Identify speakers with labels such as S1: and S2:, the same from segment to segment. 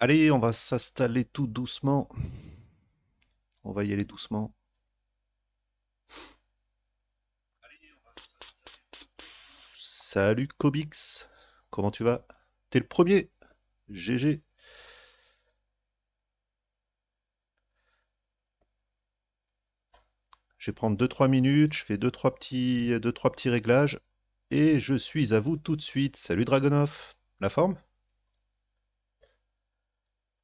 S1: Allez, on va s'installer tout doucement. On va y aller doucement. Salut Cobix, comment tu vas T'es le premier GG Je vais prendre 2-3 minutes, je fais 2-3 petits, deux, trois petits réglages et je suis à vous tout de suite. Salut Dragonov, la forme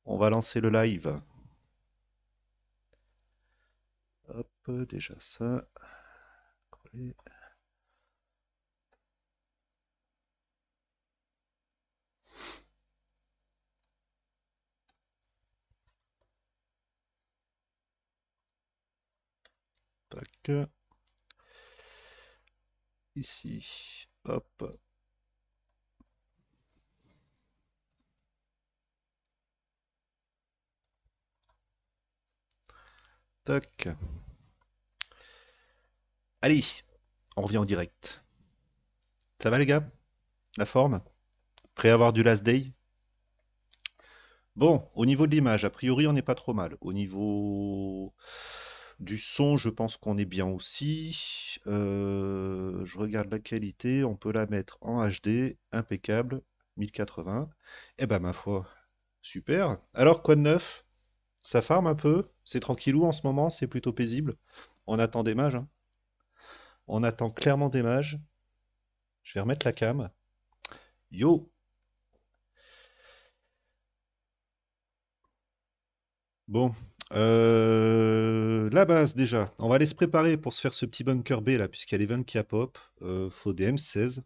S1: on va lancer le live. Hop, déjà ça. Tac. Ici. Hop. Toc. Allez, on revient en direct. Ça va les gars La forme Prêt à avoir du last day Bon, au niveau de l'image, a priori on n'est pas trop mal. Au niveau du son, je pense qu'on est bien aussi. Euh, je regarde la qualité, on peut la mettre en HD, impeccable, 1080. Eh ben ma foi, super. Alors quoi de neuf Ça farme un peu c'est tranquillou en ce moment, c'est plutôt paisible. On attend des mages. Hein. On attend clairement des mages. Je vais remettre la cam. Yo Bon, euh, la base déjà, on va aller se préparer pour se faire ce petit bunker B là, puisqu'il y a qui a pop. Euh, faut des M16.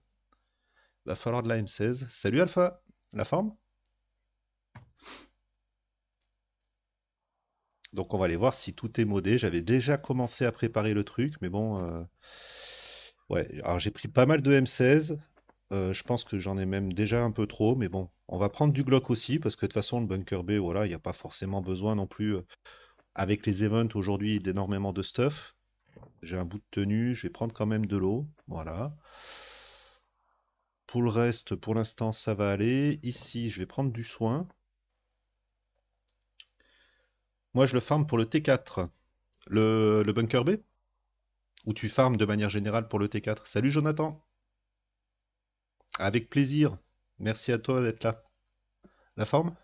S1: Va falloir de la M16. Salut Alpha, la forme donc on va aller voir si tout est modé. J'avais déjà commencé à préparer le truc, mais bon. Euh, ouais, alors j'ai pris pas mal de M16. Euh, je pense que j'en ai même déjà un peu trop, mais bon, on va prendre du Glock aussi, parce que de toute façon, le Bunker B, voilà, il n'y a pas forcément besoin non plus, euh, avec les events aujourd'hui, d'énormément de stuff. J'ai un bout de tenue, je vais prendre quand même de l'eau, voilà. Pour le reste, pour l'instant, ça va aller. Ici, je vais prendre du soin. Moi, je le farm pour le T4. Le, le bunker B Ou tu farmes de manière générale pour le T4 Salut Jonathan Avec plaisir. Merci à toi d'être là. La forme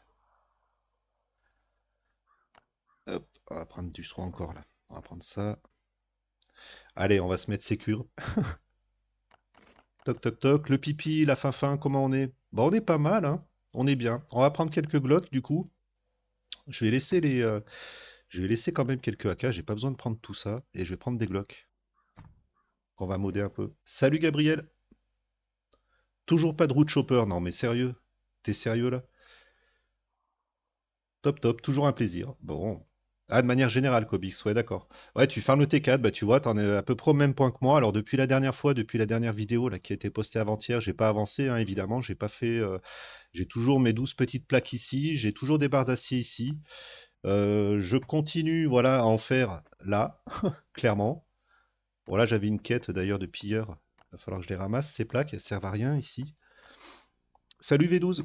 S1: on va prendre du soin encore là. On va prendre ça. Allez, on va se mettre sécure. toc toc toc. Le pipi, la fin fin, comment on est Bon, bah, on est pas mal, hein. On est bien. On va prendre quelques glottes du coup. Je vais laisser les. Euh, je vais laisser quand même quelques AK, j'ai pas besoin de prendre tout ça, et je vais prendre des glocks. Qu'on va modder un peu. Salut Gabriel Toujours pas de route chopper, non mais sérieux T'es sérieux là Top top, toujours un plaisir. Bon, ah, de manière générale, Cobix, ouais, d'accord. Ouais, tu fermes le T4, bah, tu vois, t'en es à peu près au même point que moi. Alors, depuis la dernière fois, depuis la dernière vidéo là, qui a été postée avant-hier, j'ai pas avancé, hein, évidemment. J'ai pas fait. Euh, j'ai toujours mes 12 petites plaques ici, j'ai toujours des barres d'acier ici. Euh, je continue, voilà, à en faire là, clairement. Bon, là, j'avais une quête d'ailleurs de pilleurs. Il va falloir que je les ramasse, ces plaques, elles servent à rien ici. Salut V12!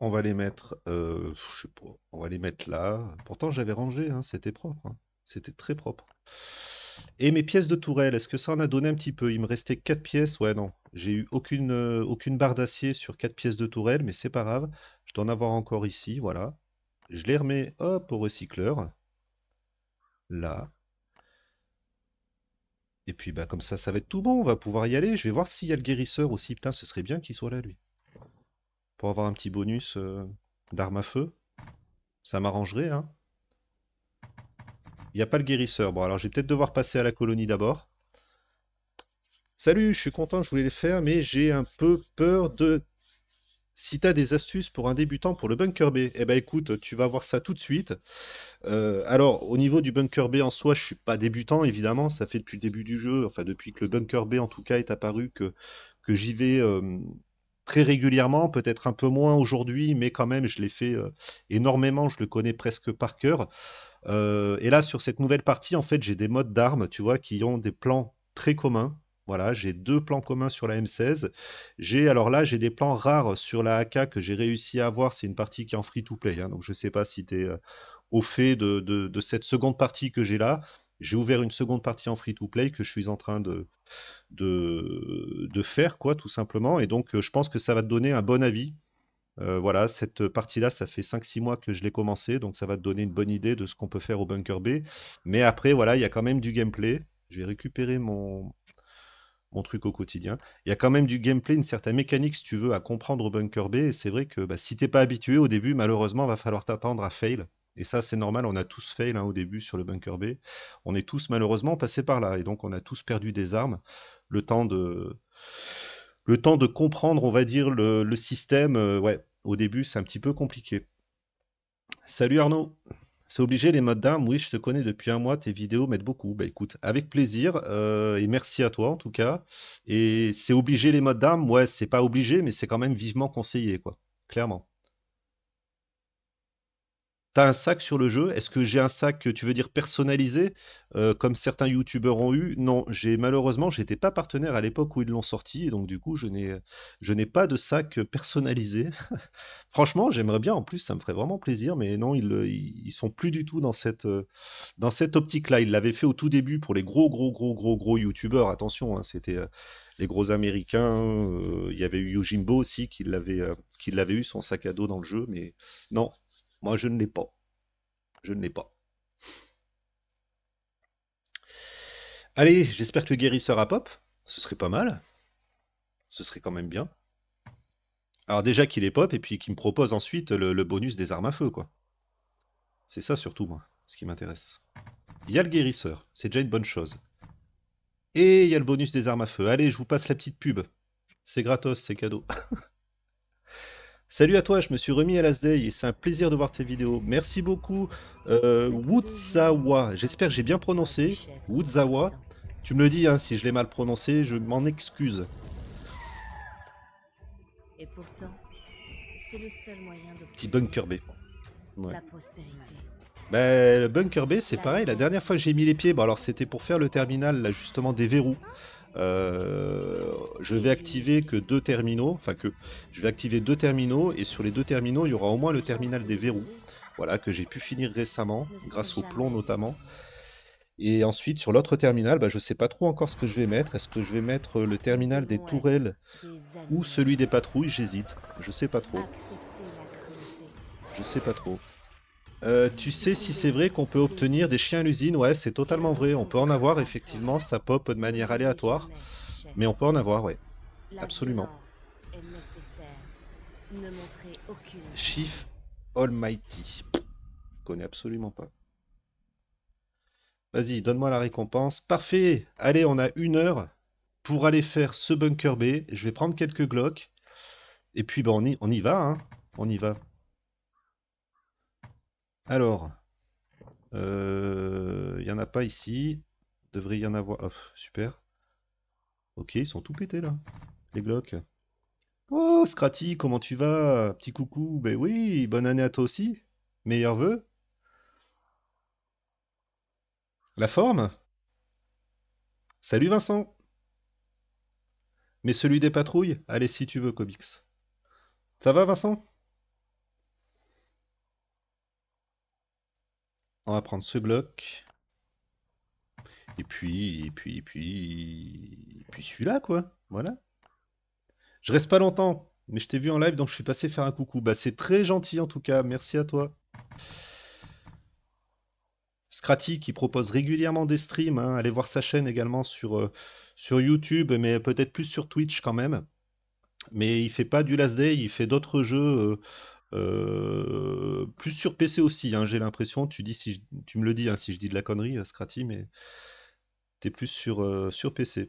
S1: On va les mettre, euh, on va les mettre là. Pourtant, j'avais rangé, hein, c'était propre. Hein. C'était très propre. Et mes pièces de tourelle, est-ce que ça en a donné un petit peu Il me restait 4 pièces. Ouais, non. J'ai eu aucune, euh, aucune barre d'acier sur 4 pièces de tourelle, mais c'est pas grave. Je dois en avoir encore ici, voilà. Je les remets, hop, au recycleur. Là. Et puis, bah, comme ça, ça va être tout bon. On va pouvoir y aller. Je vais voir s'il y a le guérisseur aussi. Putain, ce serait bien qu'il soit là, lui pour avoir un petit bonus d'arme euh, d'armes à feu. Ça m'arrangerait, hein. Il n'y a pas le guérisseur. Bon, alors je vais peut-être devoir passer à la colonie d'abord. Salut, je suis content, je voulais le faire, mais j'ai un peu peur de... Si as des astuces pour un débutant pour le Bunker B, eh ben écoute, tu vas voir ça tout de suite. Euh, alors, au niveau du Bunker B en soi, je suis pas débutant, évidemment, ça fait depuis le début du jeu, enfin depuis que le Bunker B en tout cas est apparu que, que j'y vais euh, très régulièrement, peut-être un peu moins aujourd'hui, mais quand même, je l'ai fait euh, énormément, je le connais presque par cœur. Euh, et là, sur cette nouvelle partie, en fait, j'ai des modes d'armes, tu vois, qui ont des plans très communs. Voilà, j'ai deux plans communs sur la M16. J'ai alors là, j'ai des plans rares sur la AK que j'ai réussi à avoir. C'est une partie qui est en free to play, hein, donc je ne sais pas si tu es euh, au fait de, cette seconde partie que j'ai là j'ai ouvert une seconde partie en free-to-play que je suis en train de, de, faire, quoi, tout simplement. Et donc, euh, je pense que ça va te donner un bon avis. Euh, voilà, cette partie-là, ça fait 5-6 mois que je l'ai commencé, donc ça va te donner une bonne idée de ce qu'on peut faire au Bunker B. Mais après, voilà, il y a quand même du gameplay. Je vais récupérer mon, mon truc au quotidien. Il y a quand même du gameplay, une certaine mécanique, si tu veux, à comprendre au Bunker B. Et c'est vrai que bah, si t'es pas habitué au début, malheureusement, va falloir t'attendre à fail et ça, c'est normal, on a tous fail hein, au début sur le bunker B. On est tous malheureusement passés par là. Et donc, on a tous perdu des armes. Le temps de, le temps de comprendre, on va dire, le, système, euh, ouais, au début, c'est un petit peu compliqué. Salut Arnaud c'est obligé les modes d'armes, oui, je te connais depuis un mois, tes vidéos m'aident beaucoup. Bah écoute, avec plaisir, euh, et merci à toi en tout cas. Et c'est obligé les modes d'armes, ouais, c'est pas obligé, mais c'est quand même vivement conseillé, quoi, clairement. T'as un sac sur le jeu. Est-ce que j'ai un sac, tu veux dire, personnalisé, euh, comme certains youtubeurs ont eu Non, j'ai malheureusement, j'étais pas partenaire à l'époque où ils l'ont sorti, et donc du coup, je n'ai, pas de sac personnalisé. Franchement, j'aimerais bien, en plus, ça me ferait vraiment plaisir, mais non, ils, ils sont plus du tout dans cette, euh, dans cette optique-là. Ils l'avaient fait au tout début pour les gros, gros, gros, gros, gros youtubeurs. Attention, hein, c'était euh, les gros américains. il y avait eu Yojimbo aussi qui l'avait, qui l'avait eu son sac à dos dans le jeu, mais non, moi, je ne l'ai pas. Je ne l'ai pas. Allez, j'espère que le guérisseur a pop. Ce serait pas mal. Ce serait quand même bien. Alors déjà qu'il est pop et puis qu'il me propose ensuite le, le, bonus des armes à feu, quoi. C'est ça surtout, moi, ce qui m'intéresse. Il y a le guérisseur, c'est déjà une bonne chose. Et il y a le bonus des armes à feu. Allez, je vous passe la petite pub. C'est gratos, c'est cadeau. Salut à toi, je me suis remis à Last et c'est un plaisir de voir tes vidéos. Merci beaucoup, euh, J'espère que j'ai bien prononcé. Wuzawa. Tu me le dis, hein, si je l'ai mal prononcé, je m'en excuse. Et pourtant, c'est le seul moyen Petit bunker B. Ouais. La prospérité. Bah, le bunker B, c'est pareil. La dernière fois que j'ai mis les pieds, alors c'était pour faire le terminal, là justement, des verrous. Euh, je vais activer que deux terminaux, enfin que je vais activer deux terminaux et sur les deux terminaux il y aura au moins le terminal des verrous, voilà que j'ai pu finir récemment grâce au plomb notamment. Et ensuite sur l'autre terminal, bah, je ne sais pas trop encore ce que je vais mettre. Est-ce que je vais mettre euh, le terminal des tourelles ou celui des patrouilles J'hésite, je sais pas trop. Je sais pas trop. Euh, tu sais si c'est vrai qu'on peut obtenir des chiens à l'usine Ouais, c'est totalement vrai. On peut en avoir, effectivement, ça pop de manière aléatoire. Mais on peut en avoir, ouais. Absolument. Chiffre Almighty. Je connais absolument pas. Vas-y, donne-moi la récompense. Parfait Allez, on a une heure pour aller faire ce bunker B. Je vais prendre quelques glock Et puis, bon on, y, on y va, hein. On y va. Alors, il euh, n'y en a pas ici. Devrait y en avoir. super. Ok, ils sont tout pétés là. Les Glock. Oh, Scratty, comment tu vas Petit coucou. Ben oui, bonne année à toi aussi. meilleur vœu, La forme Salut Vincent Mais celui des patrouilles Allez, si tu veux, Comics. Ça va, Vincent On va prendre ce bloc. Et puis, et puis, et puis, et puis celui-là, quoi. Voilà. Je reste pas longtemps, mais je t'ai vu en live, donc je suis passé faire un coucou. Bah, c'est très gentil en tout cas. Merci à toi. Scratty qui propose régulièrement des streams. Hein. Allez voir sa chaîne également sur, euh, sur YouTube, mais peut-être plus sur Twitch quand même. Mais il fait pas du Last Day, il fait d'autres jeux. Euh, euh, plus sur PC aussi, hein, j'ai l'impression. Tu, dis si tu me le dis hein, si je dis de la connerie, euh, Scratty, mais t'es plus sur, euh, sur PC.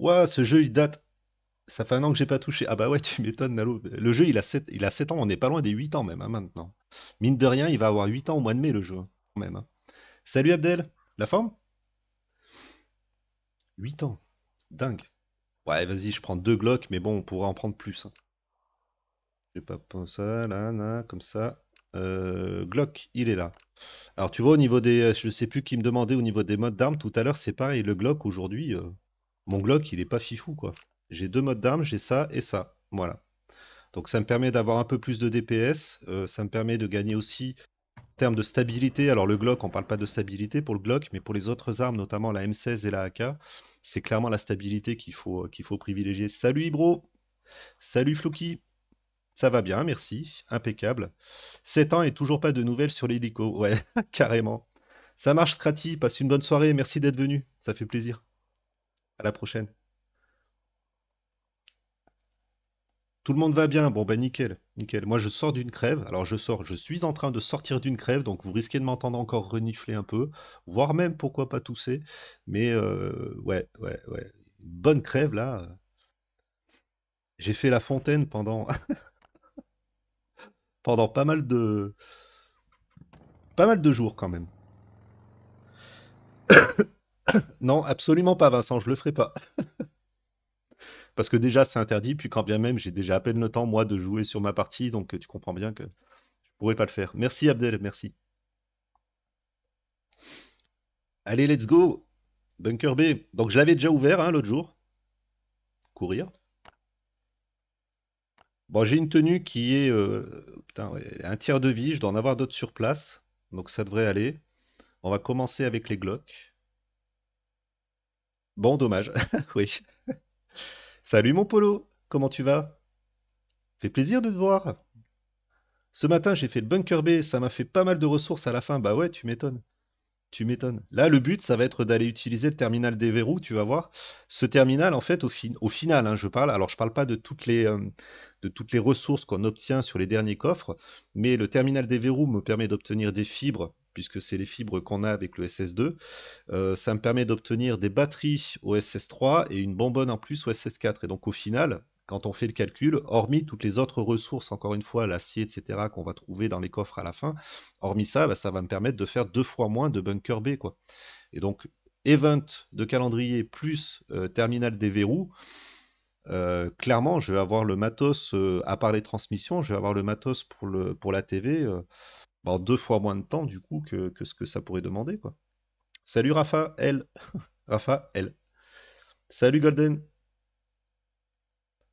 S1: Ouah, ce jeu il date. Ça fait un an que j'ai pas touché. Ah bah ouais, tu m'étonnes, Nalo. Le jeu il a 7, il a ans, on n'est pas loin des 8 ans même hein, maintenant. Mine de rien, il va avoir 8 ans au mois de mai le jeu, quand même. Salut Abdel, la forme 8 ans, dingue. Ouais, vas-y, je prends deux Glock, mais bon, on pourra en prendre plus. J'ai pas pensé, là, là, comme ça. Euh, Glock, il est là. Alors tu vois, au niveau des. Euh, je sais plus qui me demandait au niveau des modes d'armes. Tout à l'heure, c'est pareil. Le Glock, aujourd'hui, euh, mon Glock, il est pas fifou, quoi. J'ai deux modes d'armes, j'ai ça et ça. Voilà. Donc ça me permet d'avoir un peu plus de DPS. ça me permet de gagner aussi en termes de stabilité. Alors le Glock, on ne parle pas de stabilité pour le Glock, mais pour les autres armes, notamment la M16 et la AK, c'est clairement la stabilité qu'il faut, qu'il faut privilégier. Salut bro Salut Floki ça va bien, merci. Impeccable. 7 ans et toujours pas de nouvelles sur l'hélico. Ouais, carrément. Ça marche, Scraty. Passe une bonne soirée. Merci d'être venu. Ça fait plaisir. À la prochaine. Tout le monde va bien. Bon, ben nickel. Nickel. Moi, je sors d'une crève. Alors, je sors. Je suis en train de sortir d'une crève. Donc, vous risquez de m'entendre encore renifler un peu. Voire même, pourquoi pas tousser. Mais, euh, ouais, ouais, ouais. Bonne crève, là. J'ai fait la fontaine pendant. pendant pas mal de pas mal de jours quand même. non, absolument pas, Vincent, je le ferai pas. Parce que déjà, c'est interdit, puis quand bien même, j'ai déjà à peine le temps, moi, de jouer sur ma partie, donc euh, tu comprends bien que je pourrais pas le faire. Merci, Abdel, merci. Allez, let's go Bunker B. Donc, je l'avais déjà ouvert hein, l'autre jour. Courir. Bon, j'ai une tenue qui est euh, putain, un tiers de vie, je dois en avoir d'autres sur place, donc ça devrait aller. On va commencer avec les Glock. Bon, dommage, oui. Salut mon Polo, comment tu vas Fait plaisir de te voir. Ce matin, j'ai fait le bunker B, ça m'a fait pas mal de ressources à la fin, bah ouais, tu m'étonnes. Tu m'étonnes. Là, le but, ça va être d'aller utiliser le terminal des verrous, tu vas voir. Ce terminal, en fait, au, final, hein, je parle, alors je ne parle pas de toutes les, euh, de toutes les ressources qu'on obtient sur les derniers coffres, mais le terminal des verrous me permet d'obtenir des fibres, puisque c'est les fibres qu'on a avec le SS2. Euh, ça me permet d'obtenir des batteries au SS3 et une bonbonne en plus au SS4. Et donc, au final, quand on fait le calcul, hormis toutes les autres ressources, encore une fois, l'acier, etc., qu'on va trouver dans les coffres à la fin, hormis ça, bah, ça va me permettre de faire deux fois moins de bunker B. Quoi. Et donc, event de calendrier plus euh, terminal des verrous, euh, clairement, je vais avoir le matos, euh, à part les transmissions, je vais avoir le matos pour, le, pour la TV bah, en deux fois moins de temps, du coup, que, ce que ça pourrait demander. Quoi. Salut Rafa, L. Rafa, L. Salut Golden.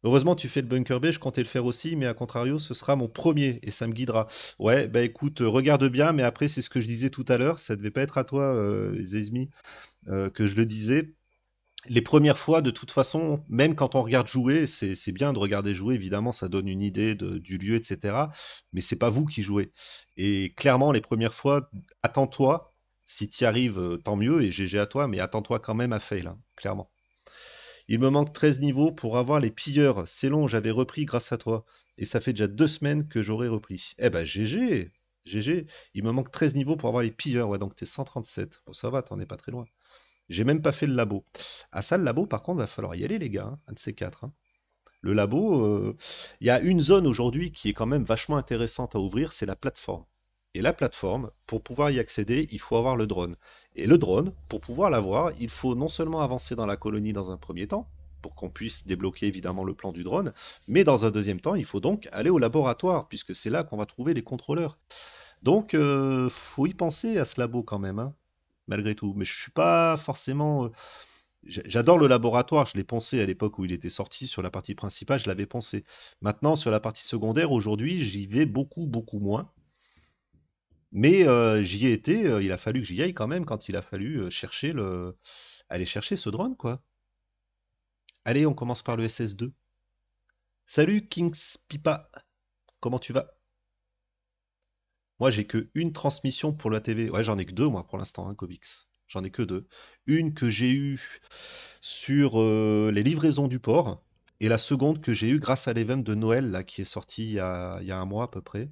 S1: Heureusement, tu fais le bunker B, je comptais le faire aussi, mais à contrario, ce sera mon premier et ça me guidera. Ouais, bah écoute, euh, regarde bien, mais après, c'est ce que je disais tout à l'heure, ça devait pas être à toi, euh, euh que je le disais. Les premières fois, de toute façon, même quand on regarde jouer, c'est bien de regarder jouer, évidemment, ça donne une idée du lieu, etc. Mais c'est pas vous qui jouez. Et clairement, les premières fois, attends-toi. Si tu y arrives, euh, tant mieux, et GG à toi, mais attends-toi quand même à fail, hein, clairement. Il me manque 13 niveaux pour avoir les pilleurs. C'est long, j'avais repris grâce à toi. Et ça fait déjà deux semaines que j'aurais repris. Eh ben GG GG, il me manque 13 niveaux pour avoir les pilleurs. Ouais, donc t'es 137. Bon, ça va, t'en es pas très loin. J'ai même pas fait le labo. Ah ça, le labo, par contre, va falloir y aller, les gars. Hein, un de ces quatre. Hein. Le labo, euh, il y a une zone aujourd'hui qui est quand même vachement intéressante à ouvrir, c'est la plateforme. Et la plateforme, pour pouvoir y accéder, il faut avoir le drone. Et le drone, pour pouvoir l'avoir, il faut non seulement avancer dans la colonie dans un premier temps, pour qu'on puisse débloquer évidemment le plan du drone, mais dans un deuxième temps, il faut donc aller au laboratoire, puisque c'est là qu'on va trouver les contrôleurs. Donc, il euh, faut y penser à ce labo quand même, hein, malgré tout. Mais je suis pas forcément... Euh, j'adore le laboratoire, je l'ai pensé à l'époque où il était sorti, sur la partie principale, je l'avais pensé. Maintenant, sur la partie secondaire, aujourd'hui, j'y vais beaucoup, beaucoup moins. Mais euh, j'y ai été, euh, il a fallu que j'y aille quand même quand il a fallu euh, chercher le... aller chercher ce drone, quoi. Allez, on commence par le SS2. Salut Kings Pipa, comment tu vas Moi j'ai que une transmission pour la TV. Ouais, j'en ai que deux moi pour l'instant, hein, Covix. J'en ai que deux. Une que j'ai eue sur les livraisons du port, et la seconde que j'ai eue grâce à l'événement de Noël là, qui est sorti il y a un mois à peu près.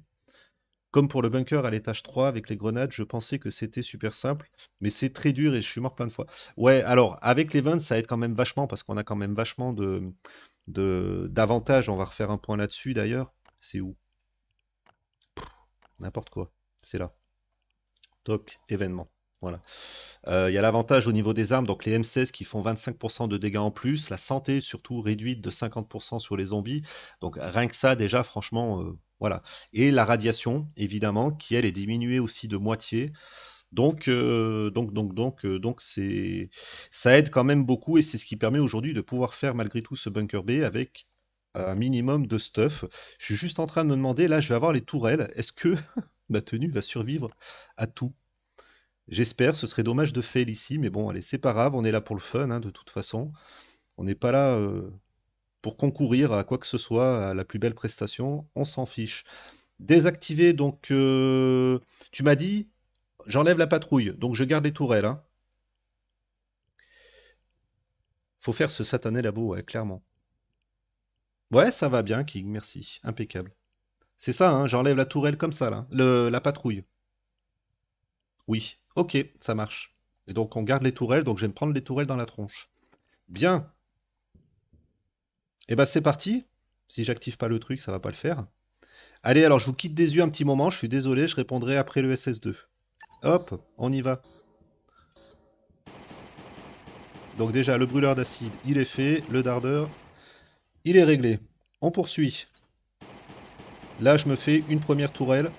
S1: Comme pour le bunker à l'étage 3 avec les grenades, je pensais que c'était super simple, mais c'est très dur et je suis mort plein de fois. Ouais, alors avec les vents, ça aide quand même vachement parce qu'on a quand même vachement de d'avantages. On va refaire un point là-dessus d'ailleurs. C'est où N'importe quoi. C'est là. Toc, événement. Voilà. Euh, il y a l'avantage au niveau des armes, donc les M16 qui font 25% de dégâts en plus, la santé surtout réduite de 50% sur les zombies. Donc rien que ça, déjà, franchement, euh, voilà. Et la radiation, évidemment, qui elle est diminuée aussi de moitié. Donc, euh, donc, donc, donc, donc, c'est, ça aide quand même beaucoup et c'est ce qui permet aujourd'hui de pouvoir faire malgré tout ce bunker B avec un minimum de stuff. Je suis juste en train de me demander, là, je vais avoir les tourelles. Est-ce que ma tenue va survivre à tout J'espère, ce serait dommage de fail ici, mais bon, allez, c'est pas grave, on est là pour le fun, hein, de toute façon. On n'est pas là euh, pour concourir à quoi que ce soit, à la plus belle prestation, on s'en fiche. Désactiver, donc, euh, tu m'as dit, j'enlève la patrouille, donc je garde les tourelles. Hein. Faut faire ce satané labo, clairement. Ouais, ça va bien, King, merci, impeccable. C'est ça, hein, j'enlève la tourelle comme ça, là, la patrouille. Oui, Ok, ça marche. Et donc on garde les tourelles, donc je vais me prendre les tourelles dans la tronche. Bien. Et eh bah ben, c'est parti. Si j'active pas le truc, ça va pas le faire. Allez, alors je vous quitte des yeux un petit moment, je suis désolé, je répondrai après le SS2. Hop, on y va. Donc déjà, le brûleur d'acide, il est fait, le dardeur, il est réglé. On poursuit. Là, je me fais une première tourelle.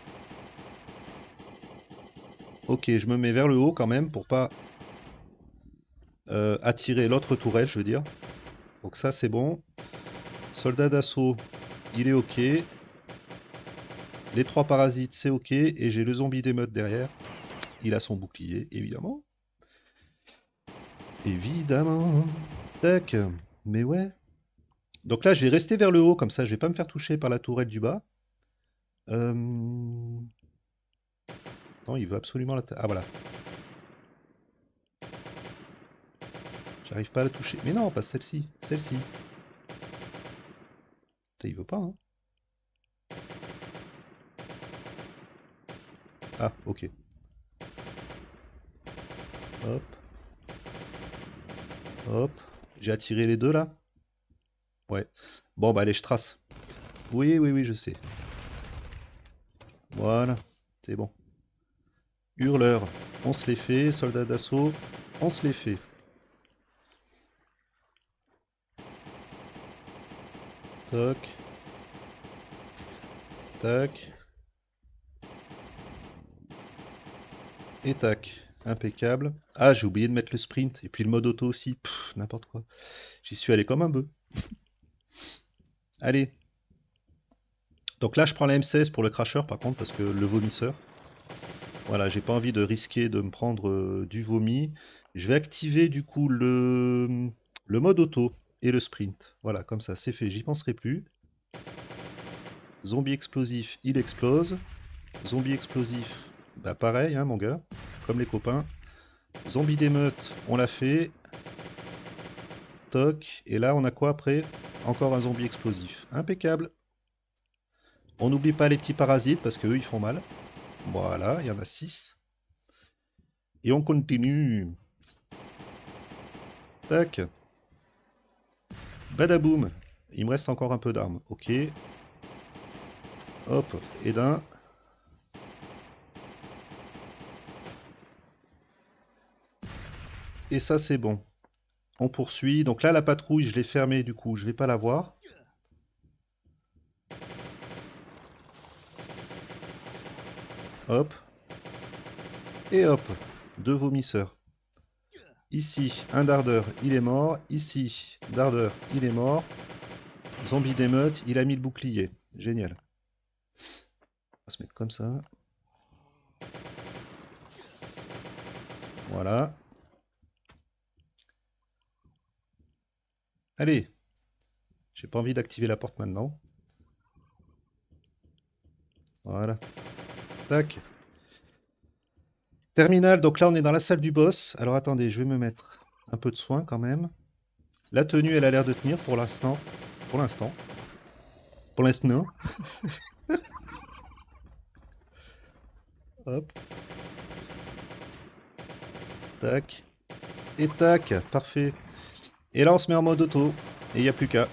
S1: Ok, je me mets vers le haut quand même pour pas euh, attirer l'autre tourelle, je veux dire. Donc ça, c'est bon. Soldat d'assaut, il est ok. Les trois parasites, c'est ok. Et j'ai le zombie d'émeute derrière. Il a son bouclier, évidemment. Évidemment. Tac. Mais ouais. Donc là, je vais rester vers le haut, comme ça, je vais pas me faire toucher par la tourelle du bas. Euh il veut absolument la Ah voilà. J'arrive pas à la toucher. Mais non, pas celle-ci. Celle-ci. Il veut pas, hein. Ah, ok. Hop. Hop. J'ai attiré les deux, là Ouais. Bon, bah allez, je trace. Oui, oui, oui, je sais. Voilà. C'est bon. Hurleur, on se les fait. Soldats d'assaut, on se les fait. Toc. Tac. Et tac. Impeccable. Ah, j'ai oublié de mettre le sprint. Et puis le mode auto aussi. N'importe quoi. J'y suis allé comme un bœuf. Allez. Donc là, je prends la M16 pour le crasher, par contre, parce que le vomisseur. Voilà, j'ai pas envie de risquer de me prendre euh, du vomi. Je vais activer du coup le, le mode auto et le sprint. Voilà, comme ça, c'est fait, j'y penserai plus. Zombie explosif, il explose. Zombie explosif, bah pareil, hein, mon gars, comme les copains. Zombie d'émeute, on l'a fait. Toc, et là, on a quoi après Encore un zombie explosif. Impeccable. On n'oublie pas les petits parasites, parce qu'eux, ils font mal. Voilà, il y en a 6. Et on continue. Tac. Badaboum. Il me reste encore un peu d'armes. Ok. Hop. Et d'un. Et ça, c'est bon. On poursuit. Donc là, la patrouille, je l'ai fermée, du coup, je vais pas la voir. Hop. Et hop. Deux vomisseurs. Ici, un dardeur, il est mort. Ici, dardeur, il est mort. Zombie d'émeute, il a mis le bouclier. Génial. On va se mettre comme ça. Voilà. Allez. J'ai pas envie d'activer la porte maintenant. Voilà. Tac. Terminal, donc là on est dans la salle du boss. Alors attendez, je vais me mettre un peu de soin quand même. La tenue, elle a l'air de tenir pour l'instant. Pour l'instant. Pour l'instant. Hop. Tac. Et tac. Parfait. Et là on se met en mode auto. Et il n'y a plus qu'à.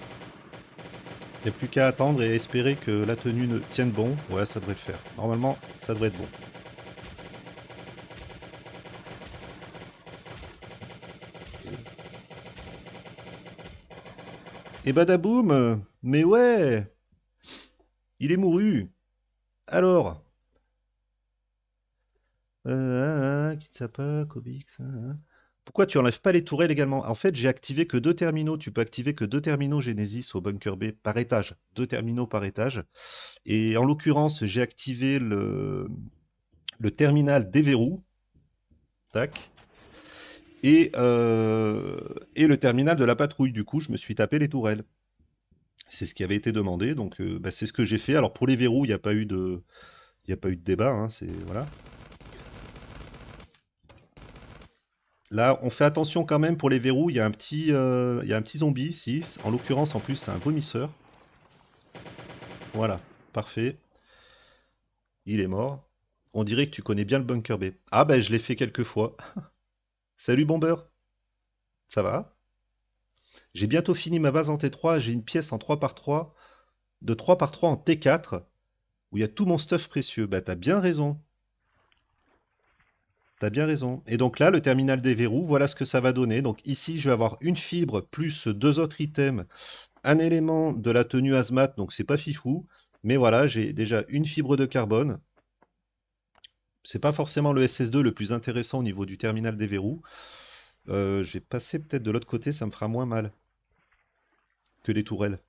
S1: Il n'y a plus qu'à attendre et espérer que la tenue ne tienne bon. Ouais, ça devrait le faire. Normalement, ça devrait être bon. Et eh badaboum ben, Mais ouais Il est mouru Alors euh, hein, hein, pas, Kobix... Hein, pourquoi tu n'enlèves pas les tourelles également En fait, j'ai activé que deux terminaux. Tu peux activer que deux terminaux Genesis au bunker B par étage. Deux terminaux par étage. Et en l'occurrence, j'ai activé le, le terminal verrous, Tac. Et, euh, et le terminal de la patrouille. Du coup, je me suis tapé les tourelles. C'est ce qui avait été demandé. Donc, euh, bah, c'est ce que j'ai fait. Alors, pour les verrous, il n'y a pas eu de. Il n'y a pas eu de débat, hein. c'est voilà. Là, on fait attention quand même pour les verrous. Il y a un petit, euh, il y a un petit zombie ici. En l'occurrence, en plus, c'est un vomisseur. Voilà, parfait. Il est mort. On dirait que tu connais bien le Bunker B. Ah ben, je l'ai fait quelques fois. Salut Bomber. Ça va J'ai bientôt fini ma base en T3. J'ai une pièce en 3x3, de 3x3 en T4, où il y a tout mon stuff précieux. Bah, t'as bien raison. T'as bien raison. Et donc là, le terminal des verrous, voilà ce que ça va donner. Donc ici, je vais avoir une fibre plus deux autres items, un élément de la tenue azmat, donc c'est pas fifou. Mais voilà, j'ai déjà une fibre de carbone. C'est pas forcément le SS2 le plus intéressant au niveau du terminal des verrous. Euh, je vais passer peut-être de l'autre côté, ça me fera moins mal que les tourelles.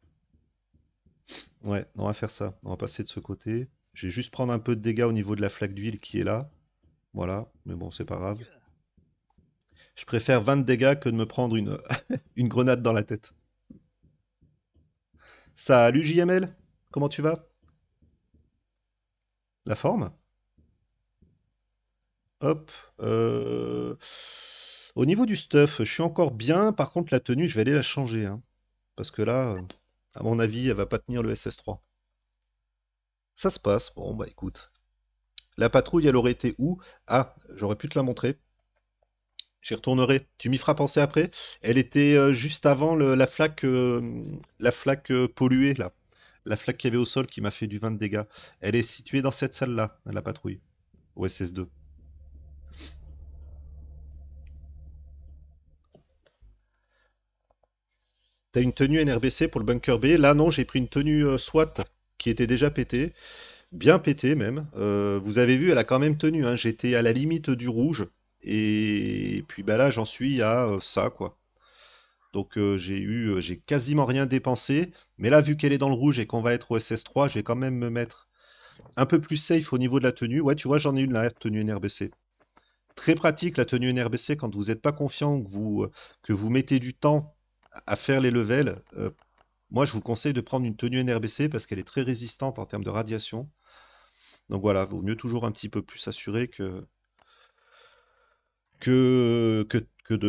S1: Ouais, on va faire ça. On va passer de ce côté. Je vais juste prendre un peu de dégâts au niveau de la flaque d'huile qui est là. Voilà, mais bon, c'est pas grave. Je préfère 20 dégâts que de me prendre une, une grenade dans la tête. Salut JML, comment tu vas La forme Hop. Euh, au niveau du stuff, je suis encore bien. Par contre, la tenue, je vais aller la changer. Hein, parce que là, à mon avis, elle va pas tenir le SS3. Ça se passe. Bon, bah écoute, la patrouille, elle aurait été où Ah, j'aurais pu te la montrer. J'y retournerai. Tu m'y feras penser après. Elle était euh, juste avant la flaque, euh, la flaque euh, polluée, là. La flaque qu'il y avait au sol qui m'a fait du 20 de dégâts. Elle est située dans cette salle-là, la patrouille. Au SS2. T'as une tenue NRBC pour le bunker B. Là, non, j'ai pris une tenue SWAT qui était déjà pétée bien pété même. Euh, vous avez vu, elle a quand même tenu. Hein. J'étais à la limite du rouge. Et puis bah là, j'en suis à euh, ça, quoi. Donc euh, j'ai eu, j'ai quasiment rien dépensé. Mais là, vu qu'elle est dans le rouge et qu'on va être au SS3, je vais quand même me mettre un peu plus safe au niveau de la tenue. Ouais, tu vois, j'en ai une la tenue NRBC. Très pratique la tenue NRBC quand vous n'êtes pas confiant, que vous, que vous mettez du temps à faire les levels. moi, je vous conseille de prendre une tenue NRBC parce qu'elle est très résistante en termes de radiation. Donc voilà, vaut mieux toujours un petit peu plus s'assurer que, que, que,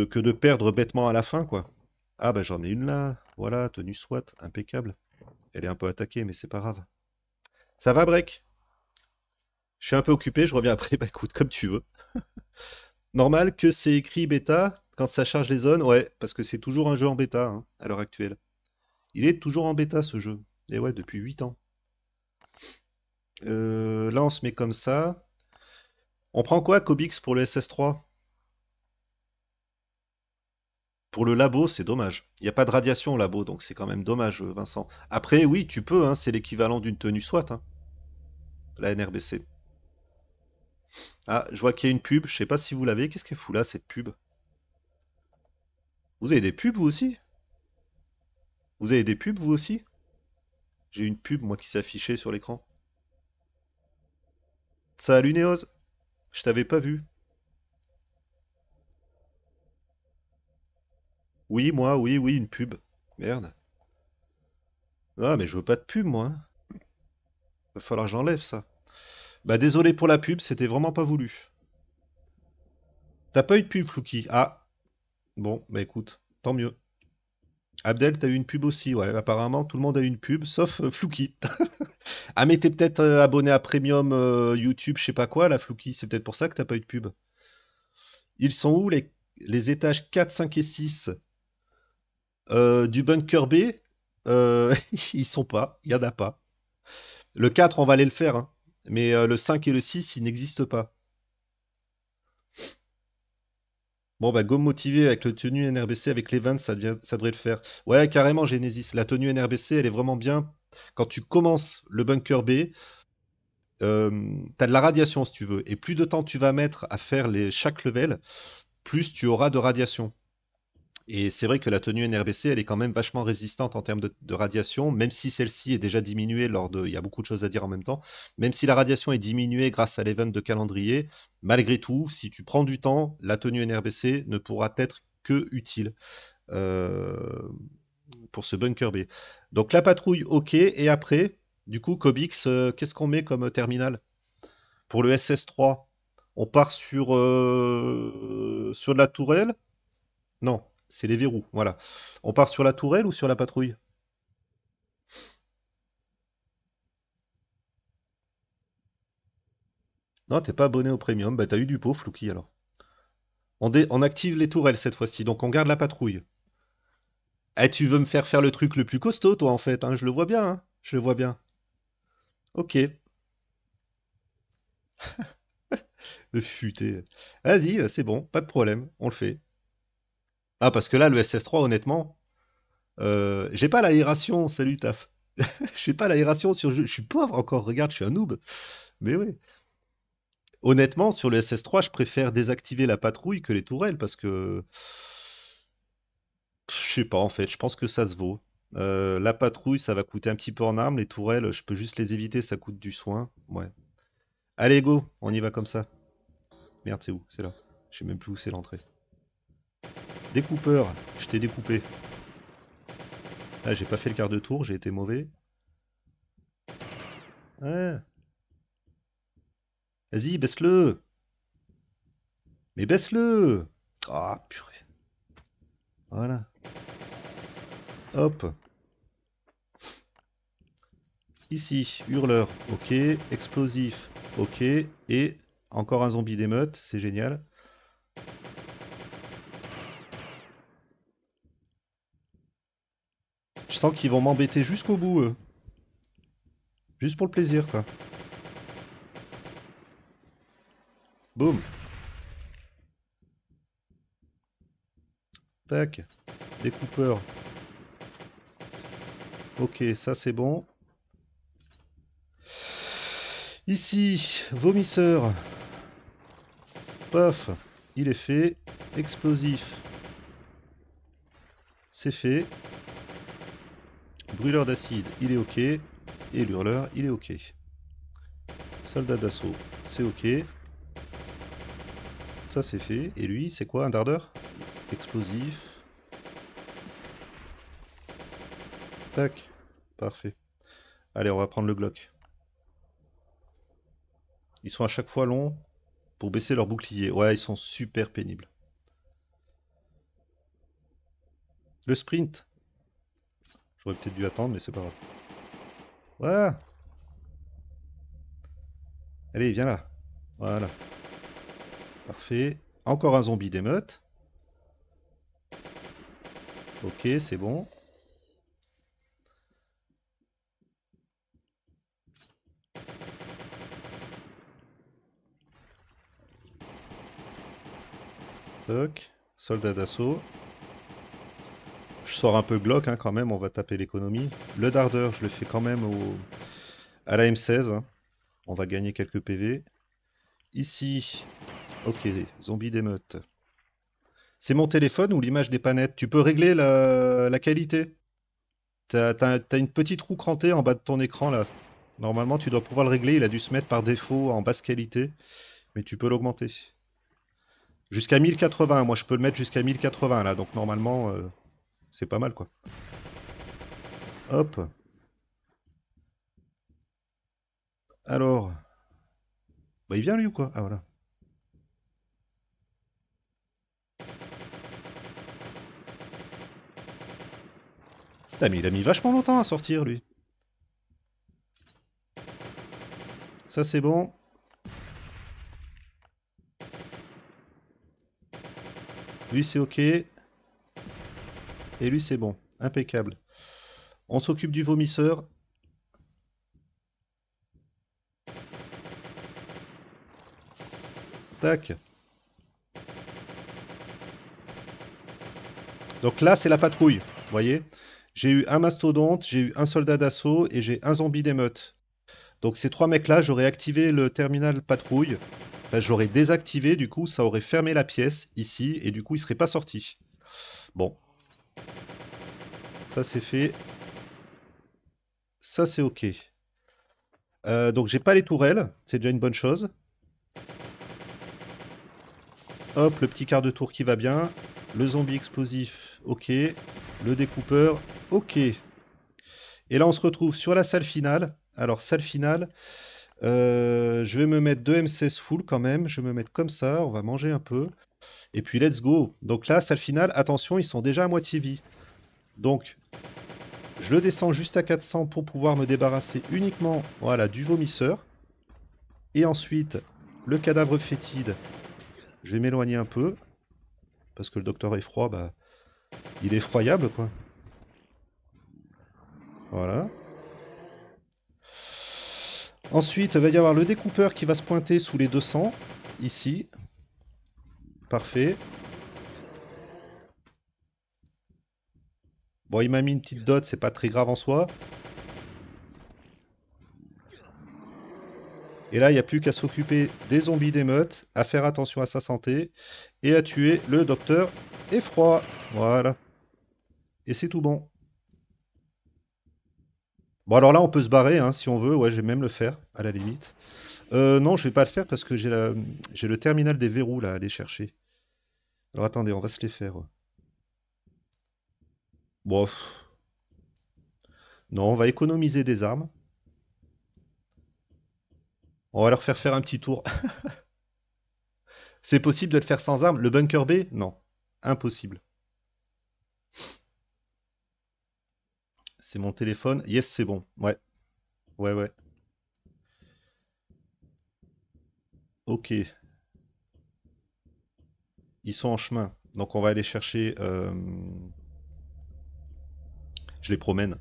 S1: que, de, perdre bêtement à la fin, quoi. Ah bah j'en ai une là, voilà, tenue SWAT, impeccable. Elle est un peu attaquée, mais c'est pas grave. Ça va, Break Je suis un peu occupé, je reviens après, bah écoute, comme tu veux. Normal que c'est écrit bêta quand ça charge les zones, ouais, parce que c'est toujours un jeu en bêta hein, à l'heure actuelle. Il est toujours en bêta ce jeu. Et ouais, depuis 8 ans. Euh, là, on se met comme ça. On prend quoi, Cobix, pour le SS3 Pour le labo, c'est dommage. Il n'y a pas de radiation au labo, donc c'est quand même dommage, Vincent. Après, oui, tu peux, hein, c'est l'équivalent d'une tenue SWAT, hein. la NRBC. Ah, je vois qu'il y a une pub, je sais pas si vous l'avez. Qu'est-ce qu'elle fout là, cette pub Vous avez des pubs, vous aussi Vous avez des pubs, vous aussi J'ai une pub, moi, qui s'affichait sur l'écran. Salut l'UNÉOS. je t'avais pas vu. Oui, moi, oui, oui, une pub. Merde. Ah, mais je veux pas de pub, moi. Hein. Va falloir que j'enlève ça. Bah désolé pour la pub, c'était vraiment pas voulu. T'as pas eu de pub, Flouki Ah. Bon, bah écoute, tant mieux. Abdel, t'as eu une pub aussi, ouais. Apparemment, tout le monde a eu une pub, sauf euh, Flouki. ah, mais t'es peut-être euh, abonné à Premium euh, YouTube, je sais pas quoi, la Flouki. C'est peut-être pour ça que t'as pas eu de pub. Ils sont où les, les étages 4, 5 et 6 Du bunker B Ils sont pas, il y en a pas. Le 4, on va aller le faire, hein. mais le 5 et le 6, ils n'existent pas. Bon, bah, go motivé avec le tenue NRBC, avec l'event, ça, ça devrait le faire. Ouais, carrément, Genesis. La tenue NRBC, elle est vraiment bien. Quand tu commences le bunker B, euh, t'as de la radiation si tu veux. Et plus de temps tu vas mettre à faire les, chaque level, plus tu auras de radiation. Et c'est vrai que la tenue NRBC, elle est quand même vachement résistante en termes de, radiation, même si celle-ci est déjà diminuée lors de. Il y a beaucoup de choses à dire en même temps. Même si la radiation est diminuée grâce à l'event de calendrier, malgré tout, si tu prends du temps, la tenue NRBC ne pourra être que utile. Euh, pour ce bunker B. Donc la patrouille, ok. Et après, du coup, Cobix, euh, qu'est-ce qu'on met comme euh, terminal Pour le SS3, on part sur, sur la tourelle Non, c'est les verrous. Voilà. On part sur la tourelle ou sur la patrouille Non, t'es pas abonné au premium. Bah, t'as eu du pot, Flouki, alors. On, on active les tourelles cette fois-ci, donc on garde la patrouille. Eh, tu veux me faire faire le truc le plus costaud, toi, en fait. Hein je le vois bien, hein Je le vois bien. Ok. le futé. Vas-y, euh, c'est bon, pas de problème, on le fait. Ah, parce que là, le SS3, honnêtement, euh, j'ai pas l'aération. Salut, taf. j'ai pas l'aération sur. Je suis pauvre encore. Regarde, je suis un noob. Mais oui. Honnêtement, sur le SS3, je préfère désactiver la patrouille que les tourelles parce que. Je sais pas en fait, je pense que ça se vaut. Euh, la patrouille, ça va coûter un petit peu en armes. Les tourelles, je peux juste les éviter, ça coûte du soin. Ouais. Allez, go, on y va comme ça. Merde, c'est où C'est là. Je sais même plus où c'est l'entrée. Découpeur, je t'ai découpé. Ah, j'ai pas fait le quart de tour, j'ai été mauvais. Ah. Vas-y, baisse-le Mais baisse-le Ah, purée. Voilà. Hop. Ici, hurleur, ok. Explosif, ok. Et encore un zombie d'émeute, c'est génial. Je sens qu'ils vont m'embêter jusqu'au bout, eux. Juste pour le plaisir, quoi. Boum. Tac. Découpeur. Ok, ça c'est bon. Ici, vomisseur. Paf. Il est fait. Explosif. C'est fait. Brûleur d'acide, il est ok. Et l'hurleur, il est ok. Soldat d'assaut, c'est ok. Ça c'est fait. Et lui, c'est quoi un dardeur Explosif. Tac. Parfait. Allez, on va prendre le Glock. Ils sont à chaque fois longs pour baisser leur bouclier. Ouais, ils sont super pénibles. Le sprint. J'aurais peut-être dû attendre, mais c'est pas grave. Voilà Allez, viens là. Voilà. Parfait. Encore un zombie d'émeute. Ok, c'est bon. Toc. Soldat d'assaut. Je sors un peu Glock hein, quand même, on va taper l'économie. Le Darder, je le fais quand même au... à la M16. Hein. On va gagner quelques PV. Ici, ok, zombie d'émeute. C'est mon téléphone ou l'image des panettes Tu peux régler la, la qualité. T'as as, une petite roue crantée en bas de ton écran là. Normalement, tu dois pouvoir le régler. Il a dû se mettre par défaut en basse qualité. Mais tu peux l'augmenter. Jusqu'à 1080. Moi, je peux le mettre jusqu'à 1080 là. Donc normalement, euh, c'est pas mal quoi. Hop. Alors. Bah il vient lui ou quoi Ah voilà. Putain il a mis vachement longtemps à sortir lui. Ça c'est bon. Lui c'est ok. Et lui, c'est bon. Impeccable. On s'occupe du vomisseur. Tac. Donc là, c'est la patrouille. Vous voyez J'ai eu un mastodonte, j'ai eu un soldat d'assaut et j'ai un zombie d'émeute. Donc ces trois mecs-là, j'aurais activé le terminal patrouille. Enfin, j'aurais désactivé, du coup, ça aurait fermé la pièce ici et du coup, il ne serait pas sorti. Bon, ça c'est fait. Ça c'est ok. Euh, donc j'ai pas les tourelles, c'est déjà une bonne chose. Hop, le petit quart de tour qui va bien. Le zombie explosif, ok. Le découpeur, ok. Et là on se retrouve sur la salle finale. Alors salle finale, euh, je vais me mettre 2 M16 full quand même. Je vais me mettre comme ça, on va manger un peu. Et puis let's go. Donc là, salle finale, attention, ils sont déjà à moitié vie. Donc je le descends juste à 400 pour pouvoir me débarrasser uniquement voilà, du vomisseur. Et ensuite, le cadavre fétide, je vais m'éloigner un peu. Parce que le docteur effroi, bah, il est effroyable, quoi. Voilà. Ensuite, il va y avoir le découpeur qui va se pointer sous les 200, ici. Parfait. Bon, il m'a mis une petite dot, c'est pas très grave en soi. Et là, il n'y a plus qu'à s'occuper des zombies d'émeute, à faire attention à sa santé, et à tuer le docteur Effroi. Voilà. Et c'est tout bon. Bon, alors là, on peut se barrer, hein, si on veut. Ouais, je vais même le faire, à la limite. Euh, non, je vais pas le faire parce que j'ai le terminal des verrous, là, à aller chercher. Alors, attendez, on va se les faire. Bof. Non, on va économiser des armes. On va leur faire faire un petit tour. C'est possible de le faire sans armes Le bunker B Non. Impossible. C'est mon téléphone. Yes, c'est bon. Ouais. Ouais, ouais. Ok. Ils sont en chemin. Donc on va aller chercher... Euh, je les promène.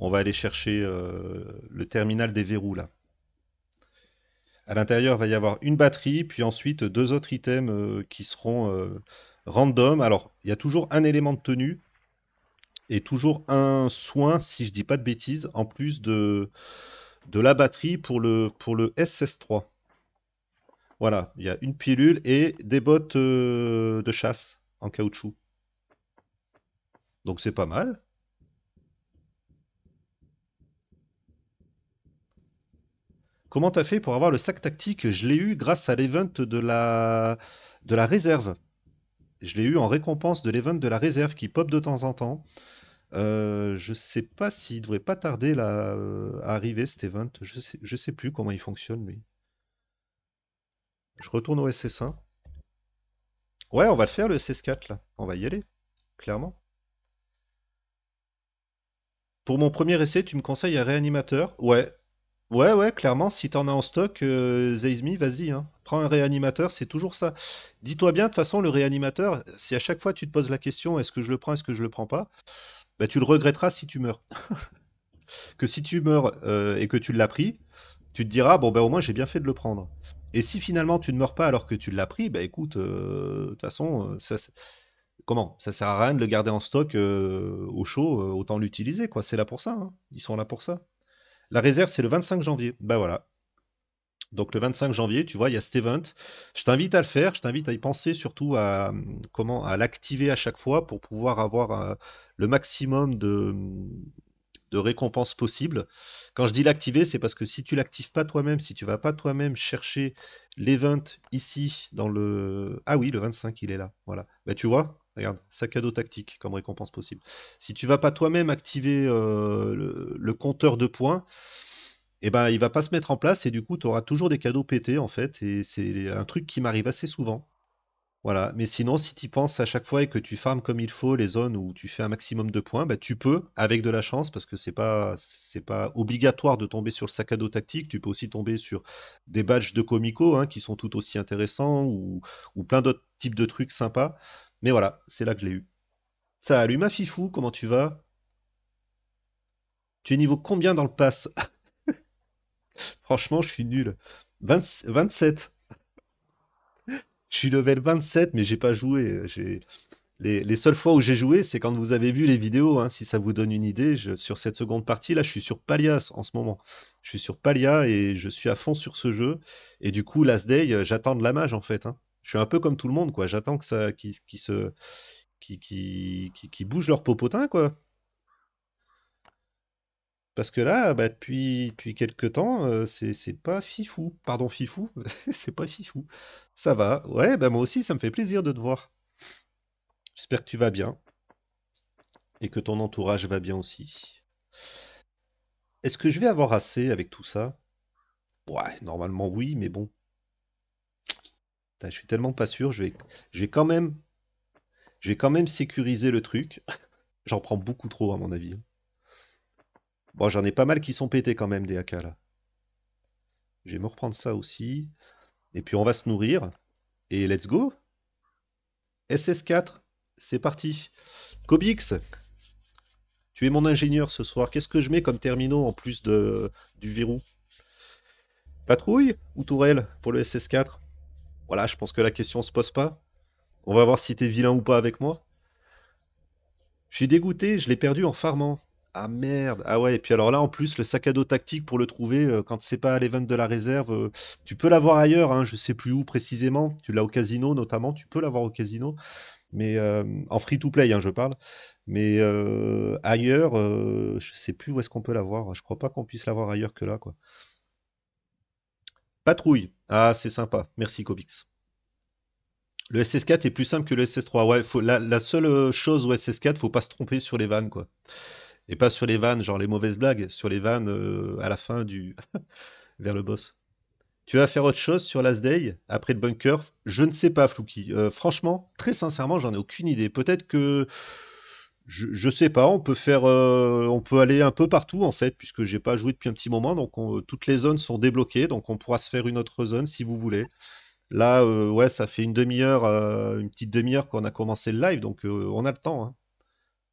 S1: On va aller chercher euh, le terminal des verrous là. À l'intérieur, va y avoir une batterie, puis ensuite deux autres items euh, qui seront euh, random. Alors, il y a toujours un élément de tenue et toujours un soin, si je dis pas de bêtises, en plus de, de la batterie pour le, pour le SS3. Voilà, il y a une pilule et des bottes de chasse en caoutchouc. Donc c'est pas mal. Comment t'as fait pour avoir le sac tactique Je l'ai eu grâce à l'event de la... de la réserve. Je l'ai eu en récompense de l'event de la réserve qui pop de temps en temps. Je euh, je sais pas s'il devrait pas tarder euh, à arriver cet event. Je sais, sais plus comment il fonctionne lui. Je retourne au SS1. Ouais, on va le faire le SS4 là. On va y aller, clairement. Pour mon premier essai, tu me conseilles un réanimateur Ouais, Ouais, ouais, clairement, si t'en as en stock, euh, vas-y, hein. Prends un réanimateur, c'est toujours ça. Dis-toi bien, de toute façon, le réanimateur, si à chaque fois tu te poses la question, est-ce que je le prends, est-ce que je le prends pas, bah, tu le regretteras si tu meurs. que si tu meurs euh, et que tu l'as pris, tu te diras, bon, bah, au moins j'ai bien fait de le prendre. Et si finalement tu ne meurs pas alors que tu l'as pris, bah écoute, euh, de toute façon, euh, ça, comment Ça sert à rien de le garder en stock au chaud, autant l'utiliser, quoi. C'est là pour ça, hein. ils sont là pour ça. La réserve, c'est le 25 janvier. Bah voilà. Donc le 25 janvier, tu vois, il y a cet event. Je t'invite à le faire, je t'invite à y penser, surtout à hum, comment à l'activer à chaque fois pour pouvoir avoir euh, le maximum de, de récompenses possibles. Quand je dis l'activer, c'est parce que si tu l'actives pas toi-même, si tu vas pas toi-même chercher l'event ici dans le ah oui, le 25, il est là. Voilà. ben tu vois, Regarde, sac à dos tactique comme récompense possible. Si tu vas pas toi-même activer euh, le, compteur de points, il eh ben, il va pas se mettre en place et du coup, tu auras toujours des cadeaux pétés en fait. Et c'est un truc qui m'arrive assez souvent. Voilà. Mais sinon, si tu penses à chaque fois et que tu farmes comme il faut les zones où tu fais un maximum de points, ben, tu peux, avec de la chance, parce que ce pas pas obligatoire de tomber sur le sac à dos tactique. Tu peux aussi tomber sur des badges de comico hein, qui sont tout aussi intéressants ou, ou plein d'autres types de trucs sympas. Mais voilà, c'est là que je l'ai eu. Salut ma fifou, comment tu vas Tu es niveau combien dans le pass Franchement, je suis nul. 27. je suis level 27, mais j'ai pas joué. Les, les, seules fois où j'ai joué, c'est quand vous avez vu les vidéos. Hein. si ça vous donne une idée, sur cette seconde partie, là, je suis sur Palias en ce moment. Je suis sur Palia et je suis à fond sur ce jeu. Et du coup, Last Day, j'attends de la mage en fait. Hein je suis un peu comme tout le monde, quoi. J'attends que ça, qui, se, qui, qui, qui, bougent leur popotin, quoi. Parce que là, bah, depuis, depuis quelques temps, euh, c'est pas fifou. Pardon, fifou, c'est pas fifou. Ça va. Ouais, bah moi aussi, ça me fait plaisir de te voir. J'espère que tu vas bien. Et que ton entourage va bien aussi. Est-ce que je vais avoir assez avec tout ça Ouais, normalement oui, mais bon je suis tellement pas sûr, je vais, quand même, sécurisé quand même sécuriser le truc. j'en prends beaucoup trop à mon avis. Bon, j'en ai pas mal qui sont pétés quand même des AK là. Je vais me reprendre ça aussi. Et puis on va se nourrir. Et let's go SS4, c'est parti. Cobix, tu es mon ingénieur ce soir. Qu'est-ce que je mets comme terminaux en plus de, du verrou Patrouille ou tourelle pour le SS4 voilà, je pense que la question se pose pas. On va voir si t'es vilain ou pas avec moi. Je suis dégoûté, je l'ai perdu en farmant. Ah merde, ah ouais, et puis alors là, en plus, le sac à dos tactique pour le trouver, quand euh, quand c'est pas à l'event de la réserve, euh, tu peux l'avoir ailleurs, hein, je sais plus où précisément, tu l'as au casino notamment, tu peux l'avoir au casino, mais euh, en free-to-play, hein, je parle, mais ailleurs, je sais plus où est-ce qu'on peut l'avoir, je crois pas qu'on puisse l'avoir ailleurs que là, quoi. Patrouille. Ah, c'est sympa. Merci, Copix. Le SS4 est plus simple que le SS3. Ouais, la, seule euh, chose au SS4, faut pas se tromper sur les vannes, quoi. Et pas sur les vannes, genre les mauvaises blagues, sur les vannes euh, à la fin du. vers le boss. Tu vas faire autre chose sur Last Day, après le bunker Je ne sais pas, Flouki. Euh, franchement, très sincèrement, j'en ai aucune idée. Peut-être que je, je, sais pas, on peut faire, euh, on peut aller un peu partout en fait, puisque j'ai pas joué depuis un petit moment, donc toutes les zones sont débloquées, donc on pourra se faire une autre zone si vous voulez. Là, euh, ouais, ça fait une demi-heure, euh, une petite demi-heure qu'on a commencé le live, donc on a le temps, hein.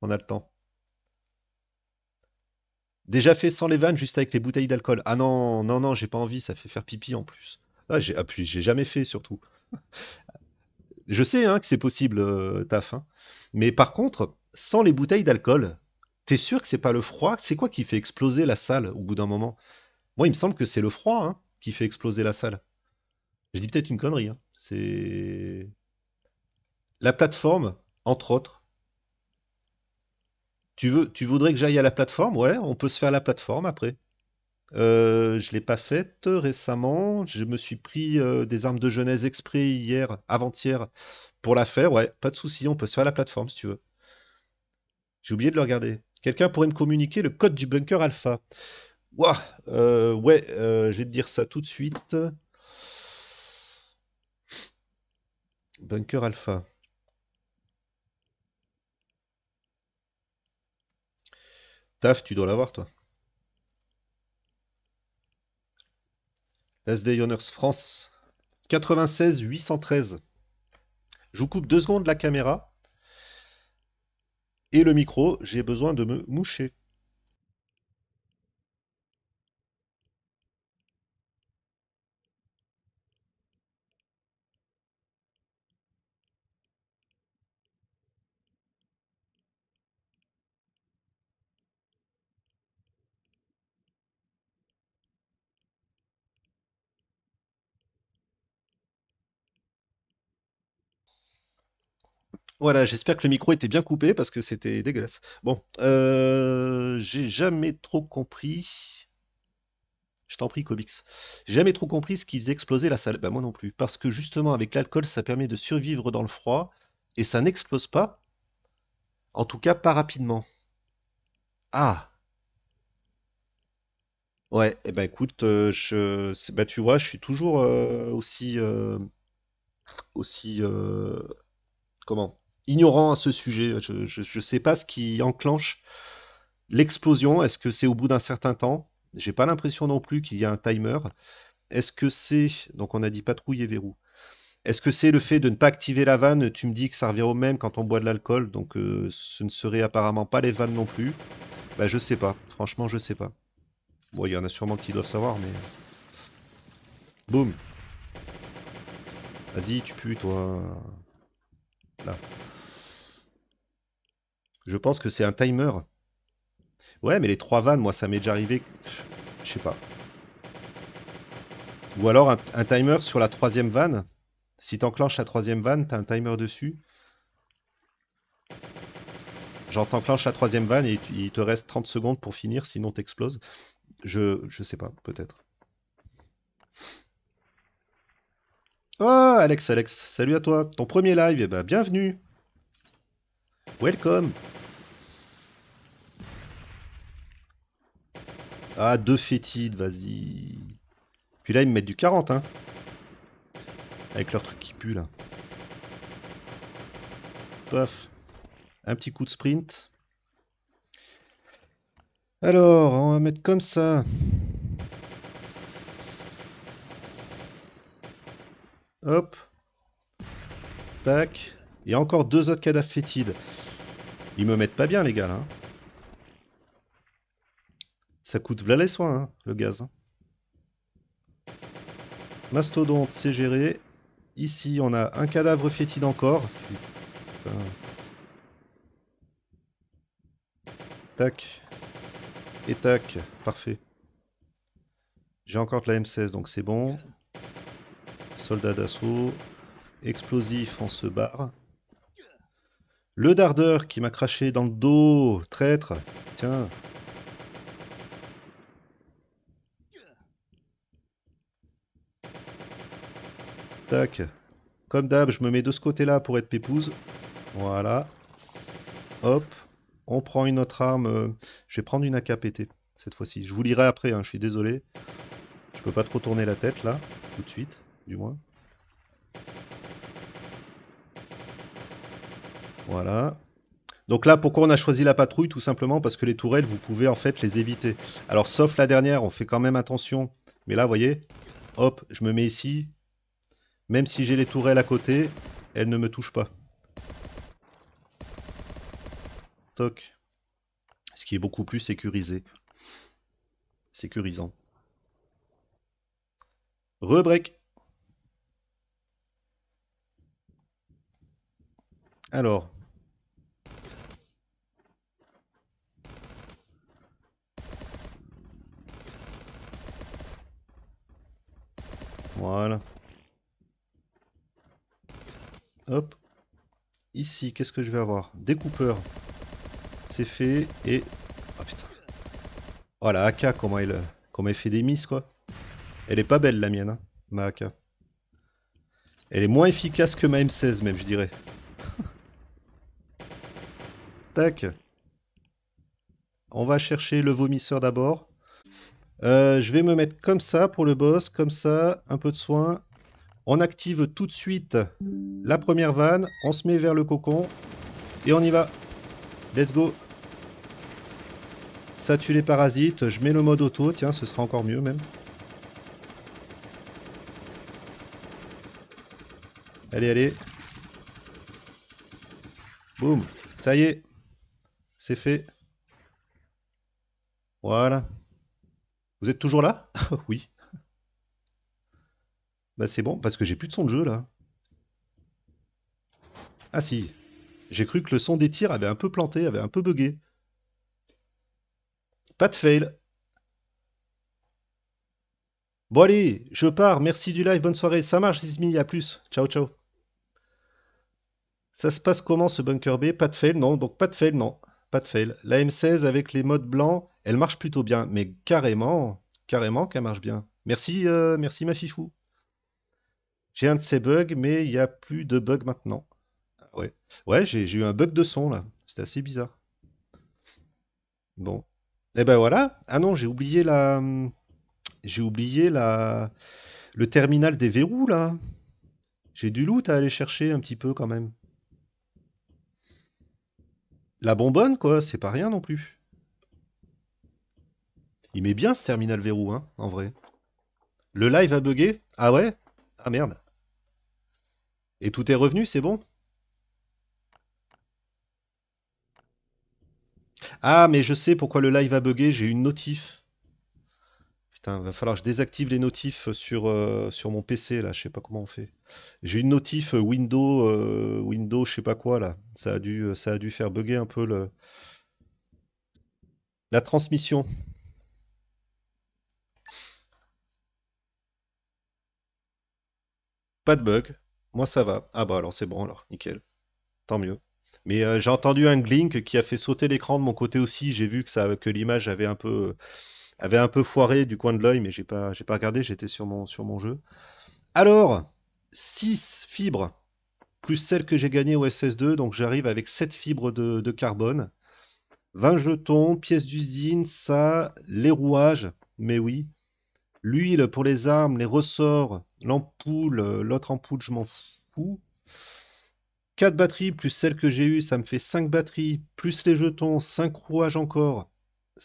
S1: on a le temps. Déjà fait sans les vannes, juste avec les bouteilles d'alcool. Ah non, non, non, j'ai pas envie, ça fait faire pipi en plus. Ah, j'ai, ah, j'ai jamais fait surtout. je sais hein, que c'est possible, taf, faim, hein. mais par contre sans les bouteilles d'alcool. T'es sûr que c'est pas le froid C'est quoi qui fait exploser la salle au bout d'un moment Moi, il me semble que c'est le froid hein, qui fait exploser la salle. Je dis peut-être une connerie. Hein. C'est la plateforme, entre autres. Tu veux, tu voudrais que j'aille à la plateforme Ouais, on peut se faire la plateforme après. Euh, je ne l'ai pas faite récemment. Je me suis pris euh, des armes de genèse exprès hier, avant-hier, pour la faire. Ouais, pas de souci, on peut se faire la plateforme si tu veux. J'ai oublié de le regarder. Quelqu'un pourrait me communiquer le code du bunker alpha. Ouah, euh, ouais, euh, je vais te dire ça tout de suite. Bunker alpha. Taf, tu dois l'avoir, toi. Day Honors France. 96 813. Je vous coupe deux secondes la caméra. Et le micro, j'ai besoin de me moucher. Voilà, j'espère que le micro était bien coupé parce que c'était dégueulasse. Bon, euh, j'ai jamais trop compris. Je t'en prie, Comics. J'ai jamais trop compris ce qui faisait exploser la salle. Bah, moi non plus. Parce que justement, avec l'alcool, ça permet de survivre dans le froid et ça n'explose pas. En tout cas, pas rapidement. Ah! Ouais, et eh ben écoute, euh, je, bah, tu vois, je suis toujours euh, aussi, aussi, comment? ignorant à ce sujet. Je ne sais pas ce qui enclenche l'explosion. Est-ce que c'est au bout d'un certain temps J'ai pas l'impression non plus qu'il y a un timer. Est-ce que c'est. Donc on a dit patrouille et verrou. Est-ce que c'est le fait de ne pas activer la vanne Tu me dis que ça revient au même quand on boit de l'alcool, donc euh, ce ne serait apparemment pas les vannes non plus. Bah je sais pas, franchement je sais pas. Bon, il y en a sûrement qui doivent savoir, mais... Boum Vas-y, tu pues, toi. Là. Je pense que c'est un timer. Ouais, mais les trois vannes, moi, ça m'est déjà arrivé. Je sais pas. Ou alors un, timer sur la troisième vanne. Si t'enclenches la troisième vanne, t'as un timer dessus. Genre t'enclenches la troisième vanne et il te reste 30 secondes pour finir, sinon t'exploses. Je, je sais pas, peut-être. Oh, Alex, Alex, salut à toi. Ton premier live, et eh ben, bienvenue. Welcome. Ah, deux fétides, vas-y. Puis là, ils me mettent du 40, hein. Avec leur truc qui pue, là. Paf. Un petit coup de sprint. Alors, on va mettre comme ça. Hop. Tac. Et encore deux autres cadavres fétides. Ils me mettent pas bien, les gars, là. Hein. Ça coûte v'là les soins, hein, le gaz. Hein. Mastodonte, c'est géré. Ici, on a un cadavre fétide encore. Tac. Et tac. Parfait. J'ai encore de la M16, donc c'est bon. Soldat d'assaut. Explosif, on se barre. Le dardeur qui m'a craché dans le dos. Traître. Tiens. Tac. Comme d'hab, je me mets de ce côté-là pour être pépouze. Voilà. Hop. On prend une autre arme. Je vais prendre une AKPT cette fois-ci. Je vous lirai après, hein, je suis désolé. Je peux pas trop tourner la tête là, tout de suite, du moins. Voilà. Donc là, pourquoi on a choisi la patrouille Tout simplement parce que les tourelles, vous pouvez en fait les éviter. Alors, sauf la dernière, on fait quand même attention. Mais là, vous voyez, hop, je me mets ici. Même si j'ai les tourelles à côté, elles ne me touchent pas. Toc. Ce qui est beaucoup plus sécurisé. Sécurisant. Rebreak. Alors. Voilà. Hop. Ici, qu'est-ce que je vais avoir découpeur C'est fait. Et... Oh putain. Oh la AK, comment elle, comment fait des misses, quoi. Elle est pas belle, la mienne, hein, ma AK. Elle est moins efficace que ma M16, même, je dirais. Tac. On va chercher le vomisseur d'abord. Euh, je vais me mettre comme ça pour le boss, comme ça, un peu de soin, on active tout de suite la première vanne, on se met vers le cocon et on y va. Let's go. Ça tue les parasites, je mets le mode auto, tiens, ce sera encore mieux même. Allez, allez. Boum, ça y est, c'est fait. Voilà. Vous êtes toujours là Oui. Bah, c'est bon, parce que j'ai plus de son de jeu là. Ah si, j'ai cru que le son des tirs avait un peu planté, avait un peu bugué. Pas de fail. Bon allez, je pars, merci du live, bonne soirée. Ça marche Zizmi, à plus. Ciao ciao. Ça se passe comment ce bunker B Pas de fail, non, donc pas de fail, non. Pas de fail. La M16 avec les modes blancs, elle marche plutôt bien, mais carrément, carrément qu'elle marche bien. Merci, euh, merci ma fifou. J'ai un de ces bugs, mais il n'y a plus de bugs maintenant. Ah ouais, ouais j'ai eu un bug de son là. C'était assez bizarre. Bon. Eh ben voilà. Ah non, j'ai oublié la. Hum, j'ai oublié la. Le terminal des verrous là. J'ai du loot à aller chercher un petit peu quand même. La bonbonne, quoi, c'est pas rien non plus. Il met bien ce terminal verrou, hein, en vrai. Le live a bugué Ah ouais Ah merde. Et tout est revenu, c'est bon Ah, mais je sais pourquoi le live a bugué, j'ai une notif. Putain, va falloir que je désactive les notifs sur, euh, sur mon PC, là, je sais pas comment on fait. J'ai une notif Windows, euh, Windows, je sais pas quoi, là. Ça a dû, ça a dû faire bugger un peu le... la transmission. Pas de bug, moi, ça va. Ah bah alors c'est bon alors, nickel. Tant mieux. Mais euh, j'ai entendu un glink qui a fait sauter l'écran de mon côté aussi. J'ai vu que, ça, que l'image avait un peu avait un peu foiré du coin de l'œil, mais j'ai pas pas regardé. J'étais sur mon sur mon jeu. Alors 6 fibres plus celles que j'ai gagnées au SS2, donc j'arrive avec 7 fibres de, de carbone, 20 jetons, pièces d'usine, ça, les rouages, mais oui, L'huile pour les armes, les ressorts, l'ampoule, euh, l'autre ampoule, je m'en fous. 4 batteries plus celle que j'ai eue, ça me fait 5 batteries, plus les jetons, 5 rouages encore,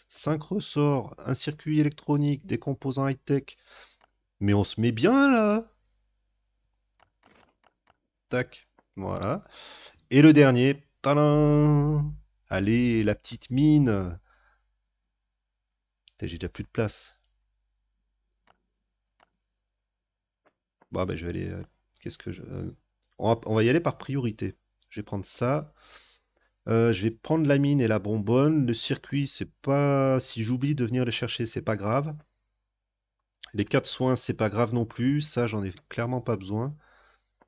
S1: 5 ressorts, un circuit électronique, des composants high-tech. Mais on se met bien là Tac, voilà. Et le dernier, Allez, la petite mine J'ai déjà plus de place. Ah, ben, je vais aller. Euh, qu'est-ce que je. Euh, on va, y aller par priorité. Je vais prendre ça. Euh, je vais prendre la mine et la bonbonne. Le circuit, c'est pas. Si j'oublie de venir les chercher, c'est pas grave. Les quatre soins, c'est pas grave non plus. Ça, j'en ai clairement pas besoin.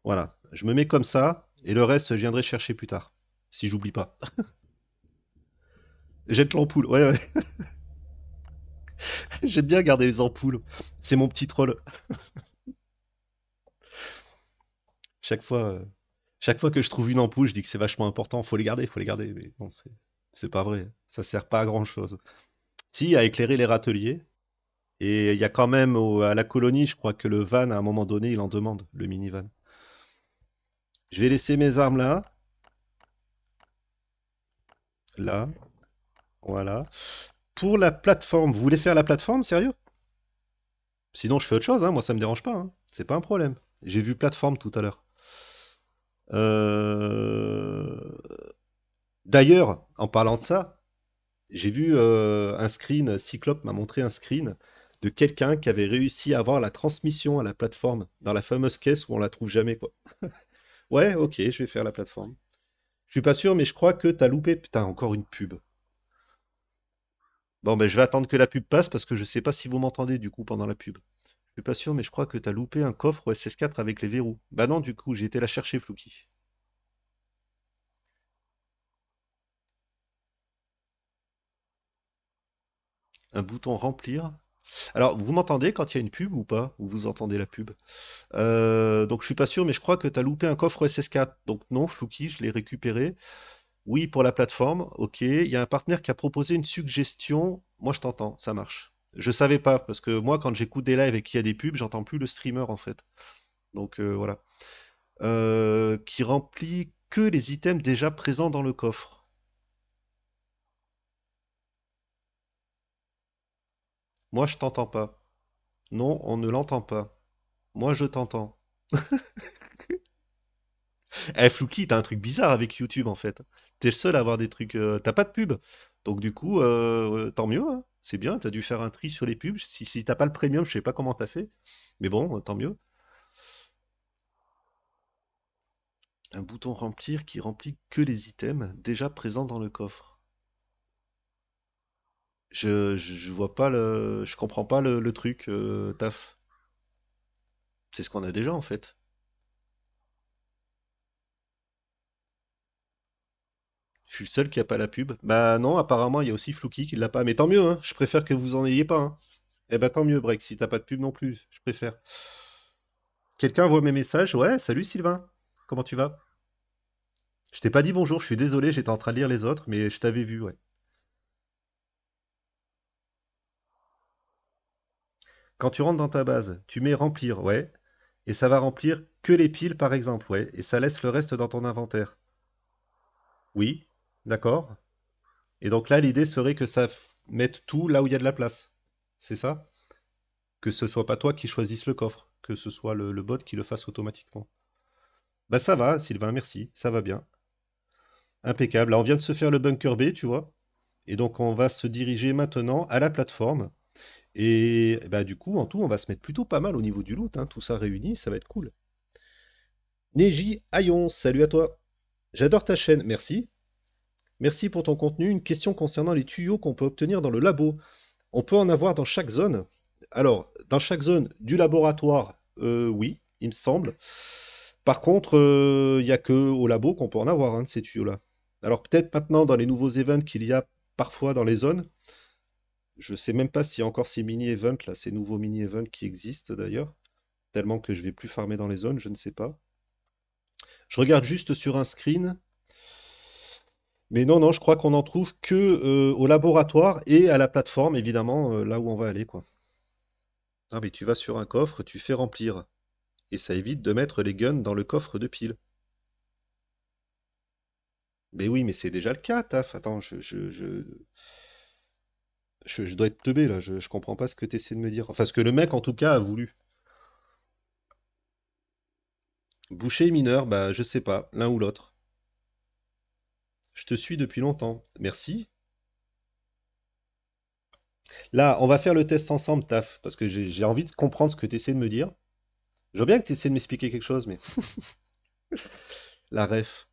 S1: Voilà. Je me mets comme ça. Et le reste, je viendrai chercher plus tard. Si j'oublie pas. Jette l'ampoule. Ouais, ouais. J'aime bien garder les ampoules. C'est mon petit troll. chaque fois, euh, chaque fois que je trouve une ampoule, je dis que c'est vachement important, faut les garder, faut les garder. Mais bon, c'est pas vrai, ça sert pas à grand chose. Si, à éclairer les râteliers. Et il y a quand même à la colonie, je crois que le van, à un moment donné, il en demande, le minivan. Je vais laisser mes armes là. Là. Voilà. Pour la plateforme, vous voulez faire la plateforme, sérieux Sinon, je fais autre chose, hein. moi ça me dérange pas. Hein. C'est pas un problème. J'ai vu plateforme tout à l'heure. Euh, d'ailleurs, en parlant de ça, j'ai vu euh, un screen, Cyclope m'a montré un screen de quelqu'un qui avait réussi à avoir la transmission à la plateforme dans la fameuse caisse où on la trouve jamais quoi. ouais, ok, je vais faire la plateforme. Je suis pas sûr, mais je crois que tu as loupé. Putain, encore une pub. Bon, ben je vais attendre que la pub passe parce que je sais pas si vous m'entendez du coup pendant la pub. Je suis pas sûr, mais je crois que tu as loupé un coffre SS4 avec les verrous. Bah non, du coup, j'ai été la chercher, Flouki. Un bouton remplir. Alors, vous m'entendez quand il y a une pub ou pas Ou vous entendez la pub euh, Donc, je suis pas sûr, mais je crois que tu as loupé un coffre SS4. Donc, non, Flouki, je l'ai récupéré. Oui, pour la plateforme, ok. Il y a un partenaire qui a proposé une suggestion. Moi, je t'entends, ça marche. Je savais pas, parce que moi, quand j'écoute des lives et qu'il y a des pubs, j'entends plus le streamer, en fait. Donc euh, voilà. Euh, qui remplit que les items déjà présents dans le coffre. Moi, je t'entends pas. Non, on ne l'entend pas. Moi, je t'entends. Eh, Flouki, t'as un truc bizarre avec YouTube en fait. T'es le seul à avoir des trucs. Euh, t'as pas de pub. Donc du coup, euh, tant mieux, hein. c'est bien, tu as dû faire un tri sur les pubs. Si, t'as pas le premium, je sais pas comment t'as fait, mais bon, tant mieux. Un bouton remplir qui remplit que les items déjà présents dans le coffre. Je, je, vois pas le. Je comprends pas le, truc, euh, taf. C'est ce qu'on a déjà en fait. Je suis le seul qui a pas la pub. Bah non, apparemment, il y a aussi Flouki qui l'a pas. Mais tant mieux, hein. je préfère que vous en ayez pas. Hein. Eh bah tant mieux, Break, si t'as pas de pub non plus, je préfère. Quelqu'un voit mes messages Ouais, salut Sylvain, comment tu vas Je t'ai pas dit bonjour, je suis désolé, j'étais en train de lire les autres, mais je t'avais vu, ouais. Quand tu rentres dans ta base, tu mets remplir, ouais, et ça va remplir que les piles par exemple, ouais, et ça laisse le reste dans ton inventaire. Oui, D'accord. Et donc là, l'idée serait que ça mette tout là où il y a de la place. C'est ça Que ce soit pas toi qui choisisse le coffre, que ce soit le, bot qui le fasse automatiquement. Bah ça va, Sylvain, merci, ça va bien. Impeccable. Là, on vient de se faire le bunker B, tu vois. Et donc, on va se diriger maintenant à la plateforme. Et bah, du coup, en tout, on va se mettre plutôt pas mal au niveau du loot. Hein. Tout ça réuni, ça va être cool. Neji Ayon, salut à toi. J'adore ta chaîne, merci. Merci pour ton contenu. Une question concernant les tuyaux qu'on peut obtenir dans le labo. On peut en avoir dans chaque zone Alors, dans chaque zone du laboratoire, euh, oui, il me semble. Par contre, euh, il n'y a que au labo qu'on peut en avoir de hein, ces tuyaux-là. Alors peut-être maintenant dans les nouveaux events qu'il y a parfois dans les zones, je ne sais même pas s'il y a encore ces mini-events là, ces nouveaux mini-events qui existent d'ailleurs, tellement que je vais plus farmer dans les zones, je ne sais pas. Je regarde juste sur un screen mais non, non, je crois qu'on n'en trouve que euh, au laboratoire et à la plateforme, évidemment, euh, là où on va aller, quoi. Ah mais tu vas sur un coffre, tu fais remplir. Et ça évite de mettre les guns dans le coffre de pile. Mais oui, mais c'est déjà le cas, Taf. Attends, je, je, je... je, dois être teubé, là. Je, je comprends pas ce que tu essaies de me dire. Enfin, ce que le mec, en tout cas, a voulu. Boucher mineur, bah je sais pas, l'un ou l'autre. Je te suis depuis longtemps. Merci. Là, on va faire le test ensemble, taf, parce que j'ai envie de comprendre ce que tu essaies de me dire. Je bien que tu essaies de m'expliquer quelque chose, mais. La ref.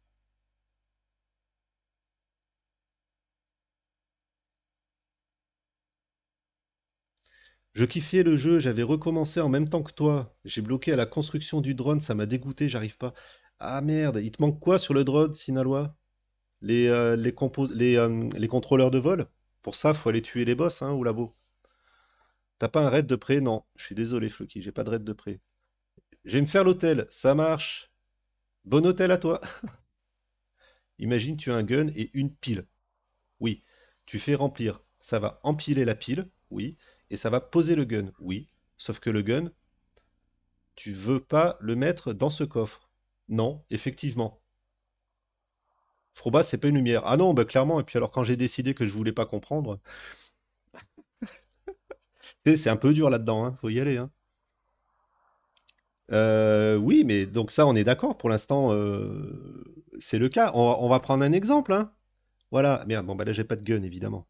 S1: Je kiffais le jeu, j'avais recommencé en même temps que toi. J'ai bloqué à la construction du drone, ça m'a dégoûté, j'arrive pas. Ah merde, il te manque quoi sur le drone, Sinaloa euh, euh, les, contrôleurs de vol. Pour ça, faut aller tuer les boss hein, ou labo. T'as pas un raid de près Non, je suis désolé, Floki, j'ai pas de raid de près. Je vais me faire l'hôtel, ça marche. Bon hôtel à toi. Imagine, tu as un gun et une pile. Oui. Tu fais remplir. Ça va empiler la pile, oui. Et ça va poser le gun, oui. Sauf que le gun, tu veux pas le mettre dans ce coffre. Non, effectivement. Froba, c'est pas une lumière. Ah non, bah clairement. Et puis alors, quand j'ai décidé que je voulais pas comprendre, c'est un peu dur là-dedans. Il hein. Faut y aller. Hein. Euh, oui, mais donc ça, on est d'accord. Pour l'instant, euh, c'est le cas. On, va prendre un exemple. Hein. Voilà. Merde. Bon, bah là, j'ai pas de gun, évidemment.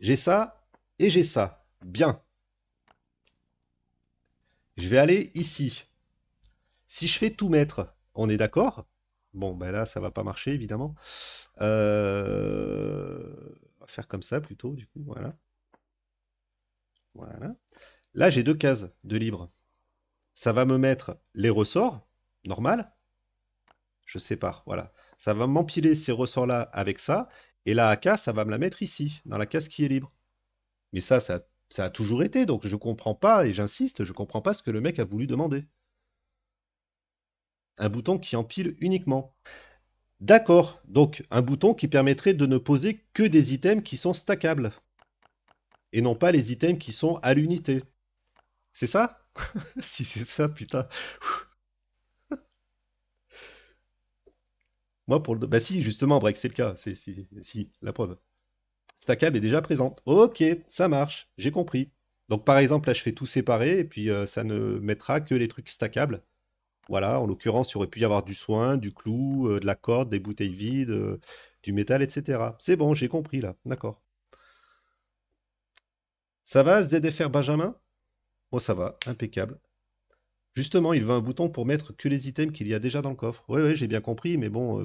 S1: J'ai ça et j'ai ça. Bien. Je vais aller ici. Si je fais tout mettre, on est d'accord Bon, ben là, ça va pas marcher, évidemment. Euh, on va faire comme ça plutôt, du coup, voilà. Voilà. Là, j'ai deux cases de libre. Ça va me mettre les ressorts, normal. Je pas voilà. Ça va m'empiler ces ressorts-là avec ça. Et la AK, ça va me la mettre ici, dans la case qui est libre. Mais ça, ça, ça a toujours été. Donc, je comprends pas, et j'insiste, je comprends pas ce que le mec a voulu demander un bouton qui empile uniquement. D'accord, donc un bouton qui permettrait de ne poser que des items qui sont stackables, et non pas les items qui sont à l'unité. C'est ça Si c'est ça, putain. Moi, pour le... Bah si, justement, Break, c'est le cas. C'est si, la preuve. Stackable est déjà présente. Ok, ça marche, j'ai compris. Donc par exemple, là, je fais tout séparer, et puis euh, ça ne mettra que les trucs stackables. Voilà, en l'occurrence, il aurait pu y avoir du soin, du clou, euh, de la corde, des bouteilles vides, euh, du métal, etc. C'est bon, j'ai compris là, d'accord. Ça va, ZFR Benjamin Oh, ça va, impeccable. Justement, il veut un bouton pour mettre que les items qu'il y a déjà dans le coffre. Oui, oui, j'ai bien compris, mais bon, euh,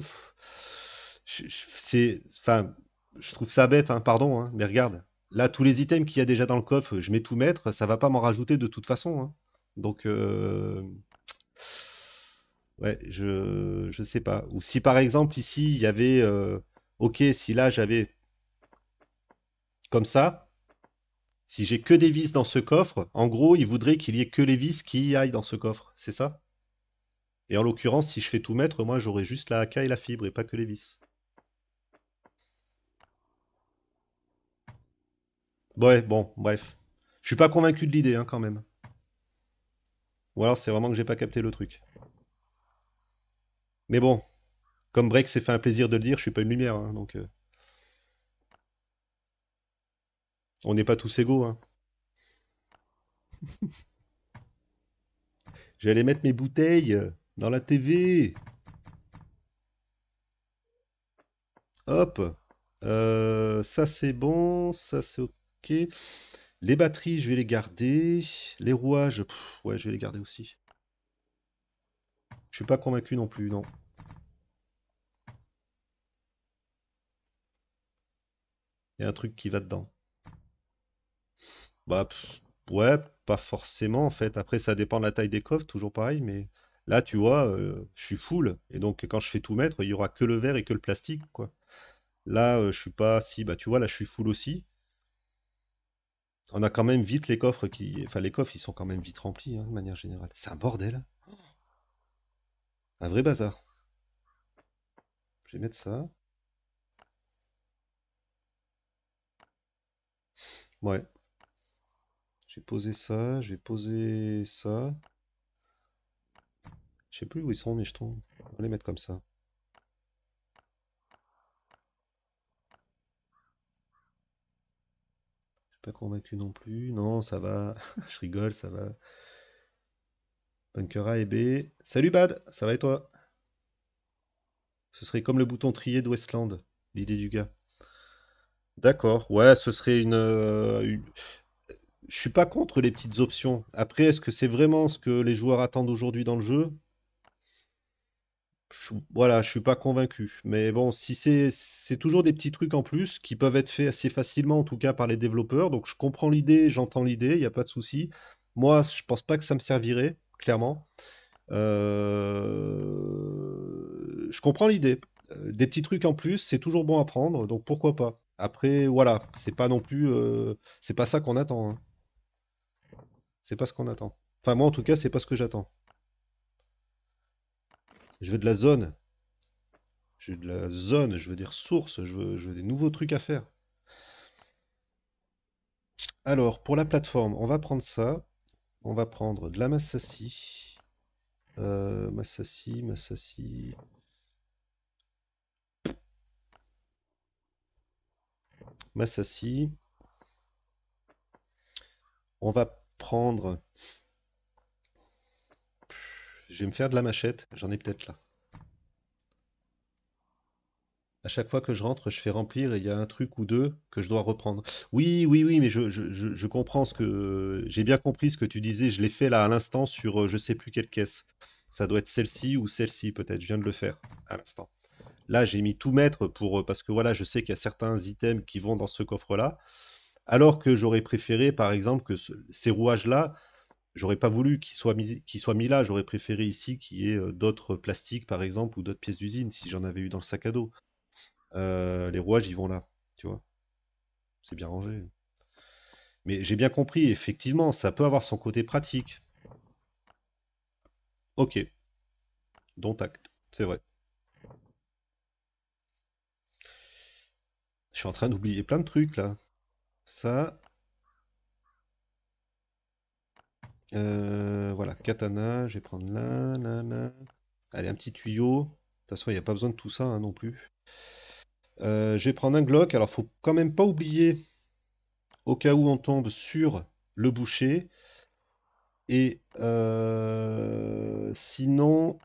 S1: c'est, enfin, je trouve ça bête, hein, pardon, hein, mais regarde, là, tous les items qu'il y a déjà dans le coffre, je mets tout mettre, ça va pas m'en rajouter de toute façon. Hein. Donc, Ouais, je je sais pas. Ou si par exemple ici il y avait euh, OK, si là j'avais comme ça, si j'ai que des vis dans ce coffre, en gros, il voudrait qu'il y ait que les vis qui aillent dans ce coffre, c'est ça Et en l'occurrence, si je fais tout mettre, moi j'aurai juste la AK et la fibre et pas que les vis. Ouais, bon, bref. Je suis pas convaincu de l'idée hein, quand même. Ou alors c'est vraiment que j'ai pas capté le truc. Mais bon, comme Break c'est fait un plaisir de le dire, je suis pas une lumière, hein, donc. Euh. On n'est pas tous égaux, hein. J'allais mettre mes bouteilles dans la TV. Hop. Euh, ça c'est bon, ça c'est ok. Les batteries, je vais les garder. Les rouages, ouais, je vais les garder aussi pas convaincu non plus, non. et y a un truc qui va dedans. Bah, ouais, pas forcément en fait. Après, ça dépend de la taille des coffres, toujours pareil, mais là, tu vois, euh, je suis full. Et donc, quand je fais tout mettre, il y aura que le verre et que le plastique, quoi. Là, euh, je suis pas si, bah tu vois, là, je suis full aussi. On a quand même vite les coffres qui, enfin, les coffres, ils sont quand même vite remplis, hein, de manière générale. C'est un bordel. Un vrai bazar. Je vais mettre ça. Ouais. J'ai posé ça, je vais poser ça. Je sais plus où ils sont je jetons. On va les mettre comme ça. Je suis pas convaincu non plus. Non, ça va. Je rigole, ça va. A et B. Salut Bad, ça va et toi Ce serait comme le bouton trier de Westland, l'idée du gars. D'accord, ouais, ce serait une, Je euh, Je suis pas contre les petites options. Après, est-ce que c'est vraiment ce que les joueurs attendent aujourd'hui dans le jeu voilà, je suis pas convaincu. Mais bon, si c'est toujours des petits trucs en plus qui peuvent être faits assez facilement, en tout cas par les développeurs. Donc je comprends l'idée, j'entends l'idée, il n'y a pas de souci. Moi, je pense pas que ça me servirait clairement. Euh, je comprends l'idée. Euh, des petits trucs en plus, c'est toujours bon à prendre, donc pourquoi pas. Après, voilà, c'est pas non plus, euh, c'est pas ça qu'on attend. Hein. C'est pas ce qu'on attend. Enfin, moi en tout cas, c'est pas ce que j'attends. Je veux de la zone. Je veux de la zone, je veux des ressources, je veux des nouveaux trucs à faire. Alors, pour la plateforme, on va prendre ça. On va prendre de la Massassi. Euh, Massassi, Massassi. On va prendre... Je vais me faire de la machette. J'en ai peut-être là à chaque fois que je rentre, je fais remplir et il y a un truc ou deux que je dois reprendre. Oui, oui, oui, mais je, comprends ce que. J'ai bien compris ce que tu disais. Je l'ai fait là à l'instant sur je euh, je sais plus quelle caisse. Ça doit être celle-ci ou celle-ci, peut-être. Je viens de le faire à l'instant. Là, j'ai mis tout mettre pour, euh, parce que voilà, je sais qu'il y a certains items qui vont dans ce coffre-là. Alors que j'aurais préféré, par exemple, que ces rouages-là, j'aurais pas voulu qu'ils soient qu'ils soient mis là. J'aurais préféré ici qu'il y ait euh, d'autres plastiques, par exemple, ou d'autres pièces d'usine, si j'en avais eu dans le sac à dos. Euh, les rouages, ils vont là, tu vois. C'est bien rangé. Mais j'ai bien compris, effectivement, ça peut avoir son côté pratique. Ok. Dont acte, c'est vrai. Je suis en train d'oublier plein de trucs là. Ça. Euh, voilà, katana, je vais prendre là, là, Allez, un petit tuyau. De toute façon, il n'y a pas besoin de tout ça hein, non plus. Euh, je vais prendre un Glock. Alors, faut quand même pas oublier, au cas où on tombe sur le boucher. Et euh, sinon,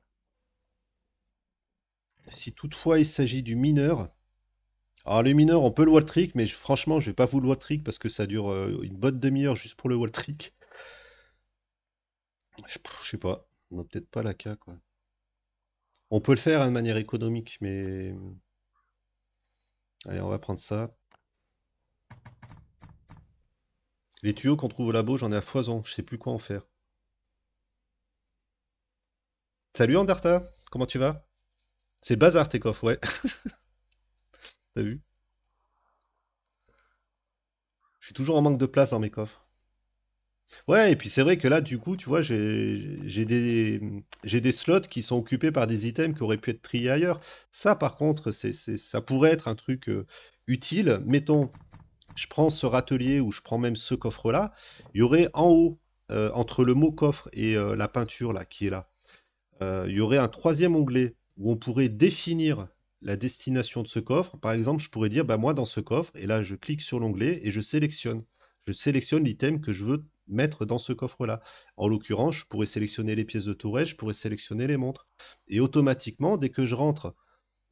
S1: si toutefois il s'agit du mineur, alors le mineur, on peut le wall trick, mais franchement, je vais pas vous le wall trick parce que ça dure euh, une bonne demi-heure juste pour le wall trick. Je, ne sais pas, on n'a peut-être pas la cas quoi. On peut le faire hein, de manière économique, mais Allez, on va prendre ça. Les tuyaux qu'on trouve au labo, j'en ai à foison. Je sais plus quoi en faire. Salut Andarta, comment tu vas C'est bazar tes coffres, ouais. T'as vu Je suis toujours en manque de place dans mes coffres. Ouais, et puis c'est vrai que là, du coup, tu vois, j'ai des, slots qui sont occupés par des items qui auraient pu être triés ailleurs. Ça, par contre, c'est, ça pourrait être un truc euh, utile. Mettons, je prends ce râtelier ou je prends même ce coffre-là. Il y aurait en haut, euh, entre le mot coffre et euh, la peinture là, qui est là, il y aurait un troisième onglet où on pourrait définir la destination de ce coffre. Par exemple, je pourrais dire, bah, moi, dans ce coffre, et là, je clique sur l'onglet et je sélectionne. Je sélectionne l'item que je veux mettre dans ce coffre-là. En l'occurrence, je pourrais sélectionner les pièces de tourelle, je pourrais sélectionner les montres. Et automatiquement, dès que je rentre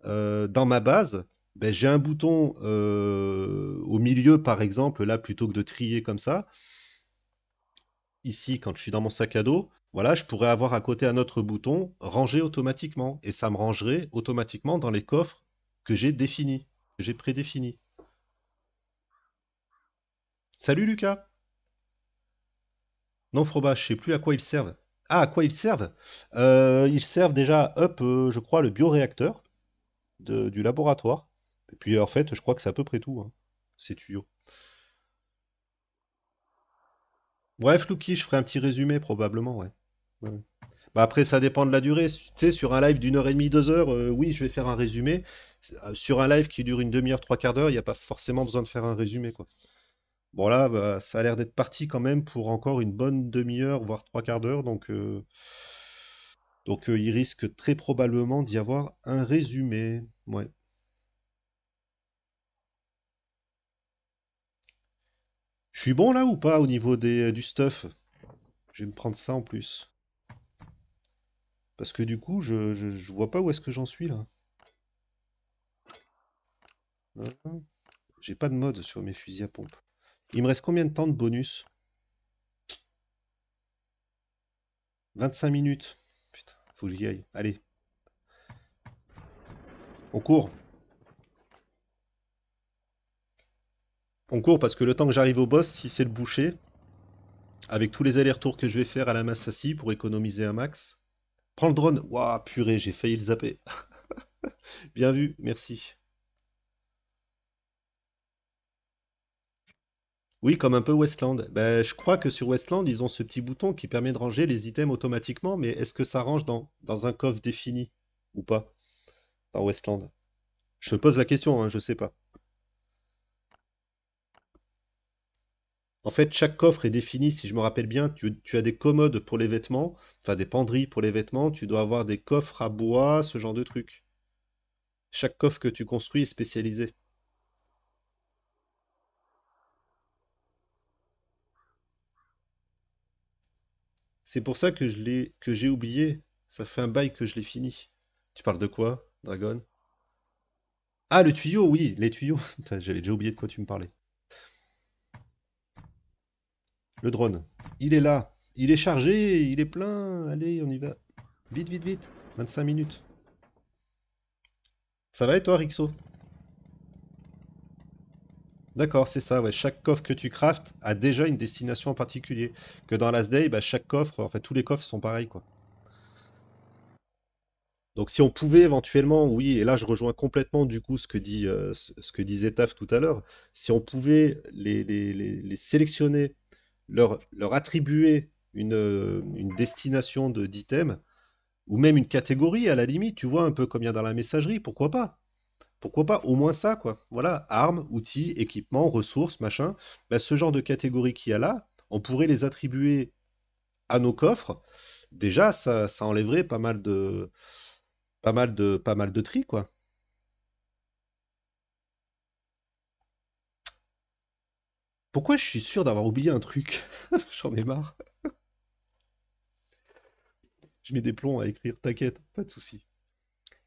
S1: euh, dans ma base, ben, j'ai un bouton euh, au milieu, par exemple, là, plutôt que de trier comme ça. Ici, quand je suis dans mon sac à dos, voilà, je pourrais avoir à côté un autre bouton rangé automatiquement. Et ça me rangerait automatiquement dans les coffres que j'ai définis, que j'ai prédéfinis. Salut Lucas non, fromage, je sais plus à quoi ils servent. Ah, à quoi ils servent euh, Ils servent déjà up, euh, je crois, le bioréacteur du laboratoire. Et puis en fait, je crois que c'est à peu près tout, hein. ces tuyaux. Bref, Luki, je ferai un petit résumé probablement, ouais. Bah, après, ça dépend de la durée. Tu sais, sur un live d'une heure et demie, deux heures, euh, oui, je vais faire un résumé. Sur un live qui dure une demi-heure, trois quarts d'heure, il n'y a pas forcément besoin de faire un résumé, quoi. Bon là, bah, ça a l'air d'être parti quand même pour encore une bonne demi-heure, voire trois quarts d'heure. Donc, euh, donc euh, il risque très probablement d'y avoir un résumé. Ouais. Je suis bon là ou pas au niveau des, euh, du stuff Je vais me prendre ça en plus. Parce que du coup, je, je, je vois pas où est-ce que j'en suis là. Hein? J'ai pas de mode sur mes fusils à pompe. Il me reste combien de temps de bonus 25 minutes. Putain, faut que j'y aille. Allez. On court. On court parce que le temps que j'arrive au boss, si c'est le boucher, avec tous les allers-retours que je vais faire à la assis pour économiser un max. Prends le drone. Waouh, purée, j'ai failli le zapper. Bien vu, merci. Oui, comme un peu Westland. Ben, je crois que sur Westland, ils ont ce petit bouton qui permet de ranger les items automatiquement, mais est-ce que ça range dans, un coffre défini ou pas Dans Westland. Je me pose la question, je hein, je sais pas. En fait, chaque coffre est défini, si je me rappelle bien, tu, as des commodes pour les vêtements, enfin des penderies pour les vêtements, tu dois avoir des coffres à bois, ce genre de trucs. Chaque coffre que tu construis est spécialisé. C'est pour ça que je l'ai, que j'ai oublié. Ça fait un bail que je l'ai fini. Tu parles de quoi, Dragon Ah, le tuyau, oui, les tuyaux. J'avais déjà oublié de quoi tu me parlais. Le drone. Il est là. Il est chargé. Il est plein. Allez, on y va. Vite, vite, vite. 25 minutes. Ça va et toi, Rixo D'accord, c'est ça. Chaque coffre que tu craftes a déjà une destination en particulier. Que dans Last Day, bah, chaque coffre, en fait, tous les coffres sont pareils, Donc si on pouvait éventuellement, oui, et là je rejoins complètement du coup ce que, dit, euh, ce que disait Taf tout à l'heure, si on pouvait les, sélectionner, leur, attribuer une, euh, destination d'item, ou même une catégorie à la limite, tu vois, un peu comme il y a dans la messagerie, pourquoi pas pourquoi pas au moins ça, quoi. Voilà, armes, outils, équipements, ressources, machin. Bah, ce genre de catégories qu'il y a là, on pourrait les attribuer à nos coffres. Déjà, ça, ça enlèverait pas mal de, pas mal de, pas mal de tri, quoi. Pourquoi je suis sûr d'avoir oublié un truc J'en ai marre. je mets des plombs à écrire, t'inquiète, pas de soucis.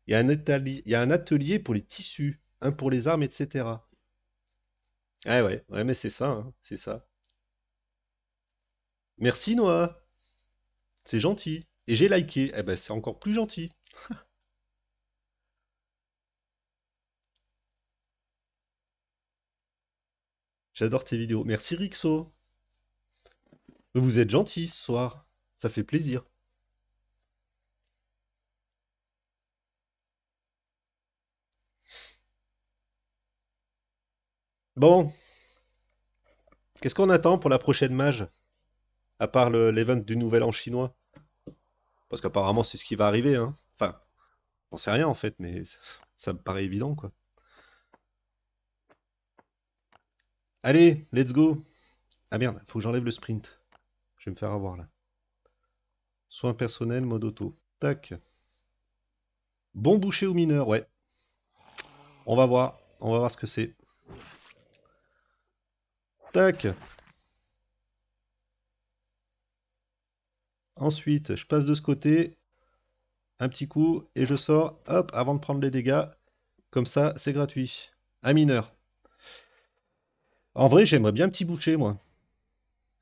S1: Il y, a un atelier, pour les tissus, un pour les armes, etc. Ah ouais, ouais, mais c'est ça, hein, c'est ça. Merci Noah. C'est gentil. Et j'ai liké. Eh ben c'est encore plus gentil. J'adore tes vidéos. Merci Rixo. Vous êtes gentil ce soir. Ça fait plaisir. Bon. Qu'est-ce qu'on attend pour la prochaine mage À part l'event du Nouvel An chinois Parce qu'apparemment, c'est ce qui va arriver. Hein. Enfin, on sait rien en fait, mais ça me paraît évident quoi. Allez, let's go Ah merde, faut que j'enlève le sprint. Je vais me faire avoir là. Soins personnels, mode auto. Tac. Bon boucher ou mineur, ouais. On va voir. On va voir ce que c'est. Tac. Ensuite, je passe de ce côté, un petit coup, et je sors, hop, avant de prendre les dégâts. Comme ça, c'est gratuit. Un mineur. En vrai, j'aimerais bien petit boucher, moi.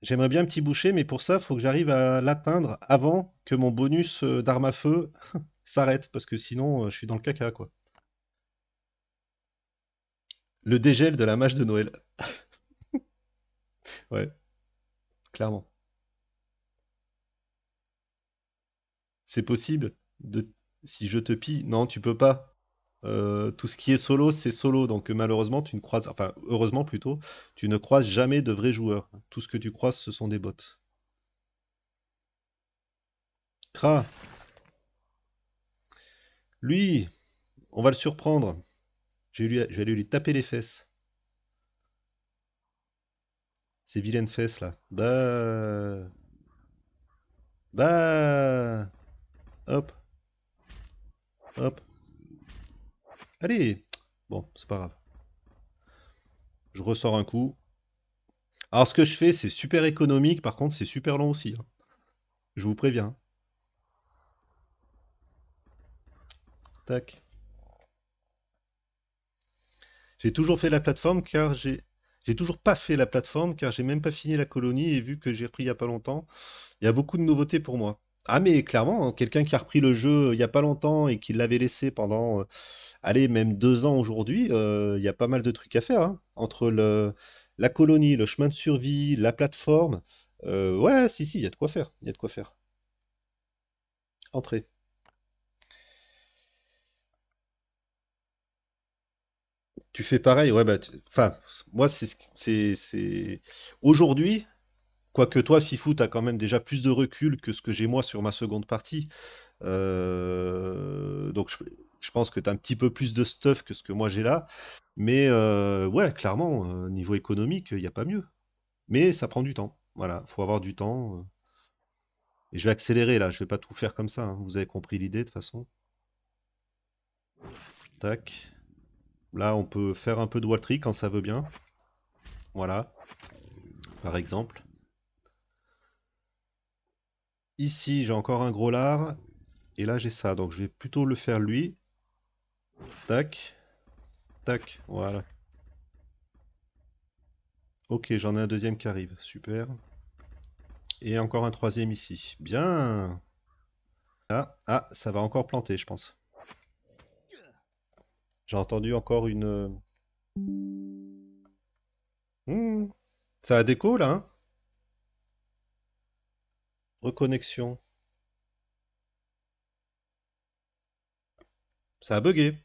S1: J'aimerais bien petit boucher, mais pour ça, faut que j'arrive à l'atteindre avant que mon bonus euh, d'arme à feu s'arrête, parce que sinon, euh, je suis dans le caca, quoi. Le dégel de la mâche de Noël. Ouais, clairement. C'est possible de si je te pille, non, tu peux pas. Euh, tout ce qui est solo, c'est solo. Donc euh, malheureusement, tu ne croises, enfin heureusement plutôt, tu ne croises jamais de vrais joueurs. Tout ce que tu croises, ce sont des bots. Cra. Lui, on va le surprendre. Je vais lui, je lui taper les fesses. Ces vilaines fesses là. Bah. Bah. Hop. Hop. Allez. Bon, c'est pas grave. Je ressors un coup. Alors ce que je fais, c'est super économique, par contre c'est super long aussi. Hein. Je vous préviens. Tac. J'ai toujours fait la plateforme car j'ai j'ai toujours pas fait la plateforme car j'ai même pas fini la colonie et vu que j'ai repris il y a pas longtemps, il y a beaucoup de nouveautés pour moi. Ah mais clairement, hein, quelqu'un qui a repris le jeu euh, il y a pas longtemps et qui l'avait laissé pendant, euh, allez, même deux ans aujourd'hui, euh, il y a pas mal de trucs à faire. Hein. Entre le, la colonie, le chemin de survie, la plateforme, ouais, si, si, il y a de quoi faire. Il y a de quoi faire. Entrée. Tu fais pareil, ouais, bah, enfin, moi, c'est. Aujourd'hui, quoique toi, Fifou, t'as quand même déjà plus de recul que ce que j'ai moi sur ma seconde partie. Euh, donc, je, pense que t'as un petit peu plus de stuff que ce que moi j'ai là. Mais euh, ouais, clairement, euh, niveau économique, il n'y a pas mieux. Mais ça prend du temps. Voilà, faut avoir du temps. Et je vais accélérer là, je vais pas tout faire comme ça. Hein. Vous avez compris l'idée de toute façon. Tac. Là, on peut faire un peu de waltry quand ça veut bien. Voilà, par exemple. Ici, j'ai encore un gros lard. Et là, j'ai ça. Donc, je vais plutôt le faire lui. Tac. Tac. Voilà. Ok, j'en ai un deuxième qui arrive. Super. Et encore un troisième ici. Bien. ah, ah ça va encore planter, je pense. J'ai entendu encore une... Euh, hmm, ça a déco là hein. Reconnexion. Ça a bugué.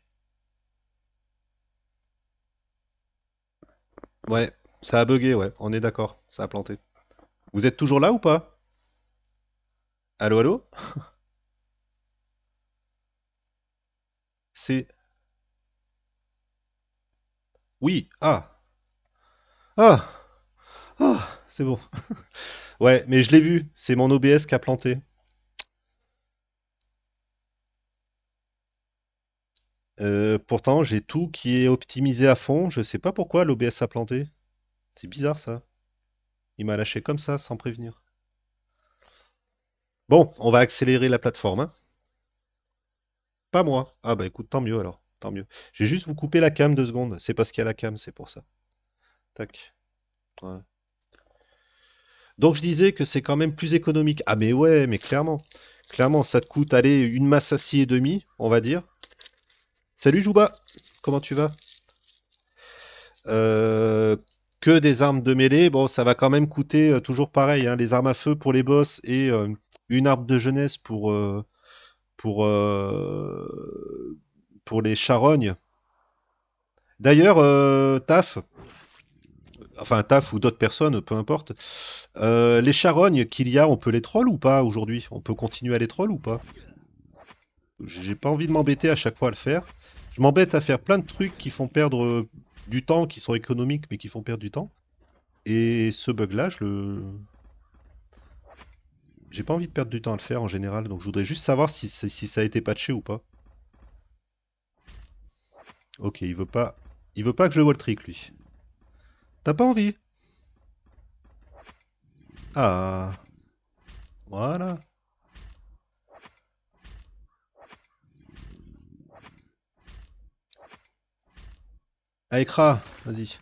S1: Ouais, ça a bugué, ouais, on est d'accord, ça a planté. Vous êtes toujours là ou pas Allô, allô C'est oui, ah. ah. Ah. c'est bon. ouais, mais je l'ai vu, c'est mon OBS qui a planté. Euh, pourtant, j'ai tout qui est optimisé à fond. Je sais pas pourquoi l'OBS a planté. C'est bizarre ça. Il m'a lâché comme ça, sans prévenir. Bon, on va accélérer la plateforme. Hein. Pas moi. Ah bah écoute, tant mieux alors tant mieux. Je vais juste vous couper la cam deux secondes. C'est parce qu'il y a la cam, c'est pour ça. Tac. Donc je disais que c'est quand même plus économique. Ah mais ouais, mais clairement. Clairement, ça te coûte, aller une masse à scie et demi, on va dire. Salut Jouba, comment tu vas euh, Que des armes de mêlée, bon, ça va quand même coûter euh, toujours pareil, hein, les armes à feu pour les boss et euh, une arme de jeunesse pour, pour, pour les charognes. D'ailleurs, euh, Taf, enfin Taf ou d'autres personnes, peu importe, euh, les charognes qu'il y a, on peut les troll ou pas aujourd'hui On peut continuer à les troll ou pas J'ai pas envie de m'embêter à chaque fois à le faire. Je m'embête à faire plein de trucs qui font perdre euh, du temps, qui sont économiques mais qui font perdre du temps. Et ce bug-là, je le... J'ai pas envie de perdre du temps à le faire en général, donc je voudrais juste savoir si, si ça a été patché ou pas. Ok, il veut pas... Il veut pas que je le trick, lui. T'as pas envie Ah... Voilà. écra ah, vas-y.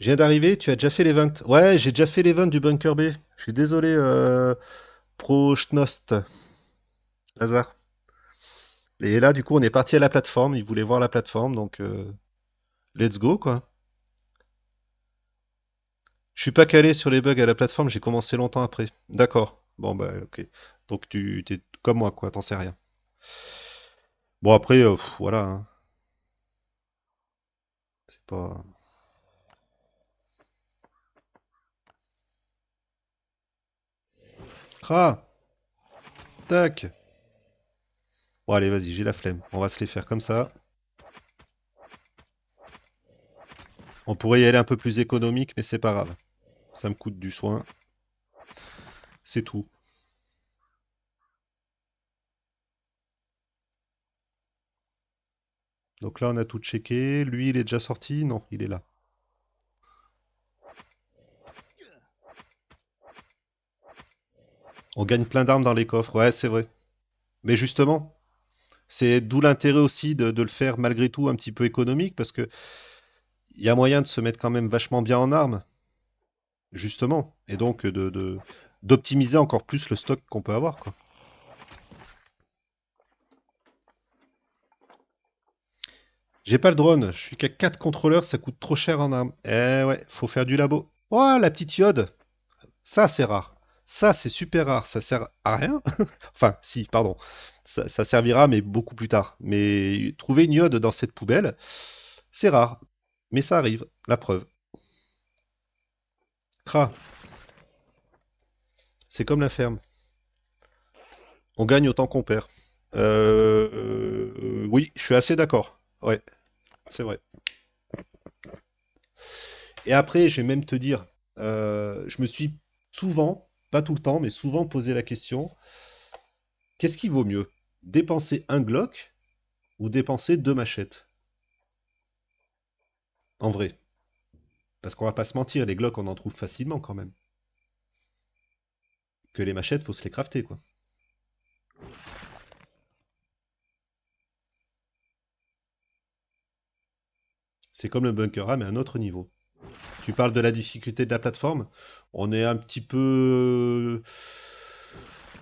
S1: Je viens d'arriver, tu as déjà fait l'event. Ouais, j'ai déjà fait l'event du bunker B. Je suis désolé, euh, pro Schnost. Lazare. Et là, du coup, on est parti à la plateforme. Il voulait voir la plateforme, donc euh, let's go, quoi. Je suis pas calé sur les bugs à la plateforme, j'ai commencé longtemps après. D'accord. Bon, bah, ok. Donc, tu es comme moi, quoi, t'en sais rien. Bon, après, euh, voilà. Hein. C'est pas. Ah Tac Bon allez, vas-y, j'ai la flemme. On va se les faire comme ça. On pourrait y aller un peu plus économique, mais c'est pas grave. Ça me coûte du soin. C'est tout. Donc là, on a tout checké. Lui, il est déjà sorti Non, il est là. On gagne plein d'armes dans les coffres. Ouais, c'est vrai. Mais justement, c'est d'où l'intérêt aussi de, le faire malgré tout un petit peu économique, parce que il y a moyen de se mettre quand même vachement bien en armes, justement, et donc de d'optimiser encore plus le stock qu'on peut avoir. Quoi. J'ai pas le drone, je suis qu'à 4 contrôleurs, ça coûte trop cher en armes. Eh ouais, faut faire du labo. Oh, la petite iode Ça, c'est rare. Ça, c'est super rare, ça sert à rien. enfin, si, pardon, ça, servira, mais beaucoup plus tard. Mais trouver une iode dans cette poubelle, c'est rare. Mais ça arrive, la preuve. Cra. C'est comme la ferme. On gagne autant qu'on perd. Euh, euh, oui, je suis assez d'accord. Ouais, c'est vrai. Et après, je vais même te dire, euh, je me suis souvent pas tout le temps, mais souvent poser la question, qu'est-ce qui vaut mieux Dépenser un Glock ou dépenser deux machettes En vrai. Parce qu'on va pas se mentir, les Glocks, on en trouve facilement quand même. Que les machettes, faut se les crafter, quoi. C'est comme le bunker A, mais à un autre niveau. Tu parles de la difficulté de la plateforme. On est un petit peu... Euh,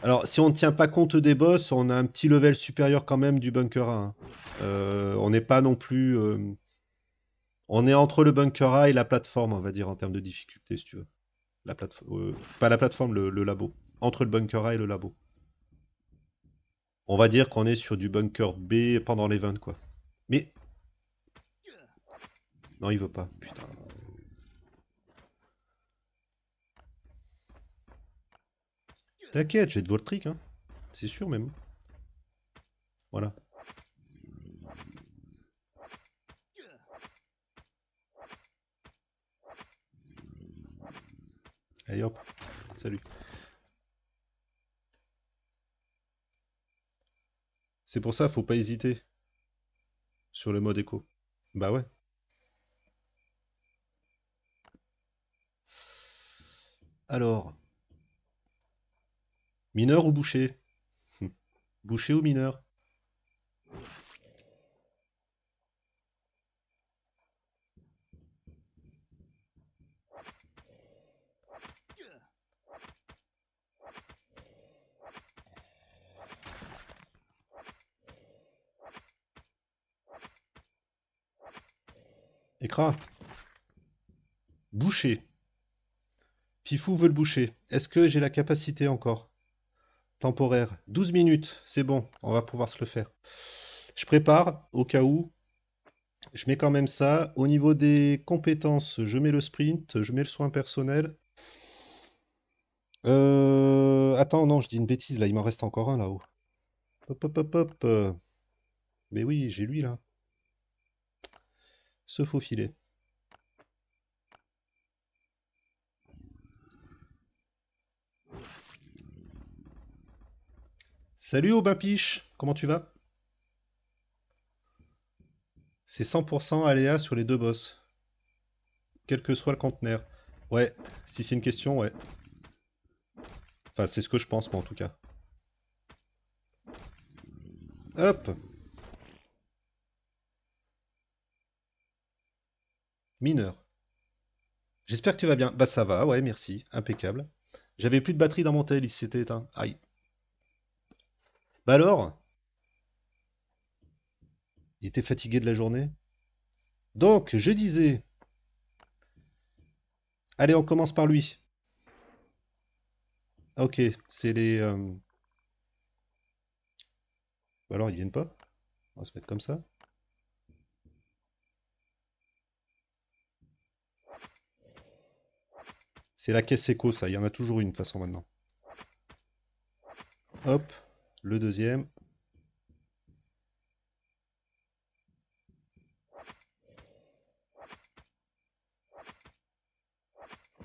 S1: alors, si on ne tient pas compte des boss, on a un petit level supérieur quand même du Bunker A. Hein. Euh, on n'est pas non plus... Euh, on est entre le Bunker A et la plateforme, on va dire, en termes de difficulté, si tu veux. La plateforme, pas la plateforme, le, labo. Entre le Bunker A et le labo. On va dire qu'on est sur du Bunker B pendant les 20, quoi. Mais... Non, il veut pas, putain. T'inquiète, j'ai de Voltric, hein. C'est sûr même. Voilà. Allez hop, salut. C'est pour ça, faut pas hésiter sur le mode écho. Bah ouais. Alors, Mineur ou boucher Boucher ou mineur Écras. Boucher. Fifou veut le boucher. Est-ce que j'ai la capacité encore temporaire. 12 minutes, c'est bon, on va pouvoir se le faire. Je prépare au cas où. Je mets quand même ça. Au niveau des compétences, je mets le sprint, je mets le soin personnel. Euh, attends, non, je dis une bêtise là, il m'en reste encore un là-haut. Hop, hop, hop, hop. Mais oui, j'ai lui là. Se faufiler. Salut Aubin Piche, comment tu vas C'est 100% aléa sur les deux boss. Quel que soit le conteneur. Ouais, si c'est une question, ouais. Enfin, c'est ce que je pense, moi, en tout cas. Hop Mineur. J'espère que tu vas bien. Bah ça va, ouais, merci. Impeccable. J'avais plus de batterie dans mon tel, il s'était éteint. Aïe. Bah alors Il était fatigué de la journée Donc, je disais... Allez, on commence par lui. Ok, c'est les... Bah euh, alors, ils viennent pas On va se mettre comme ça. C'est la caisse éco, ça. Il y en a toujours une, de toute façon, maintenant. Hop le deuxième.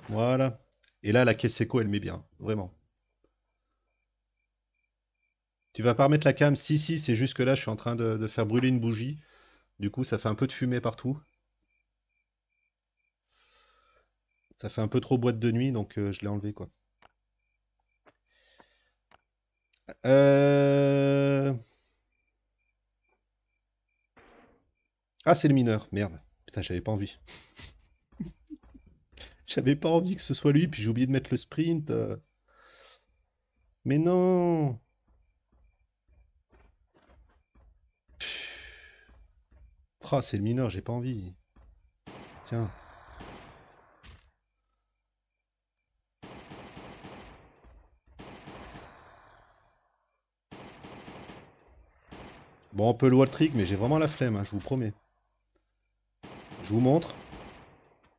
S1: Voilà. Et là, la caisse éco, elle met bien. Vraiment. Tu vas pas remettre la cam Si, si, c'est juste que là, je suis en train de, faire brûler une bougie. Du coup, ça fait un peu de fumée partout. Ça fait un peu trop boîte de nuit, donc euh, je l'ai enlevé, quoi. Euh, ah, c'est le mineur. Merde. Putain, j'avais pas envie. j'avais pas envie que ce soit lui, puis j'ai oublié de mettre le sprint. Euh. Mais non Ah, c'est le mineur, j'ai pas envie. Tiens. Bon, on peut le wall trick, mais j'ai vraiment la flemme, hein, je vous promets. Je vous montre.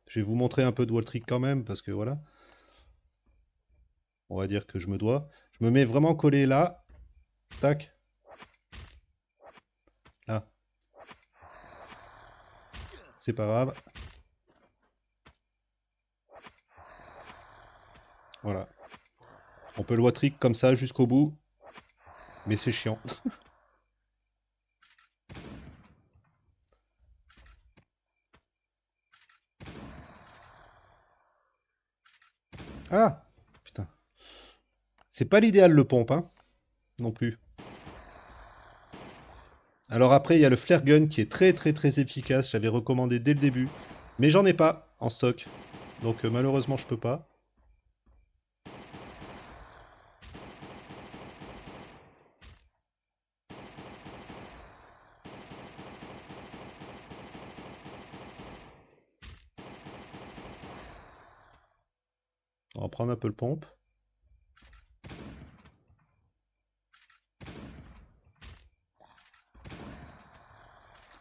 S1: Je vais vous montrer un peu de wall trick quand même, parce que voilà. On va dire que je me dois. Je me mets vraiment collé là. Tac. Là. C'est pas grave. Voilà. On peut le wall trick comme ça jusqu'au bout. Mais c'est chiant. Ah Putain. C'est pas l'idéal le pompe, hein Non plus. Alors après, il y a le flare gun qui est très très très efficace. J'avais recommandé dès le début. Mais j'en ai pas en stock. Donc euh, malheureusement, je peux pas. prendre un peu le pompe.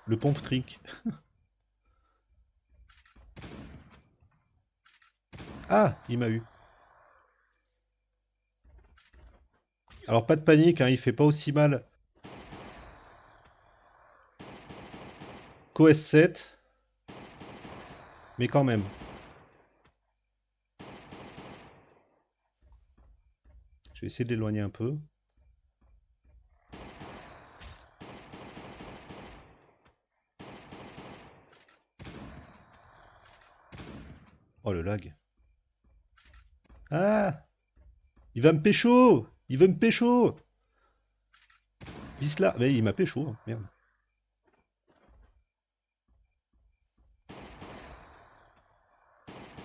S1: Le pompe trick. ah, il m'a eu. Alors pas de panique, hein, il fait pas aussi mal qu'OS7. Mais quand même. Je vais essayer de l'éloigner un peu. Oh le lag. Ah Il va me pécho Il veut me pécho Bisla Mais il m'a pécho, hein. merde.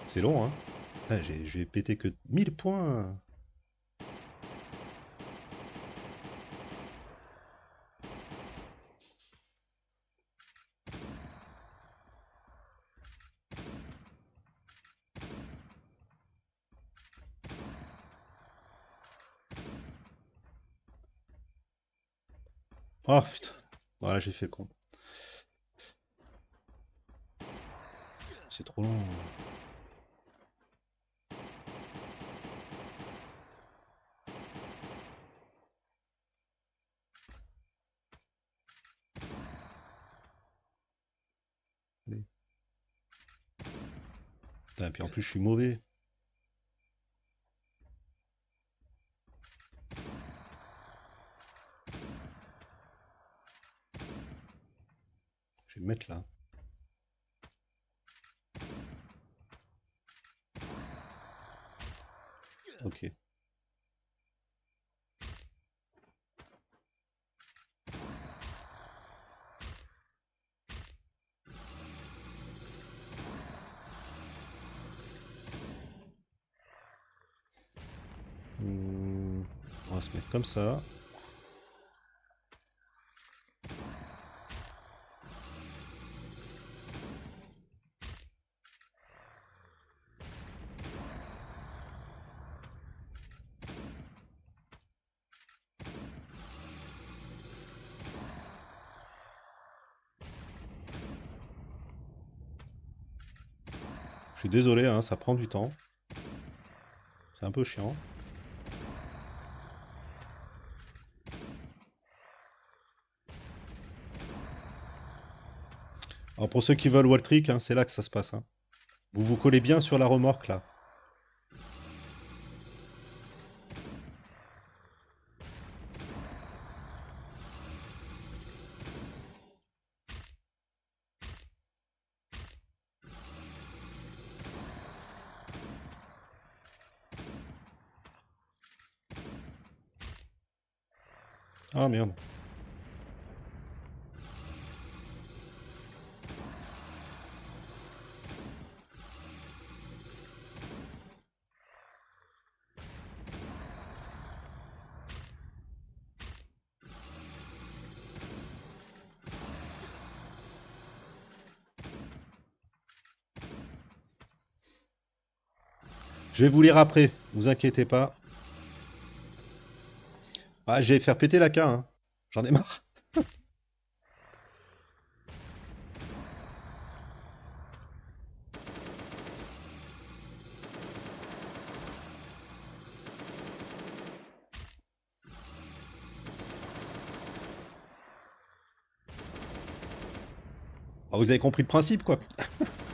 S1: C'est long, hein J'ai pété que 1000 points Oh putain. Voilà, j'ai fait le con. C'est trop long. Putain, et puis en plus je suis mauvais. mettre là. Ok. Hmm, on va se mettre comme ça. désolé, hein, ça prend du temps. C'est un peu chiant. Alors pour ceux qui veulent Waltrick, hein, c'est là que ça se passe. Hein. Vous vous collez bien sur la remorque là. Je vais vous lire après, vous inquiétez pas. Ah, j'ai faire péter la K, hein. J'en ai marre. Ah, vous avez compris le principe, quoi.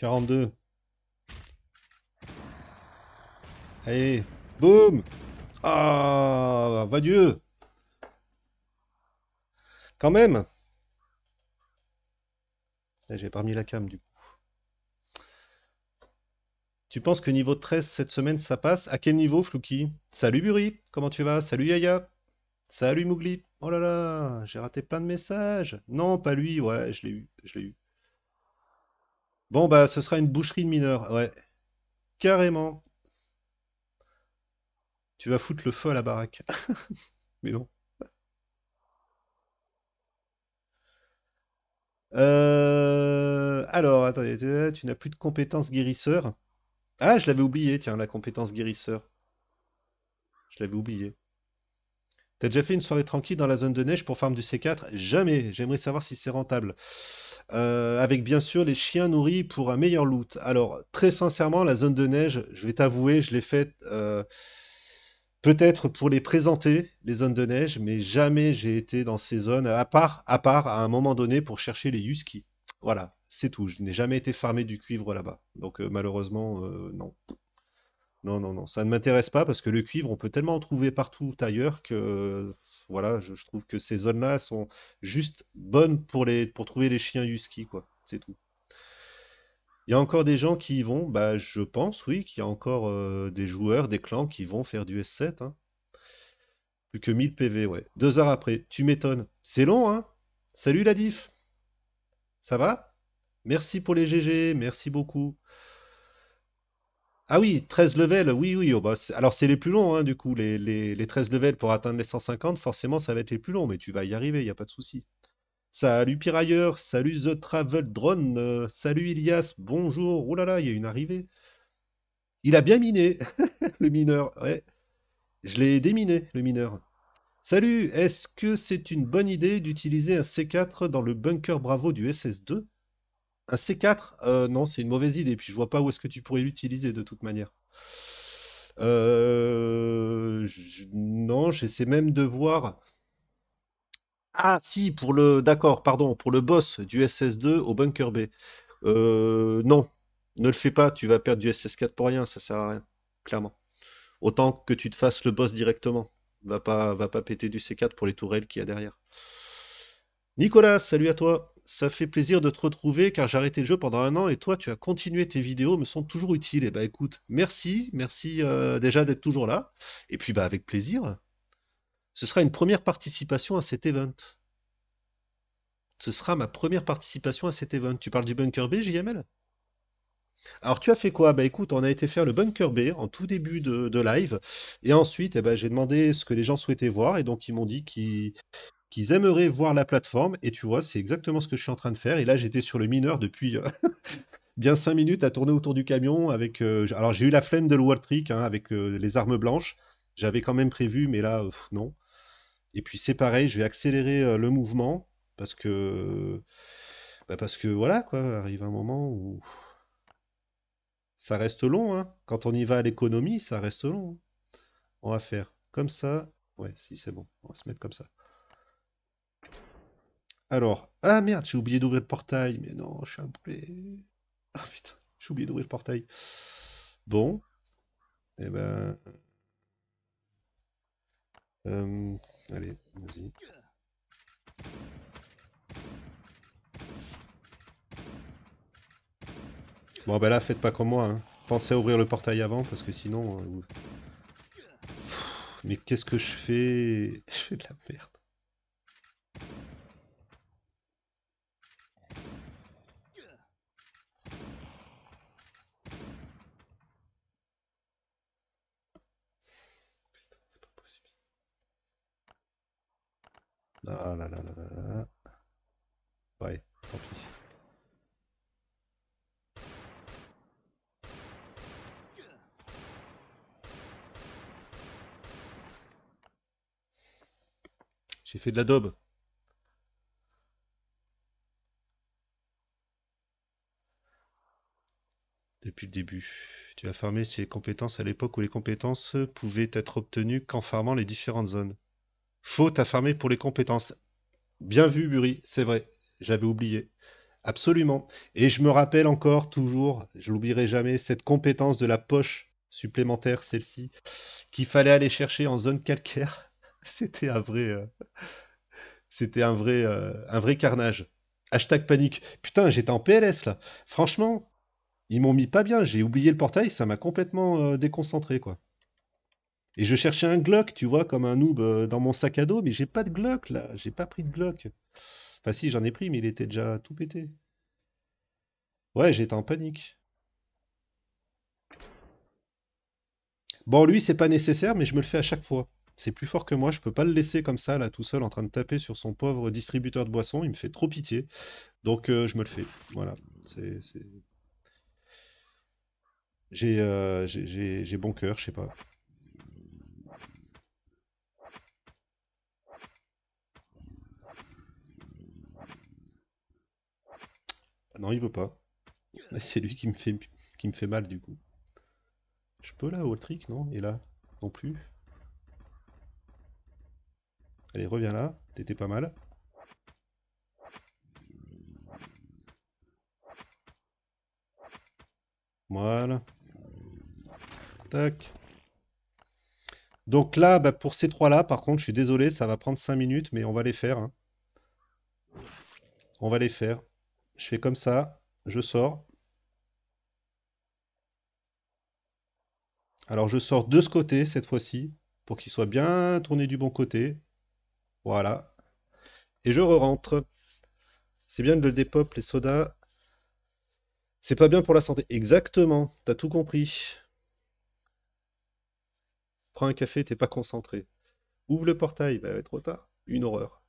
S1: 42. Allez, boum Ah, va bah, Dieu Quand même eh, J'ai pas remis la cam, du coup. Tu penses que niveau 13, cette semaine, ça passe À quel niveau, Flouki Salut Buri, comment tu vas Salut Yaya Salut Mougli Oh là là, j'ai raté plein de messages Non, pas lui, ouais, je l'ai eu, je l'ai eu. Bon, bah, ce sera une boucherie de mineurs, ouais. Carrément. Tu vas foutre le feu à la baraque. Mais non. Euh, alors, attendez, tu n'as plus de compétence guérisseur. Ah, je l'avais oublié, tiens, la compétence guérisseur. Je l'avais oublié. T'as déjà fait une soirée tranquille dans la zone de neige pour farmer du C4 Jamais. J'aimerais savoir si c'est rentable. Euh, avec bien sûr les chiens nourris pour un meilleur loot. Alors, très sincèrement, la zone de neige, je vais t'avouer, je l'ai faite euh, peut-être pour les présenter, les zones de neige, mais jamais j'ai été dans ces zones, à part, à part à un moment donné pour chercher les huskies. Voilà, c'est tout. Je n'ai jamais été farmer du cuivre là-bas. Donc, euh, malheureusement, non. Non, non, non, ça ne m'intéresse pas parce que le cuivre, on peut tellement en trouver partout ailleurs que euh, voilà, je, trouve que ces zones-là sont juste bonnes pour les pour trouver les chiens husky, quoi. C'est tout. Il y a encore des gens qui y vont, bah je pense, oui, qu'il y a encore euh, des joueurs, des clans qui vont faire du S7. Hein. Plus que 1000 PV, ouais. Deux heures après, tu m'étonnes. C'est long, hein Salut Ladif, Ça va Merci pour les GG, merci beaucoup. Ah oui, 13 levels, oui, oui. au oh, boss bah, alors, c'est les plus longs, hein, du coup. Les, les, 13 levels pour atteindre les 150, forcément, ça va être les plus longs, mais tu vas y arriver, il n'y a pas de souci. Salut Pirailleur, salut The Travel Drone, euh, salut Ilias, bonjour. Oh là là, il y a une arrivée. Il a bien miné, le mineur. Ouais, je l'ai déminé, le mineur. Salut, est-ce que c'est une bonne idée d'utiliser un C4 dans le bunker Bravo du SS2? Un C4, euh, non, c'est une mauvaise idée. Puis je vois pas où est-ce que tu pourrais l'utiliser de toute manière. Euh, non, j'essaie même de voir. Ah si, pour le d'accord, pardon, pour le boss du SS2 au bunker B. Euh, non, ne le fais pas, tu vas perdre du SS4 pour rien, ça sert à rien, clairement. Autant que tu te fasses le boss directement. Va pas, va pas péter du C4 pour les tourelles qu'il y a derrière. Nicolas, salut à toi ça fait plaisir de te retrouver car j'ai arrêté le jeu pendant un an et toi tu as continué tes vidéos me sont toujours utiles. Et eh bah ben, écoute, merci, merci euh, déjà d'être toujours là. Et puis bah avec plaisir. Ce sera une première participation à cet event. Ce sera ma première participation à cet event. Tu parles du Bunker B, JML alors tu as fait quoi Bah écoute, on a été faire le Bunker B en tout début de, live, et ensuite eh ben, j'ai demandé ce que les gens souhaitaient voir, et donc ils m'ont dit qu'ils qu'ils aimeraient voir la plateforme. Et tu vois, c'est exactement ce que je suis en train de faire. Et là, j'étais sur le mineur depuis euh, bien cinq minutes à tourner autour du camion. avec. Euh, alors, j'ai eu la flemme de le Trick hein, avec euh, les armes blanches. J'avais quand même prévu, mais là, non. Et puis, c'est pareil, je vais accélérer le mouvement parce que. Bah, parce que voilà, quoi, arrive un moment où. Ça reste long, hein. Quand on y va à l'économie, ça reste long. Hein. On va faire comme ça. Ouais, si, c'est bon. On va se mettre comme ça. Alors, ah merde, j'ai oublié d'ouvrir le portail. Mais non, je suis un poulet. Ah putain, j'ai oublié d'ouvrir le portail. Bon. Eh ben... Euh, allez, vas-y. Bon ben là, faites pas comme moi. Hein. Pensez à ouvrir le portail avant, parce que sinon... Euh, mais qu'est-ce que je fais Je fais de la merde. J'ai fait de la daube. Depuis le début. Tu as farmé ces compétences à l'époque où les compétences pouvaient être obtenues qu'en farmant les différentes zones à fermer pour les compétences. Bien vu, Buri, c'est vrai. J'avais oublié. Absolument. Et je me rappelle encore, toujours, je l'oublierai jamais, cette compétence de la poche supplémentaire, celle-ci, qu'il fallait aller chercher en zone calcaire. C'était un vrai, euh, c'était euh, un vrai, carnage. Hashtag panique. Putain, j'étais en PLS là. Franchement, ils m'ont mis pas bien. J'ai oublié le portail, ça m'a complètement euh, déconcentré quoi. Et je cherchais un Glock, tu vois, comme un noob euh, dans mon sac à dos, mais j'ai pas de Glock là, j'ai pas pris de Glock. Enfin si, j'en ai pris, mais il était déjà tout pété. Ouais, j'étais en panique. Bon, lui, c'est pas nécessaire, mais je me le fais à chaque fois. C'est plus fort que moi, je peux pas le laisser comme ça, là, tout seul, en train de taper sur son pauvre distributeur de boissons, il me fait trop pitié. Donc, euh, je me le fais. Voilà. C'est... Euh, j'ai J'ai bon cœur, je sais pas. Non, il veut pas. C'est lui qui me, fait, qui me fait mal du coup. Je peux là, au non Et là Non plus Allez, reviens là. T'étais pas mal. Voilà. Tac. Donc là, bah, pour ces trois-là, par contre, je suis désolé, ça va prendre 5 minutes, mais on va les faire. Hein. On va les faire je fais comme ça, je sors. Alors je sors de ce côté cette fois-ci, pour qu'il soit bien tourné du bon côté. Voilà. Et je re-rentre. C'est bien de le dépop, les sodas. C'est pas bien pour la santé. Exactement, t'as tout compris. Prends un café, t'es pas concentré. Ouvre le portail, être bah trop tard. Une horreur.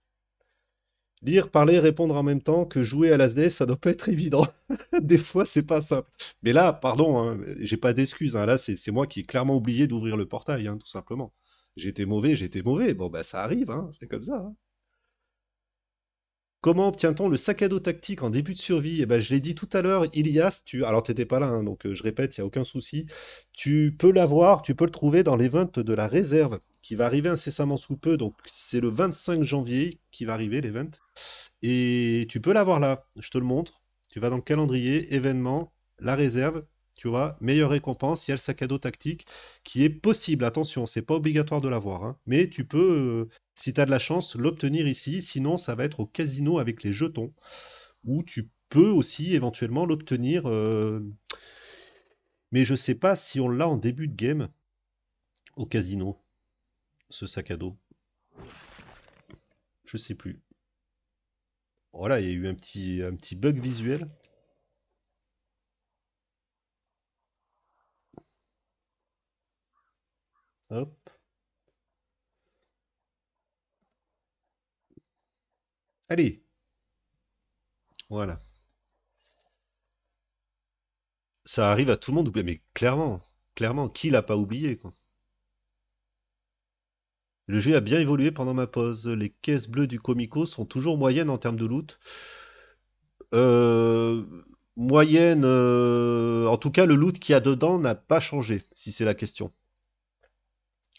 S1: Dire, parler, répondre en même temps que jouer à l'ASDS, ça doit pas être évident. des fois, c'est pas simple. Mais là, pardon, hein, j'ai pas d'excuses. Hein. Là, c'est moi qui ai clairement oublié d'ouvrir le portail, hein, tout simplement. J'étais mauvais, j'étais mauvais. Bon, ben ça arrive, c'est comme ça. Comment obtient-on le sac à dos tactique en début de survie eh ben, Je l'ai dit tout à l'heure, Ilias, tu... alors pas là, hein, donc euh, je répète, il n'y a aucun souci. Tu peux l'avoir, tu peux le trouver dans l'event de la réserve qui va arriver incessamment sous peu, donc c'est le 25 janvier qui va arriver l'event. Et tu peux l'avoir là, je te le montre. Tu vas dans le calendrier, événement, la réserve, tu vois, meilleure récompense, il y a le sac à dos tactique qui est possible, attention, c'est pas obligatoire de l'avoir, hein, mais tu peux, euh, si tu as de la chance, l'obtenir ici, sinon ça va être au casino avec les jetons, où tu peux aussi éventuellement l'obtenir, euh, mais je sais pas si on l'a en début de game au casino, ce sac à dos. Je sais plus. Voilà, oh il y a eu un petit, un petit bug visuel. Hop. Allez. Voilà. Ça arrive à tout le monde, mais clairement, clairement, qui l'a pas oublié quoi. Le jeu a bien évolué pendant ma pause. Les caisses bleues du Comico sont toujours moyennes en termes de loot. Euh, moyenne, euh, en tout cas, le loot qu'il y a dedans n'a pas changé, si c'est la question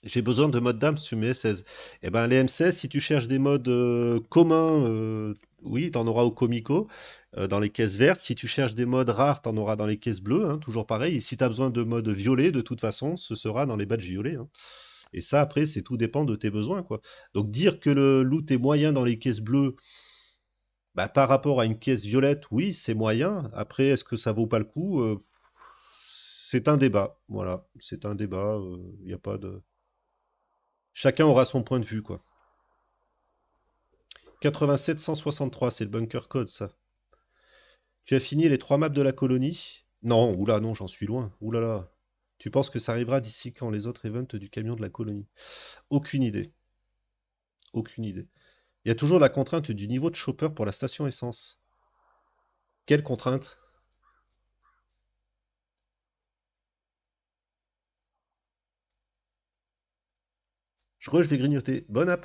S1: j'ai besoin de mode d'âme sur mes 16 Eh ben les M16, si tu cherches des modes euh, communs, euh, oui, tu en auras au Comico, euh, dans les caisses vertes. Si tu cherches des modes rares, tu en auras dans les caisses bleues, hein, toujours pareil. Et si tu as besoin de modes violets, de toute façon, ce sera dans les badges violets. Hein. Et ça, après, c'est tout dépend de tes besoins. quoi. Donc dire que le loot est moyen dans les caisses bleues, bah, par rapport à une caisse violette, oui, c'est moyen. Après, est-ce que ça vaut pas le coup c'est un débat, voilà, c'est un débat, il n'y a pas de... Chacun aura son point de vue, quoi. 87-163, c'est le bunker code, ça. Tu as fini les trois maps de la colonie Non, oula, non, j'en suis loin. Oula là. Tu penses que ça arrivera d'ici quand les autres events du camion de la colonie Aucune idée. Aucune idée. Il y a toujours la contrainte du niveau de chopper pour la station essence. Quelle contrainte Je que je vais grignoter. Bonne app.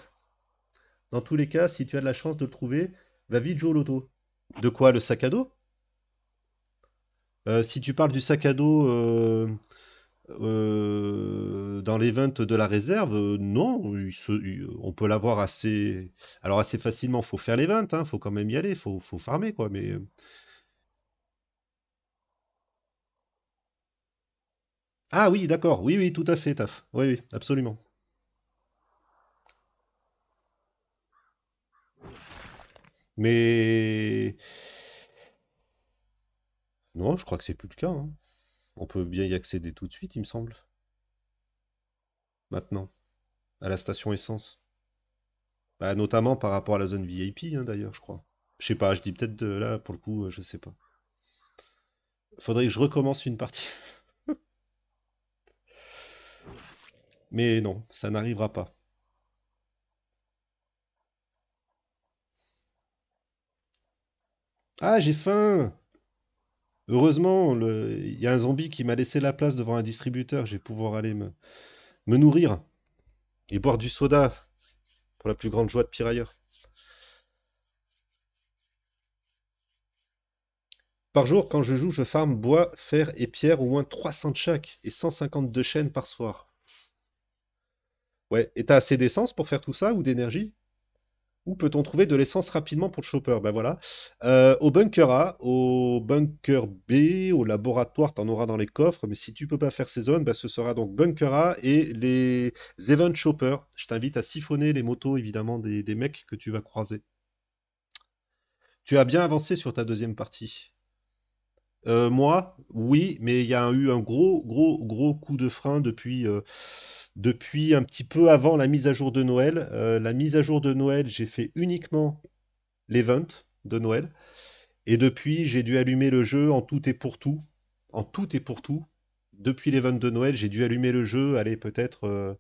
S1: Dans tous les cas, si tu as de la chance de le trouver, va vite jouer au loto. De quoi le sac à dos euh, Si tu parles du sac à dos euh, euh, dans les dans de la réserve, non, on peut l'avoir assez, alors assez facilement. Faut faire l'event, hein, faut quand même y aller, faut, faut farmer quoi, mais. Ah oui, d'accord, oui, oui, tout à fait, Taf. Oui, oui, absolument. Mais non, je crois que c'est plus le cas. Hein. On peut bien y accéder tout de suite, il me semble. Maintenant, à la station essence. Bah, notamment par rapport à la zone VIP, hein, d'ailleurs, je crois. Je sais pas, je dis peut-être de là, pour le coup, euh, je sais pas. Faudrait que je recommence une partie. Mais non, ça n'arrivera pas. Ah, j'ai faim! Heureusement, le- il y a un zombie qui m'a laissé la place devant un distributeur. Je vais pouvoir aller me, me nourrir et boire du soda pour la plus grande joie de Pirailleur. Par jour, quand je joue, je farme bois, fer et pierre, au moins 300 de chaque et 152 chaînes par soir. Ouais, et t'as assez d'essence pour faire tout ça ou d'énergie? Où peut-on trouver de l'essence rapidement pour le chopper Ben voilà. Euh, au bunker A, au bunker B, au laboratoire, tu en auras dans les coffres. Mais si tu peux pas faire ces zones, ben ce sera donc bunker A et les event chopper. Je t'invite à siphonner les motos, évidemment, des mecs que tu vas croiser. Tu as bien avancé sur ta deuxième partie. Euh, moi, oui, mais il y a eu un gros, gros, gros coup de frein depuis, euh, depuis un petit peu avant la mise à jour de Noël. Euh, la mise à jour de Noël, j'ai fait uniquement l'event de Noël. Et depuis, j'ai dû allumer le jeu en tout et pour tout. En tout et pour tout. Depuis l'event de Noël, j'ai dû allumer le jeu, allez, peut-être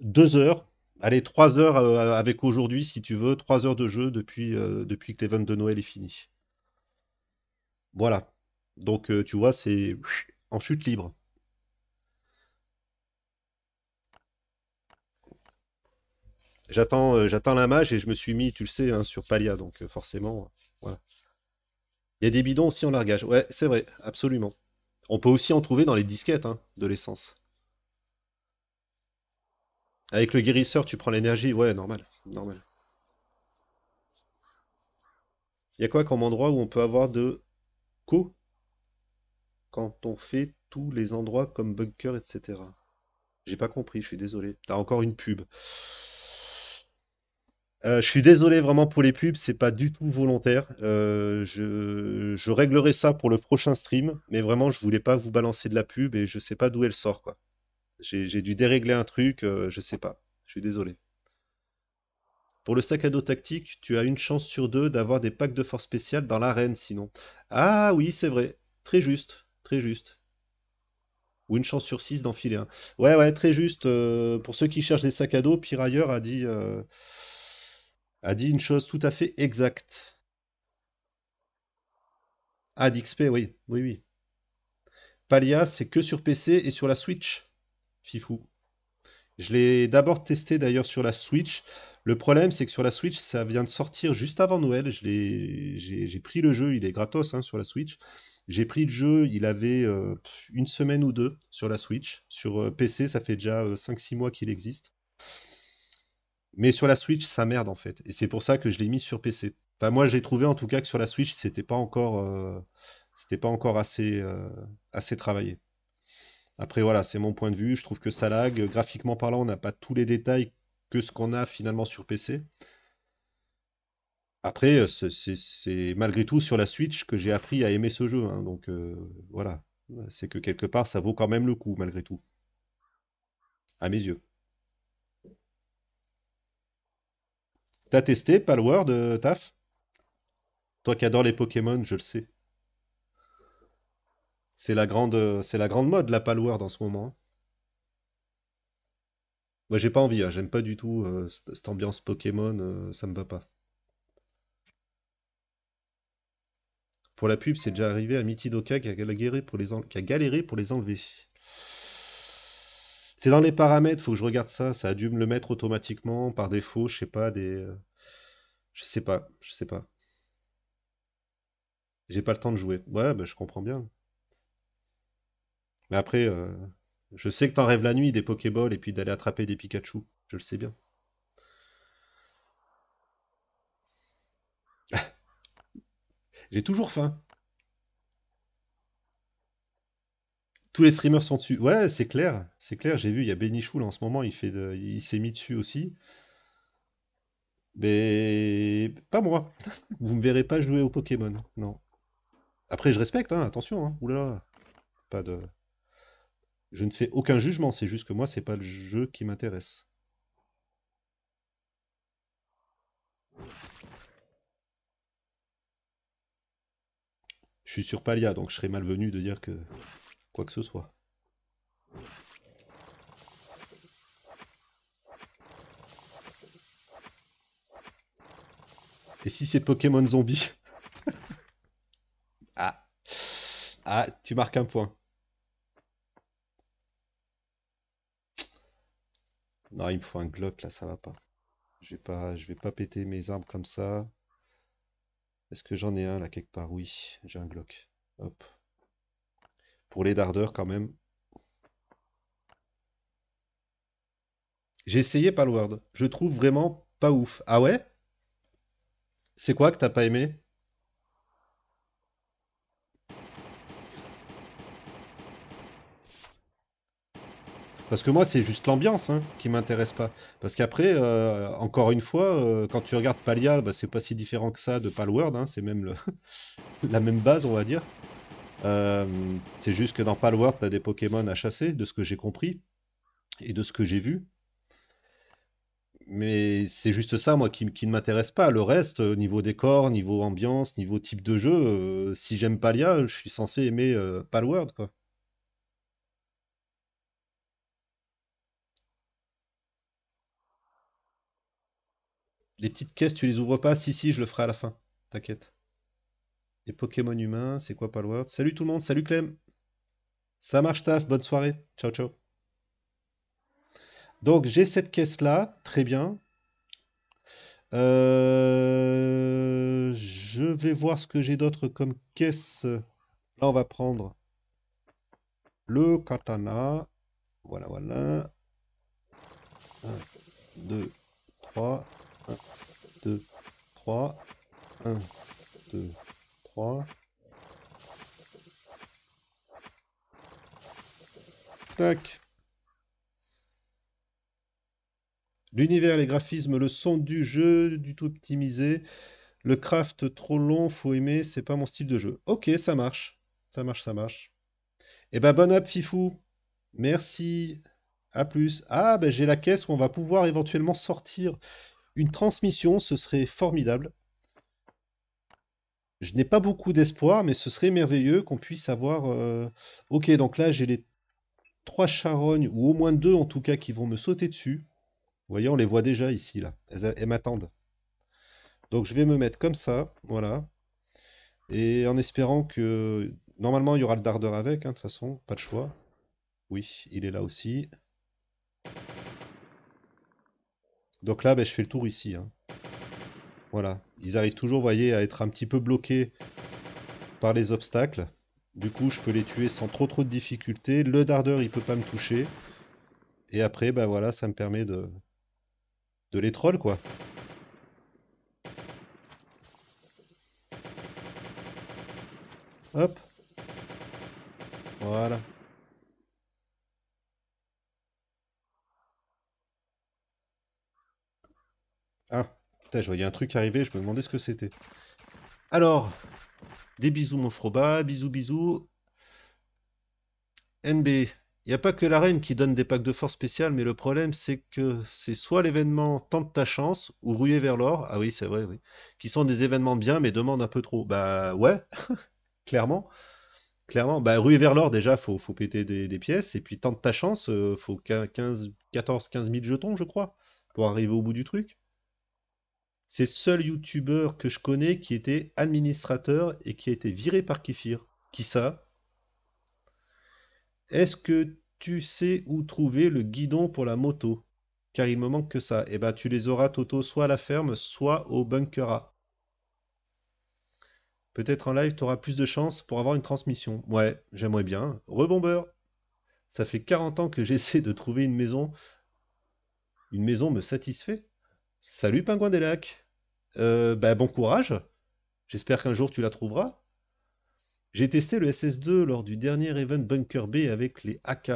S1: deux heures allez, trois heures avec aujourd'hui, si tu veux, Trois heures de jeu depuis, depuis que l'event de Noël est fini. Voilà. Donc, euh, tu vois, c'est en chute libre. J'attends, euh, j'attends la mage et je me suis mis, tu le sais, hein, sur Palia, donc euh, forcément, voilà. Il y a des bidons aussi en largage. Ouais, c'est vrai, absolument. On peut aussi en trouver dans les disquettes hein, de l'essence. Avec le guérisseur, tu prends l'énergie. Ouais, normal, normal. Il y a quoi comme endroit où on peut avoir de quand on fait tous les endroits comme bunker, etc. J'ai pas compris, je suis désolé. T'as encore une pub. Euh, je suis désolé vraiment pour les pubs, c'est pas du tout volontaire. Euh, je, réglerai ça pour le prochain stream, mais vraiment je voulais pas vous balancer de la pub et je sais pas d'où elle sort quoi. J'ai dû dérégler un truc, euh, je sais pas. Je suis désolé. Pour le sac à dos tactique, tu as une chance sur deux d'avoir des packs de force spéciales dans l'arène sinon. Ah oui, c'est vrai. Très juste, très juste. Ou une chance sur six d'enfiler un. Ouais, ouais, très juste. Euh, pour ceux qui cherchent des sacs à dos, Pirailleur a dit, euh, a dit une chose tout à fait exacte. Ah, d'XP, oui, oui, oui. Palia, c'est que sur PC et sur la Switch. Fifou. Je l'ai d'abord testé d'ailleurs sur la Switch. Le problème, c'est que sur la Switch, ça vient de sortir juste avant Noël. J'ai pris le jeu, il est gratos hein, sur la Switch. J'ai pris le jeu, il avait euh, une semaine ou deux sur la Switch. Sur euh, PC, ça fait déjà 5-6 euh, mois qu'il existe. Mais sur la Switch, ça merde en fait. Et c'est pour ça que je l'ai mis sur PC. Enfin, moi, j'ai trouvé en tout cas que sur la Switch, c'était pas encore, c'était pas encore assez, assez travaillé. Après, voilà, c'est mon point de vue. Je trouve que ça lag. Graphiquement parlant, on n'a pas tous les détails ce qu'on a finalement sur PC. Après, euh, c'est malgré tout sur la Switch que j'ai appris à aimer ce jeu. Hein. donc euh, voilà, c'est que quelque part, ça vaut quand même le coup, malgré tout. À mes yeux. T'as testé Palworld, euh, Taf Toi qui adore les Pokémon, je le sais. C'est la, grande, c'est la grande mode, la Palworld, en ce moment. Hein. Moi, j'ai pas envie, hein. j'aime pas du tout euh, cette, ambiance Pokémon, euh, ça me va pas. Pour la pub, c'est déjà arrivé à Mitidoka qui a galéré pour les, qui pour les enlever. C'est dans les paramètres, faut que je regarde ça. Ça a dû me le mettre automatiquement par défaut, je sais pas, des. Euh, je sais pas, je sais pas. J'ai pas le temps de jouer. Ouais, bah, je comprends bien. Mais après, je sais que t'en rêves la nuit, des Pokéballs et puis d'aller attraper des Pikachu. Je le sais bien. J'ai toujours faim. Tous les streamers sont dessus. Ouais, c'est clair. C'est clair, j'ai vu, il y a Benichou là en ce moment, il, fait il s'est mis dessus aussi. Mais pas moi. Vous me verrez pas jouer au Pokémon. Non. Après, je respecte, hein, attention. Hein. Oula. Pas de. Je ne fais aucun jugement, c'est juste que moi, c'est pas le jeu qui m'intéresse. Je suis sur Palia, donc je serais malvenu de dire que quoi que ce soit. Et si c'est Pokémon zombie Ah. Ah, tu marques un point. Non, il me faut un Glock là, ça va pas. Je vais pas, je vais pas péter mes armes comme ça. Est-ce que j'en ai un là quelque part Oui, j'ai un Glock. Hop. Pour les dardeurs quand même. J'ai essayé Palward. Je trouve vraiment pas ouf. Ah ouais C'est quoi que t'as pas aimé Parce que moi, c'est juste l'ambiance qui hein, qui m'intéresse pas. Parce qu'après, euh, encore une fois, euh, quand tu regardes Palia, bah, c'est pas si différent que ça de Palworld. Hein, c'est même la même base, on va dire. Euh, c'est juste que dans Palworld, tu as des Pokémon à chasser, de ce que j'ai compris et de ce que j'ai vu. Mais c'est juste ça, moi, qui, ne m'intéresse pas. Le reste, niveau décor, niveau ambiance, niveau type de jeu, si j'aime Palia, je suis censé aimer Palworld, quoi. Les petites caisses, tu les ouvres pas Si, si, je le ferai à la fin. T'inquiète. Les Pokémon humains, c'est quoi Palworld Salut tout le monde, salut Clem Ça marche taf, bonne soirée. Ciao, ciao. Donc j'ai cette caisse-là, très bien. Euh, je vais voir ce que j'ai d'autre comme caisse. Là, on va prendre le katana. Voilà, voilà. 1, 2, 3, 1, 2, 3, 1, 2, 3. Tac. L'univers, les graphismes, le son du jeu, du tout optimisé. Le craft trop long, faut aimer, c'est pas mon style de jeu. Ok, ça marche. Ça marche, ça marche. Et eh ben, bonne app, Fifou. Merci. A plus. Ah, ben j'ai la caisse où on va pouvoir éventuellement sortir une transmission, ce serait formidable. Je n'ai pas beaucoup d'espoir, mais ce serait merveilleux qu'on puisse avoir... Euh, ok, donc là, j'ai les trois charognes, ou au moins deux en tout cas, qui vont me sauter dessus. Vous voyez, on les voit déjà ici, là. Elles, m'attendent. Donc je vais me mettre comme ça, voilà. Et en espérant que... Normalement, il y aura le dardeur avec, hein, de toute façon, pas de choix. Oui, il est là aussi. Donc là, ben, je fais le tour ici. Hein. Voilà. Ils arrivent toujours, vous voyez, à être un petit peu bloqués par les obstacles. Du coup, je peux les tuer sans trop trop de difficulté. Le dardeur, il peut pas me toucher. Et après, ben voilà, ça me permet de, de les troll. quoi. Hop. Voilà. Ah, putain, je voyais un truc arriver, je me demandais ce que c'était. Alors, des bisous mon froba, bisous bisous. NB, il n'y a pas que la reine qui donne des packs de force spéciales, mais le problème c'est que c'est soit l'événement tente ta chance ou Ruée vers l'or, ah oui c'est vrai, oui, qui sont des événements bien mais demandent un peu trop. Bah ouais, clairement. Clairement, bah, Ruée vers l'or déjà, faut, faut péter des, pièces, et puis tente ta chance, il euh, faut 15, 14, 15 000 jetons je crois, pour arriver au bout du truc. C'est le seul youtubeur que je connais qui était administrateur et qui a été viré par Kifir. Qui ça Est-ce que tu sais où trouver le guidon pour la moto Car il me manque que ça. Eh ben, tu les auras, Toto, soit à la ferme, soit au bunker A. Peut-être en live, tu auras plus de chance pour avoir une transmission. Ouais, j'aimerais bien. Rebombeur Ça fait 40 ans que j'essaie de trouver une maison. Une maison me satisfait Salut Pingouin des Lacs euh, ben, Bon courage J'espère qu'un jour tu la trouveras. J'ai testé le SS2 lors du dernier event Bunker B avec les AK.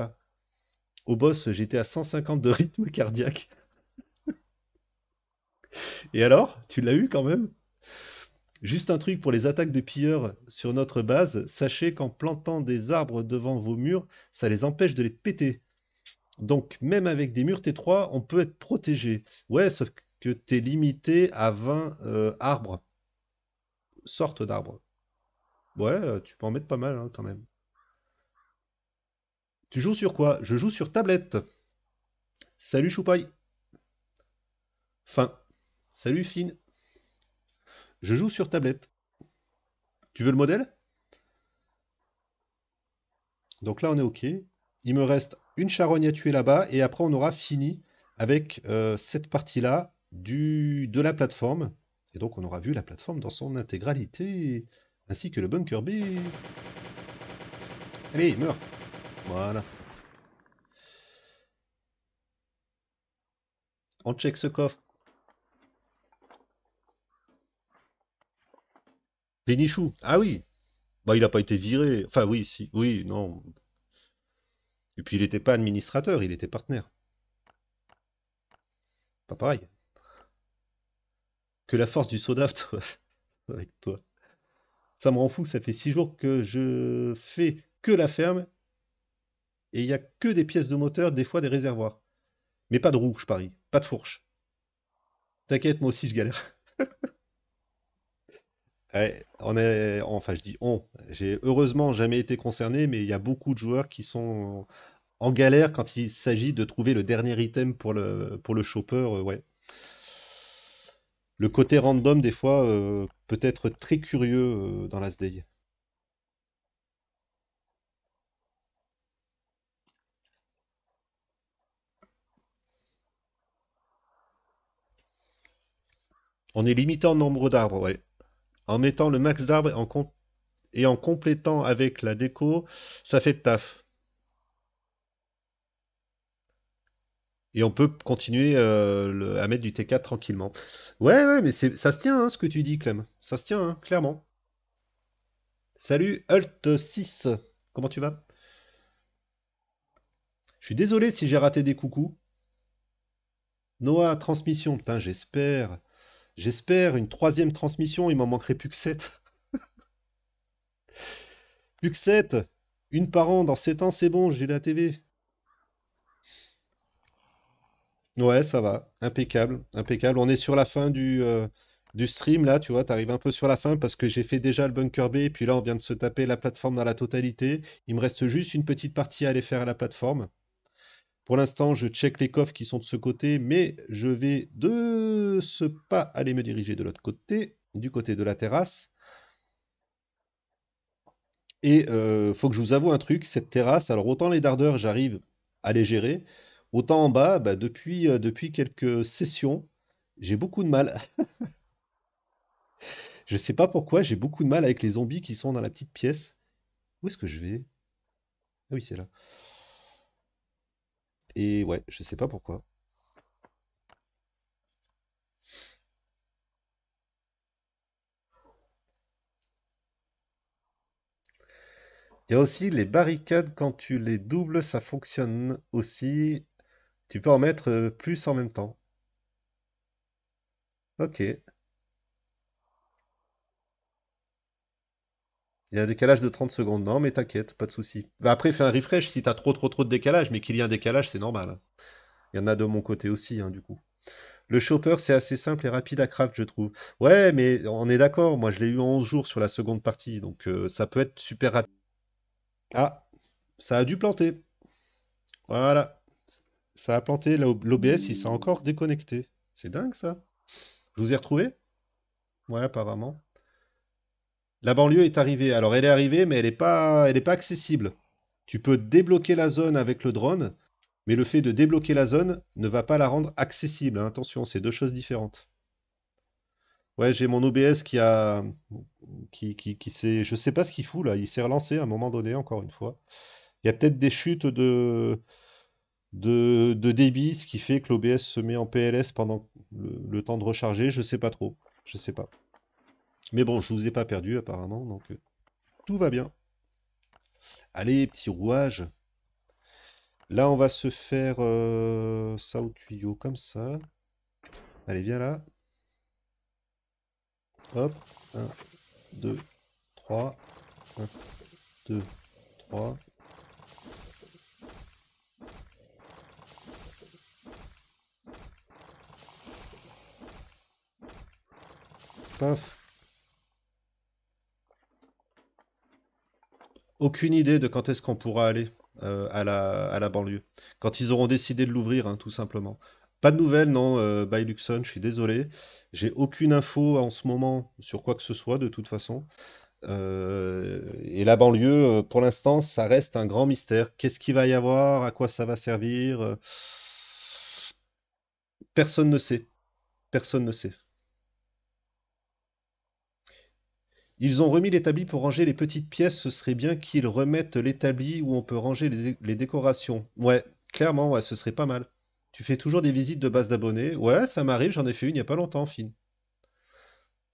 S1: Au boss, j'étais à 150 de rythme cardiaque. Et alors Tu l'as eu quand même Juste un truc pour les attaques de pilleurs sur notre base, sachez qu'en plantant des arbres devant vos murs, ça les empêche de les péter. Donc même avec des murs T3, on peut être protégé. Ouais, sauf que que tu es limité à 20 euh, arbres. Sorte d'arbres. Ouais, euh, tu peux en mettre pas mal hein, quand même. Tu joues sur quoi Je joue sur tablette. Salut Choupaille. Fin. Salut Fine. Je joue sur tablette. Tu veux le modèle Donc là, on est OK. Il me reste une charogne à tuer là-bas, et après, on aura fini avec euh, cette partie-là du, de la plateforme. Et donc on aura vu la plateforme dans son intégralité, ainsi que le bunker B. Allez, meurt. Voilà. On check ce coffre. Pénichou. Ah oui. Bah il n'a pas été viré. Enfin oui, si. Oui, non. Et puis il n'était pas administrateur, il était partenaire. Pas pareil que la force du sodaft avec toi. Ça me rend fou, ça fait six jours que je fais que la ferme et il n'y a que des pièces de moteur, des fois des réservoirs. Mais pas de roues, je parie, pas de fourche. T'inquiète, moi aussi je galère. ouais, on est, enfin je dis on, j'ai heureusement jamais été concerné, mais il y a beaucoup de joueurs qui sont en galère quand il s'agit de trouver le dernier item pour le, pour le chopper, euh, ouais le côté random, des fois, euh, peut être très curieux euh, dans la Day. On est limitant nombre d'arbres, ouais. En mettant le max d'arbres et, et en complétant avec la déco, ça fait le taf. Et on peut continuer euh, à mettre du T4 tranquillement. Ouais, ouais, mais ça se tient, hein, ce que tu dis, Clem. Ça se tient, hein, clairement. Salut, hult 6 Comment tu vas Je suis désolé si j'ai raté des coucous. Noah, transmission. Putain, j'espère. J'espère une troisième transmission. Il m'en manquerait plus que 7. plus que 7. Une par an. Dans 7 ans, c'est bon, j'ai la TV. Ouais, ça va. Impeccable, impeccable. On est sur la fin du, euh, du stream, là, tu vois, arrives un peu sur la fin parce que j'ai fait déjà le bunker B, et puis là, on vient de se taper la plateforme dans la totalité. Il me reste juste une petite partie à aller faire à la plateforme. Pour l'instant, je check les coffres qui sont de ce côté, mais je vais de ce pas aller me diriger de l'autre côté, du côté de la terrasse. Et euh, faut que je vous avoue un truc, cette terrasse, alors autant les dardeurs, j'arrive à les gérer, Autant en bas, bah, depuis, euh, depuis quelques sessions, j'ai beaucoup de mal. Je sais pas pourquoi, j'ai beaucoup de mal avec les zombies qui sont dans la petite pièce. Où est-ce que je vais Ah oui, c'est là. Et ouais, je sais pas pourquoi. Il y a aussi les barricades, quand tu les doubles, ça fonctionne aussi. Tu peux en mettre euh, plus en même temps. Ok. Il y a un décalage de 30 secondes. Non, mais t'inquiète, pas de souci. Bah, après, fais un refresh si t'as trop trop trop de décalage, mais qu'il y ait un décalage, c'est normal. Il y en a de mon côté aussi, hein, du coup. Le chopper, c'est assez simple et rapide à craft, je trouve. Ouais, mais on est d'accord. Moi, je l'ai eu en 11 jours sur la seconde partie, donc euh, ça peut être super rapide. Ah, ça a dû planter. Voilà ça a planté l'OBS, il s'est encore déconnecté. C'est dingue ça. Je vous ai retrouvé Ouais, apparemment. La banlieue est arrivée. Alors elle est arrivée, mais elle n'est pas, pas accessible. Tu peux débloquer la zone avec le drone, mais le fait de débloquer la zone ne va pas la rendre accessible. Hein. Attention, c'est deux choses différentes. Ouais, j'ai mon OBS qui a. Qui, qui, Je sais pas ce qu'il fout là. Il s'est relancé à un moment donné, encore une fois. Il y a peut-être des chutes de de, débit, ce qui fait que l'OBS se met en PLS pendant le, temps de recharger. Je sais pas trop. Je sais pas. Mais bon, je vous ai pas perdu apparemment, donc euh, tout va bien. Allez, petit rouage. Là, on va se faire euh, ça au tuyau comme ça. Allez, viens là. Hop. 1, 2, 3. 1, 2, 3. Aucune idée de quand est-ce qu'on pourra aller euh, à, la, à, la, banlieue. Quand ils auront décidé de l'ouvrir, hein, tout simplement. Pas de nouvelles, non, euh, by Luxon, je suis désolé. J'ai aucune info en ce moment sur quoi que ce soit, de toute façon. Euh, et la banlieue, pour l'instant, ça reste un grand mystère. Qu'est-ce qu'il va y avoir À quoi ça va servir Personne ne sait. Personne ne sait. Ils ont remis l'établi pour ranger les petites pièces. Ce serait bien qu'ils remettent l'établi où on peut ranger les, décorations. Ouais, clairement, ouais, ce serait pas mal. Tu fais toujours des visites de base d'abonnés Ouais, ça m'arrive, j'en ai fait une il n'y a pas longtemps, Fine.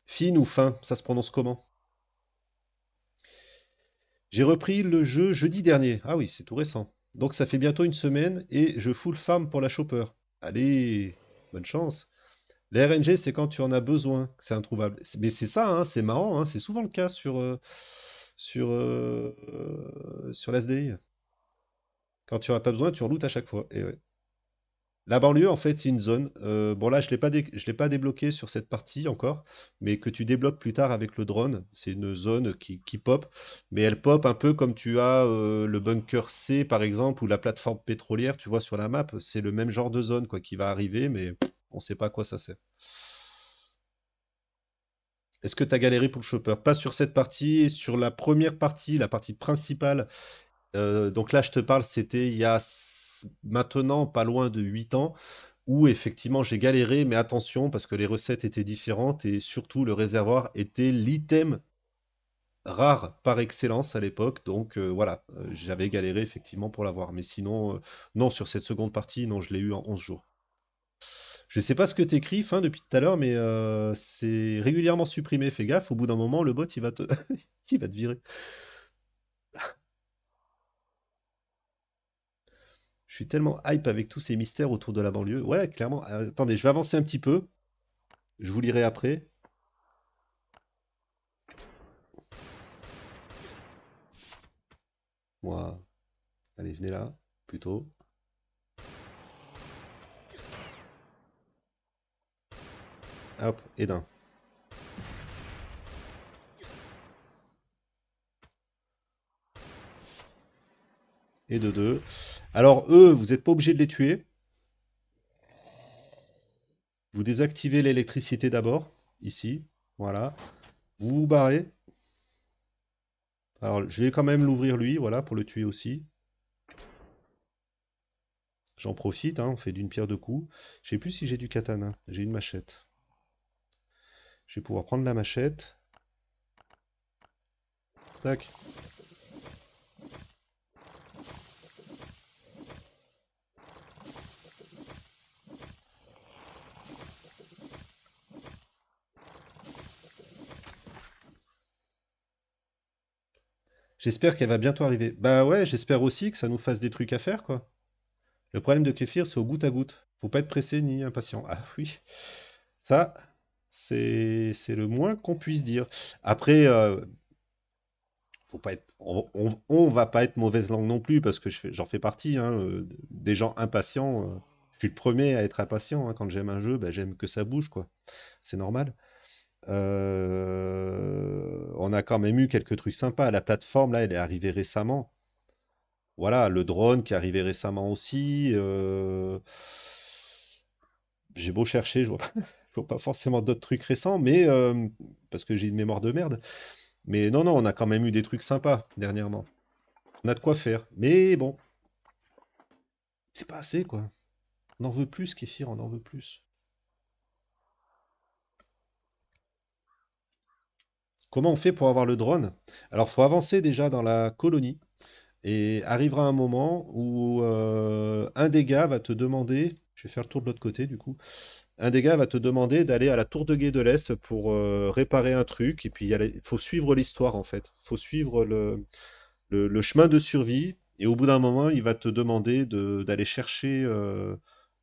S1: Fine ou fin, ça se prononce comment J'ai repris le jeu jeudi dernier. Ah oui, c'est tout récent. Donc ça fait bientôt une semaine et je fous le farm pour la chopper. Allez, bonne chance. Les RNG, c'est quand tu en as besoin c'est introuvable. Mais c'est ça, hein, c'est marrant, hein, c'est souvent le cas sur, euh, sur, euh, sur l'SDI. Quand tu n'en as pas besoin, tu reloutes à chaque fois. Et La banlieue, en fait, c'est une zone. Euh, bon, là, je ne l'ai pas débloqué sur cette partie encore, mais que tu débloques plus tard avec le drone. C'est une zone qui, qui, pop, mais elle pop un peu comme tu as le bunker C, par exemple, ou la plateforme pétrolière, tu vois, sur la map. C'est le même genre de zone quoi, qui va arriver, mais on ne sait pas quoi ça sert. Est-ce que tu as galéré pour le chopper Pas sur cette partie, sur la première partie, la partie principale. Euh, donc là, je te parle, c'était il y a maintenant pas loin de 8 ans, où effectivement j'ai galéré, mais attention, parce que les recettes étaient différentes et surtout le réservoir était l'item rare par excellence à l'époque. Donc euh, voilà, euh, j'avais galéré effectivement pour l'avoir. Mais sinon, non, sur cette seconde partie, non, je l'ai eu en 11 jours. Je sais pas ce que t'écris, fin, depuis tout à l'heure, mais euh, c'est régulièrement supprimé. Fais gaffe, au bout d'un moment, le bot, il va te, il va te virer. Je suis tellement hype avec tous ces mystères autour de la banlieue. Ouais, clairement. attendez, je vais avancer un petit peu. Je vous lirai après. Moi. Allez, venez là, plutôt. hop, et d'un. Et de deux. Alors eux, vous n'êtes pas obligé de les tuer. Vous désactivez l'électricité d'abord, ici, voilà. Vous vous barrez. Alors je vais quand même l'ouvrir lui, voilà, pour le tuer aussi. J'en profite, hein, on fait d'une pierre deux coups. Je ne sais plus si j'ai du katana, j'ai une machette. Je vais pouvoir prendre la machette. Tac. J'espère qu'elle va bientôt arriver. Bah ouais, j'espère aussi que ça nous fasse des trucs à faire, quoi. Le problème de Kéfir, c'est au goutte à goutte. Faut pas être pressé ni impatient. Ah oui. Ça, c'est le moins qu'on puisse dire. Après, euh, faut pas être, on, ne va pas être mauvaise langue non plus, parce que j'en fais partie, hein, euh, des gens impatients. Euh, je suis le premier à être impatient. Hein. quand j'aime un jeu, ben, j'aime que ça bouge, quoi. C'est normal. on a quand même eu quelques trucs sympas. La plateforme, là, elle est arrivée récemment. Voilà, le drone qui est arrivé récemment aussi j'ai beau chercher, je vois pas pas forcément d'autres trucs récents, mais euh, parce que j'ai une mémoire de merde. Mais non, non, on a quand même eu des trucs sympas dernièrement. On a de quoi faire. Mais bon, c'est pas assez, quoi. On en veut plus, Kéfir, on en veut plus. Comment on fait pour avoir le drone Alors, faut avancer déjà dans la colonie. Et arrivera un moment où euh, un des gars va te demander je vais faire le tour de l'autre côté du coup. Un des gars va te demander d'aller à la tour de guet de l'Est pour euh, réparer un truc. Et puis il faut suivre l'histoire en fait. Il faut suivre le, chemin de survie. Et au bout d'un moment, il va te demander d'aller chercher euh,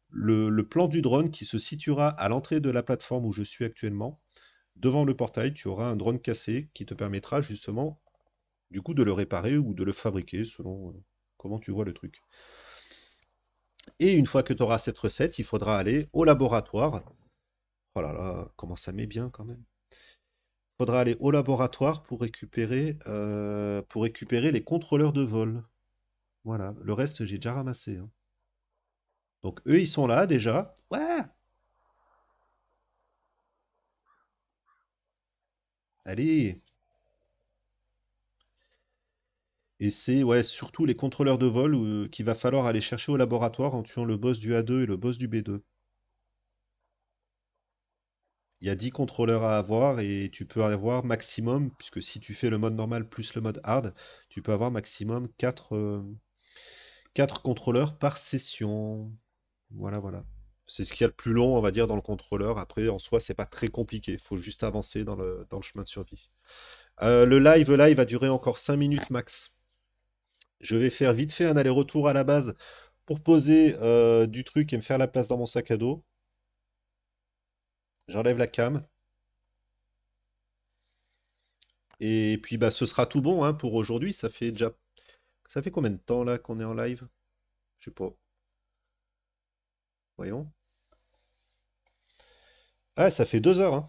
S1: le, plan du drone qui se situera à l'entrée de la plateforme où je suis actuellement. Devant le portail, tu auras un drone cassé qui te permettra justement du coup de le réparer ou de le fabriquer selon euh, comment tu vois le truc. Et une fois que tu auras cette recette, il faudra aller au laboratoire. Oh là là, comment ça met bien quand même. Il faudra aller au laboratoire pour récupérer, euh, pour récupérer les contrôleurs de vol. Voilà, le reste, j'ai déjà ramassé. Hein. Donc eux, ils sont là déjà. Ouais Allez Et c'est ouais, surtout les contrôleurs de vol euh, qu'il va falloir aller chercher au laboratoire en tuant le boss du A2 et le boss du B2. Il y a 10 contrôleurs à avoir et tu peux avoir maximum, puisque si tu fais le mode normal plus le mode hard, tu peux avoir maximum 4, euh, contrôleurs par session. Voilà, voilà. C'est ce qu'il y a de plus long, on va dire, dans le contrôleur. Après, en soi, c'est pas très compliqué. Il faut juste avancer dans le, chemin de survie. Euh, le live, live il va durer encore 5 minutes max. Je vais faire vite fait un aller-retour à la base pour poser euh, du truc et me faire la place dans mon sac à dos. J'enlève la cam. Et puis bah ce sera tout bon hein, pour aujourd'hui. Ça fait déjà. Ça fait combien de temps là qu'on est en live Je sais pas. Voyons. Ah, ça fait deux heures. Hein.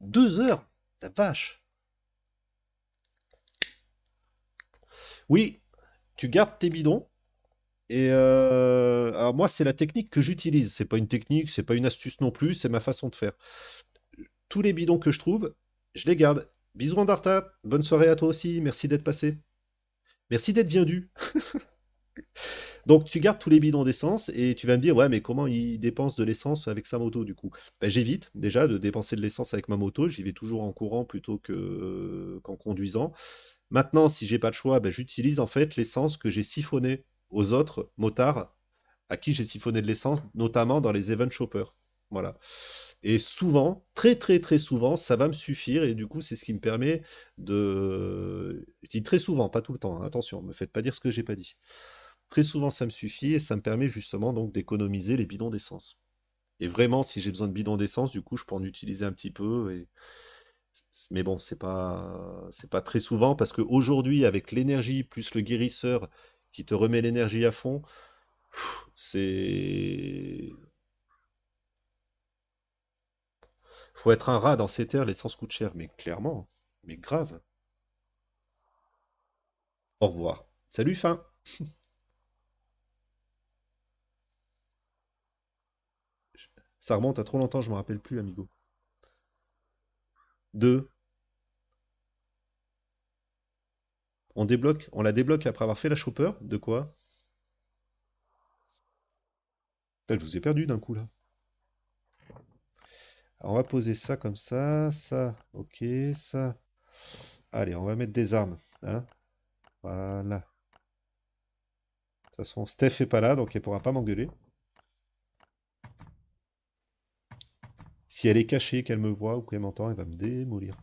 S1: Deux heures La vache Oui, tu gardes tes bidons. Et euh, alors moi, c'est la technique que j'utilise. C'est pas une technique, c'est pas une astuce non plus, c'est ma façon de faire. Tous les bidons que je trouve, je les garde. Bisous Andarta, bonne soirée à toi aussi, merci d'être passé. Merci d'être venu Donc tu gardes tous les bidons d'essence et tu vas me dire ouais mais comment il dépense de l'essence avec sa moto du coup ben, J'évite déjà de dépenser de l'essence avec ma moto, j'y vais toujours en courant plutôt qu'en conduisant. Maintenant, si j'ai pas de choix, ben, j'utilise en fait l'essence que j'ai siphonnée aux autres motards à qui j'ai siphonné de l'essence, notamment dans les event shoppers. Voilà. Et souvent, très très très souvent, ça va me suffire et du coup, c'est ce qui me permet de. Je dis très souvent, pas tout le temps. Attention, attention, me faites pas dire ce que j'ai pas dit. Très souvent, ça me suffit et ça me permet justement donc d'économiser les bidons d'essence. Et vraiment, si j'ai besoin de bidons d'essence, du coup, je peux en utiliser un petit peu et, mais bon, c'est pas c'est pas très souvent parce qu'aujourd'hui, avec l'énergie plus le guérisseur qui te remet l'énergie à fond, c'est faut être un rat dans ces terres, l'essence coûte cher, mais clairement, mais grave. Au revoir. Salut fin. Ça remonte à trop longtemps, je me rappelle plus, amigo. 2. On débloque, on la débloque après avoir fait la chopper. De quoi je vous ai perdu d'un coup là. on va poser ça comme ça, ça, ok, ça. Allez, on va mettre des armes. Hein voilà. De toute façon, Steph n'est pas là, donc il pourra pas m'engueuler. Si elle est cachée, qu'elle me voit ou qu'elle m'entend, elle va me démolir.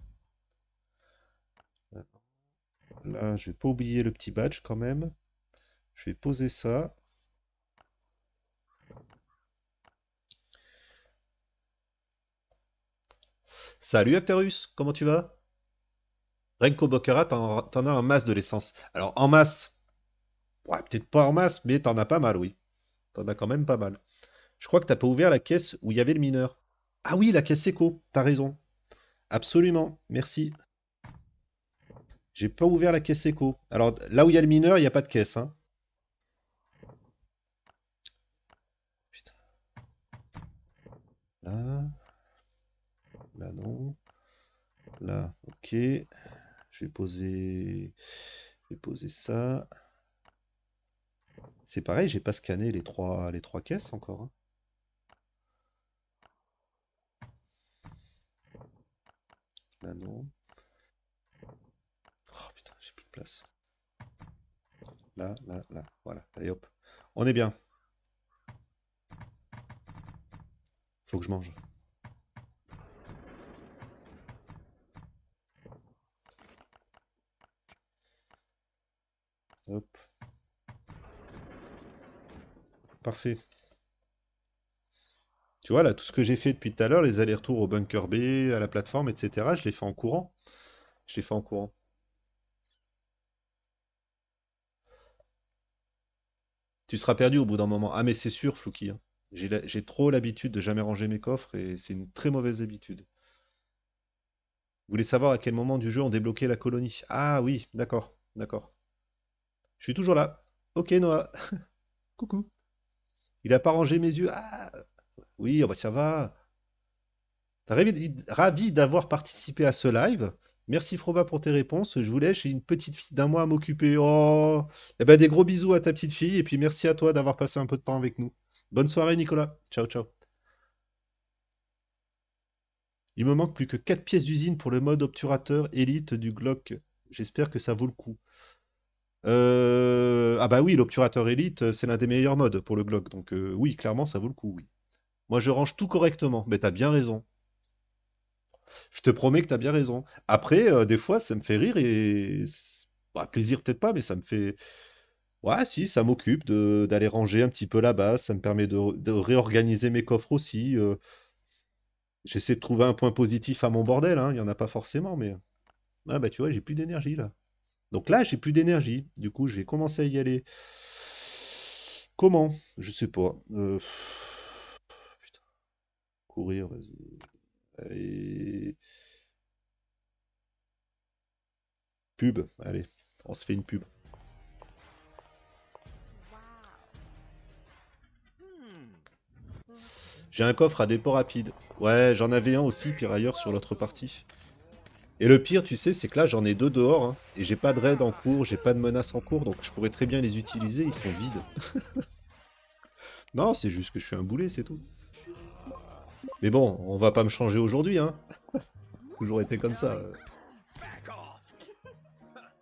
S1: Là, je vais pas oublier le petit badge quand même. Je vais poser ça. Salut Actarus, comment tu vas Renko Bokara, t'en as en masse de l'essence. Alors en masse, ouais, peut-être pas en masse, mais t'en as pas mal, oui. T'en as quand même pas mal. Je crois que t'as pas ouvert la caisse où il y avait le mineur. Ah oui, la caisse éco, t'as raison. Absolument, merci. J'ai pas ouvert la caisse éco. Alors là où il y a le mineur, il n'y a pas de caisse. Hein. Là. Là non. Là, ok. Je vais poser. Je vais poser ça. C'est pareil, j'ai pas scanné les trois, les trois caisses encore. Hein. Là, Oh putain, j'ai plus de place. Là, là, là. Voilà. Allez hop. On est bien. Faut que je mange. Hop. Parfait. Tu vois, là, tout ce que j'ai fait depuis tout à l'heure, les allers-retours au bunker B, à la plateforme, etc., je l'ai fait en courant. Je l'ai fait en courant. Tu seras perdu au bout d'un moment. Ah, mais c'est sûr, Flouki. Hein. J'ai trop l'habitude de jamais ranger mes coffres et c'est une très mauvaise habitude. Vous voulez savoir à quel moment du jeu on débloquait la colonie Ah oui, d'accord, d'accord. Je suis toujours là. Ok, Noah. Coucou. Il a pas rangé mes yeux. Ah oui, ah bah, ça va. Ravi, ravi d'avoir participé à ce live. Merci Froba pour tes réponses. Je vous laisse, j'ai une petite fille d'un mois à m'occuper. Oh, eh ben des gros bisous à ta petite fille et puis merci à toi d'avoir passé un peu de temps avec nous. Bonne soirée Nicolas. Ciao ciao. Il me manque plus que 4 pièces d'usine pour le mode obturateur élite du Glock. J'espère que ça vaut le coup. Euh, ah bah oui, l'obturateur élite, c'est l'un des meilleurs modes pour le Glock. Donc euh, oui, clairement, ça vaut le coup, oui. Moi, je range tout correctement, mais t'as bien raison. Je te promets que t'as bien raison. Après, euh, des fois, ça me fait rire et plaisir peut-être pas, mais ça me fait ouais, si, ça m'occupe d'aller ranger un petit peu là-bas. ça me permet de réorganiser mes coffres aussi, euh. j'essaie de trouver un point positif à mon bordel, hein. il n'y en a pas forcément, mais ah, bah, tu vois, j'ai plus d'énergie, là. Donc là, j'ai plus d'énergie, du coup, je vais commencer à y aller comment? Je sais pas, euh, courir, Allez. Pub, allez, on se fait une pub. J'ai un coffre à dépôt rapide. Ouais, j'en avais un aussi, pire ailleurs, sur l'autre partie. Et le pire, tu sais, c'est que là, j'en ai deux dehors, hein, et j'ai pas de raid en cours, j'ai pas de menace en cours, donc je pourrais très bien les utiliser, ils sont vides. non, c'est juste que je suis un boulet, c'est tout. Mais bon, on va pas me changer aujourd'hui, hein Toujours été comme ça.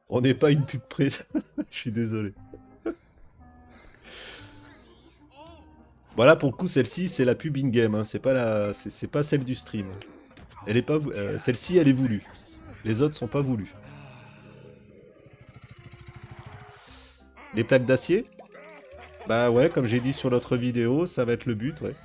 S1: On n'est pas une pub près. Je suis désolé. voilà, pour le coup, celle-ci, c'est la pub in-game, hein. c'est pas, la... c'est pas celle du stream. Elle est pas... Euh, celle-ci, elle est voulue. Les autres sont pas voulues. Les plaques d'acier Bah ouais, comme j'ai dit sur l'autre vidéo, ça va être le but, ouais.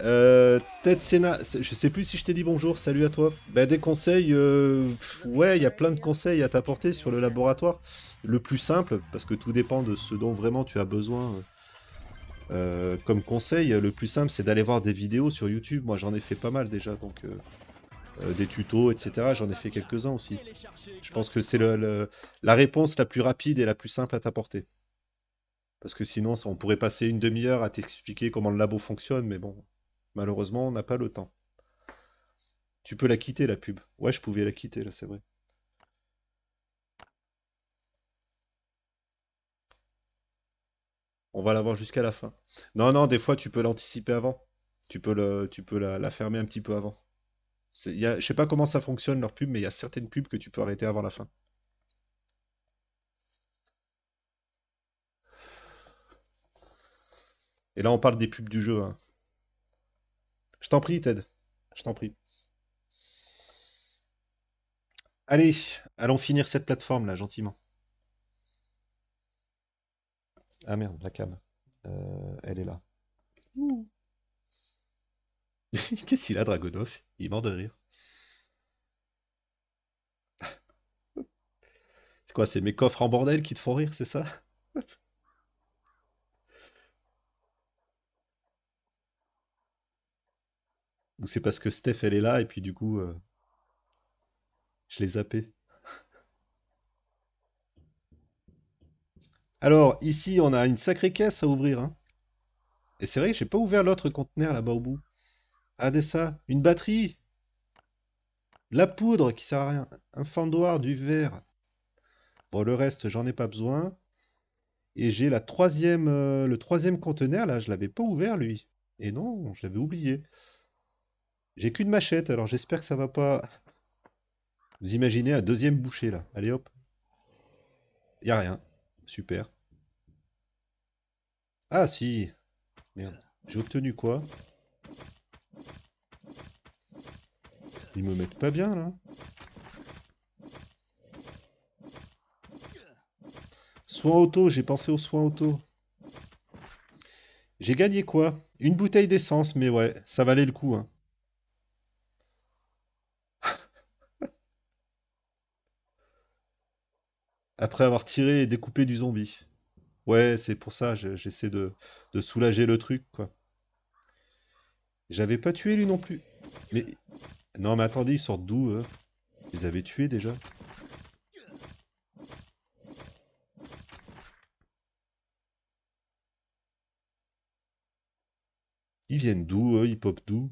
S1: Euh, Ted je sais plus si je t'ai dit bonjour, salut à toi. Ben des conseils, euh, ouais, il y a plein de conseils à t'apporter sur le laboratoire. Le plus simple, parce que tout dépend de ce dont vraiment tu as besoin euh, comme conseil, le plus simple c'est d'aller voir des vidéos sur YouTube. Moi j'en ai fait pas mal déjà, donc euh, des tutos, etc. J'en ai fait quelques-uns aussi. Je pense que c'est la réponse la plus rapide et la plus simple à t'apporter. Parce que sinon, on pourrait passer une demi-heure à t'expliquer comment le labo fonctionne, mais bon, Malheureusement, on n'a pas le temps. Tu peux la quitter, la pub. Ouais, je pouvais la quitter, là, c'est vrai. On va l'avoir jusqu'à la fin. Non, non, des fois, tu peux l'anticiper avant. Tu peux, le, tu peux la, fermer un petit peu avant. Je ne je sais pas comment ça fonctionne, leur pub, mais il y a certaines pubs que tu peux arrêter avant la fin. Et là, on parle des pubs du jeu. Hein. Je t'en prie, Ted. Je t'en prie. Allez, allons finir cette plateforme là, gentiment. Ah merde, la cam. Euh, elle est là. Qu'est-ce qu'il a, Dragonov Il mord de rire. C'est quoi, c'est mes coffres en bordel qui te font rire, c'est ça Ou c'est parce que Steph, elle est là, et puis du coup, euh, je l'ai zappé. Alors, ici, on a une sacrée caisse à ouvrir. Hein. Et c'est vrai que j'ai pas ouvert l'autre conteneur là-bas au bout. des ça, une batterie, la poudre qui sert à rien, un fendoir, du verre. Bon, le reste, j'en ai pas besoin. Et j'ai la troisième, euh, le troisième conteneur là, je l'avais pas ouvert lui. Et non, je l'avais oublié. J'ai qu'une machette, alors j'espère que ça va pas... Vous imaginez un deuxième boucher, là. Allez, hop. Y a rien. Super. Ah, si Merde. J'ai obtenu quoi Ils me mettent pas bien, là. Soin auto, j'ai pensé au soin auto. J'ai gagné quoi Une bouteille d'essence, mais ouais, ça valait le coup, hein. après avoir tiré et découpé du zombie. Ouais, c'est pour ça, j'essaie de, de, soulager le truc, quoi. J'avais pas tué lui non plus. Mais... Non, mais attendez, ils sortent d'où, eux Ils avaient tué, déjà Ils viennent d'où, eux Ils popent d'où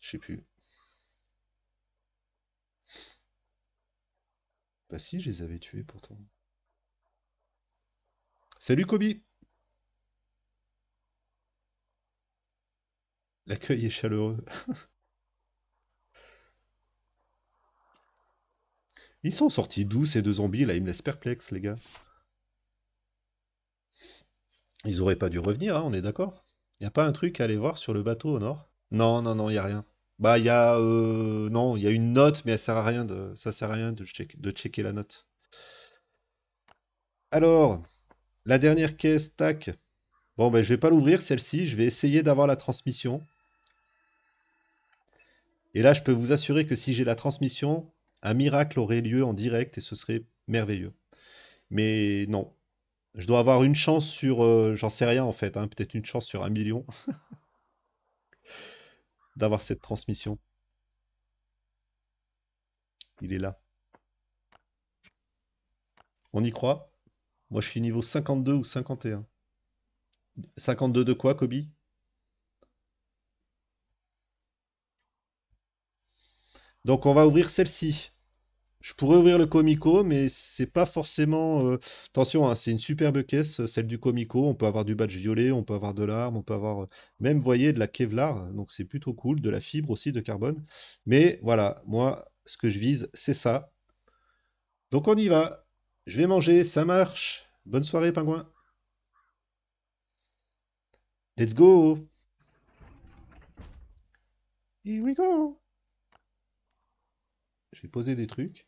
S1: Je sais plus. Bah si, je les avais tués pourtant. Salut Kobe L'accueil est chaleureux. Ils sont sortis d'où ces deux zombies là Ils me laissent perplexe les gars. Ils auraient pas dû revenir, hein, on est d'accord Y a pas un truc à aller voir sur le bateau au nord Non, non, non, y a rien. Bah, il y a. Euh, non, il y a une note, mais ça sert à rien de, ça sert à rien de, checker la note. Alors, la dernière caisse, tac. Bon, ben, je vais pas l'ouvrir celle-ci. Je vais essayer d'avoir la transmission. Et là, je peux vous assurer que si j'ai la transmission, un miracle aurait lieu en direct et ce serait merveilleux. Mais non. Je dois avoir une chance sur. Euh, j'en sais rien en fait. Hein. Peut-être une chance sur un million. d'avoir cette transmission. Il est là. On y croit Moi, je suis niveau 52 ou 51. 52 de quoi, Kobe Donc, on va ouvrir celle-ci. Je pourrais ouvrir le Comico, mais c'est pas forcément. Euh, attention, hein, c'est une superbe caisse, celle du Comico. On peut avoir du badge violet, on peut avoir de l'arme, on peut avoir euh, même, voyez, de la Kevlar. Donc c'est plutôt cool, de la fibre aussi de carbone. Mais voilà, moi, ce que je vise, c'est ça. Donc on y va. Je vais manger, ça marche. Bonne soirée, pingouin. Let's go. Here we go. Je vais poser des trucs.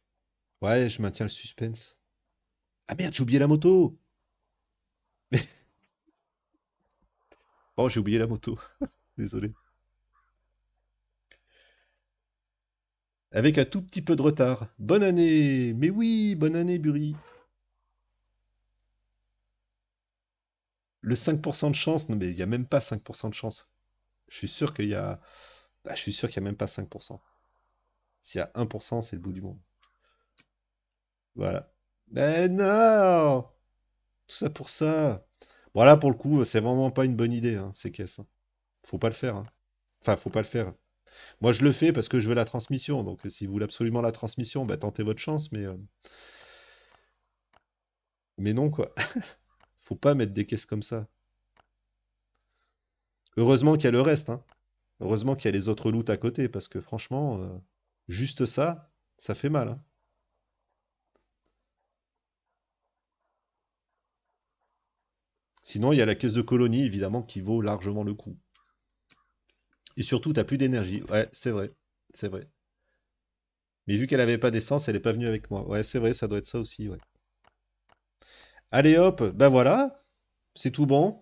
S1: Ouais, je maintiens le suspense. Ah merde, j'ai oublié la moto! Bon, j'ai oublié la moto. Désolé. Avec un tout petit peu de retard. Bonne année! Mais oui, bonne année, Buri! Le 5% de chance, non mais il n'y a même pas 5% de chance. Je suis sûr qu'il y a... Bah, je suis sûr qu'il n'y a même pas 5%. S'il y a 1%, c'est le bout du monde. Voilà. Mais non! Tout ça pour ça. Là, pour le coup, c'est vraiment pas une bonne idée, hein, ces caisses. Hein. Faut pas le faire. Hein. Enfin, faut pas le faire. Moi, je le fais parce que je veux la transmission. Donc, si vous voulez absolument la transmission, bah, tentez votre chance, mais. Euh, mais non, quoi. Faut pas mettre des caisses comme ça. Heureusement qu'il y a le reste, hein. Heureusement qu'il y a les autres loots à côté, parce que franchement, euh, juste ça, ça fait mal, Sinon, il y a la caisse de colonie, évidemment, qui vaut largement le coup. Et surtout, tu n'as plus d'énergie. Ouais, c'est vrai. C'est vrai. Mais vu qu'elle n'avait pas d'essence, elle n'est pas venue avec moi. Ouais, c'est vrai, ça doit être ça aussi, Allez hop, ben voilà. C'est tout bon.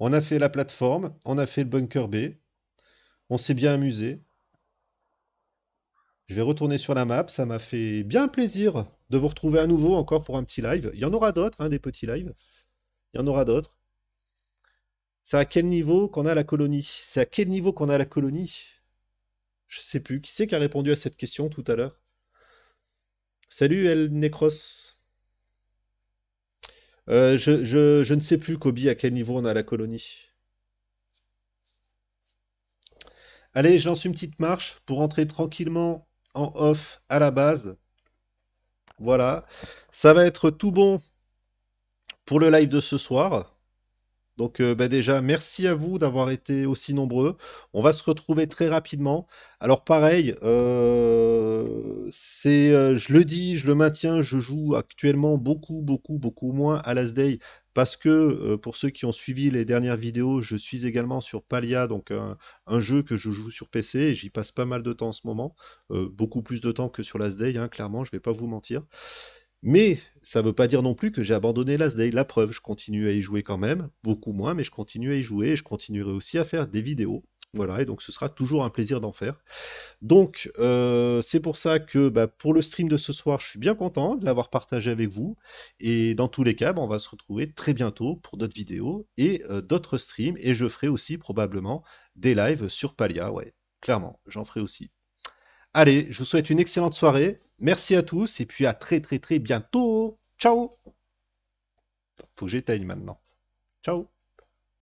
S1: On a fait la plateforme, on a fait le bunker B. On s'est bien amusé. Je vais retourner sur la map, ça m'a fait bien plaisir de vous retrouver à nouveau encore pour un petit live. Il y en aura d'autres, hein, des petits lives y en aura d'autres. C'est à quel niveau qu'on a la colonie C'est à quel niveau qu'on a la colonie Je sais plus. Qui c'est qui a répondu à cette question tout à l'heure Salut El Necros. Euh, je, ne sais plus, Kobe, à quel niveau on a la colonie. Allez, je lance une petite marche pour entrer tranquillement en off à la base. Voilà, ça va être tout bon pour le live de ce soir. Donc euh, bah, déjà, merci à vous d'avoir été aussi nombreux. On va se retrouver très rapidement. Alors pareil, euh, c'est, euh, je le dis, je le maintiens, je joue actuellement beaucoup, beaucoup, beaucoup moins à Last Day parce que pour ceux qui ont suivi les dernières vidéos, je suis également sur Palia, donc un, jeu que je joue sur PC et j'y passe pas mal de temps en ce moment, beaucoup plus de temps que sur Last Day, hein, clairement, je vais pas vous mentir. Mais ça ne veut pas dire non plus que j'ai abandonné Last Day. La preuve, je continue à y jouer quand même, beaucoup moins, mais je continue à y jouer et je continuerai aussi à faire des vidéos. Voilà, et donc ce sera toujours un plaisir d'en faire. Donc, euh, c'est pour ça que bah, pour le stream de ce soir, je suis bien content de l'avoir partagé avec vous. Et dans tous les cas, bah, on va se retrouver très bientôt pour d'autres vidéos et euh, d'autres streams. Et je ferai aussi probablement des lives sur Palia, ouais, clairement, j'en ferai aussi. Allez, je vous souhaite une excellente soirée. Merci à tous et puis à très très très bientôt. Ciao Faut que j'éteigne maintenant. Ciao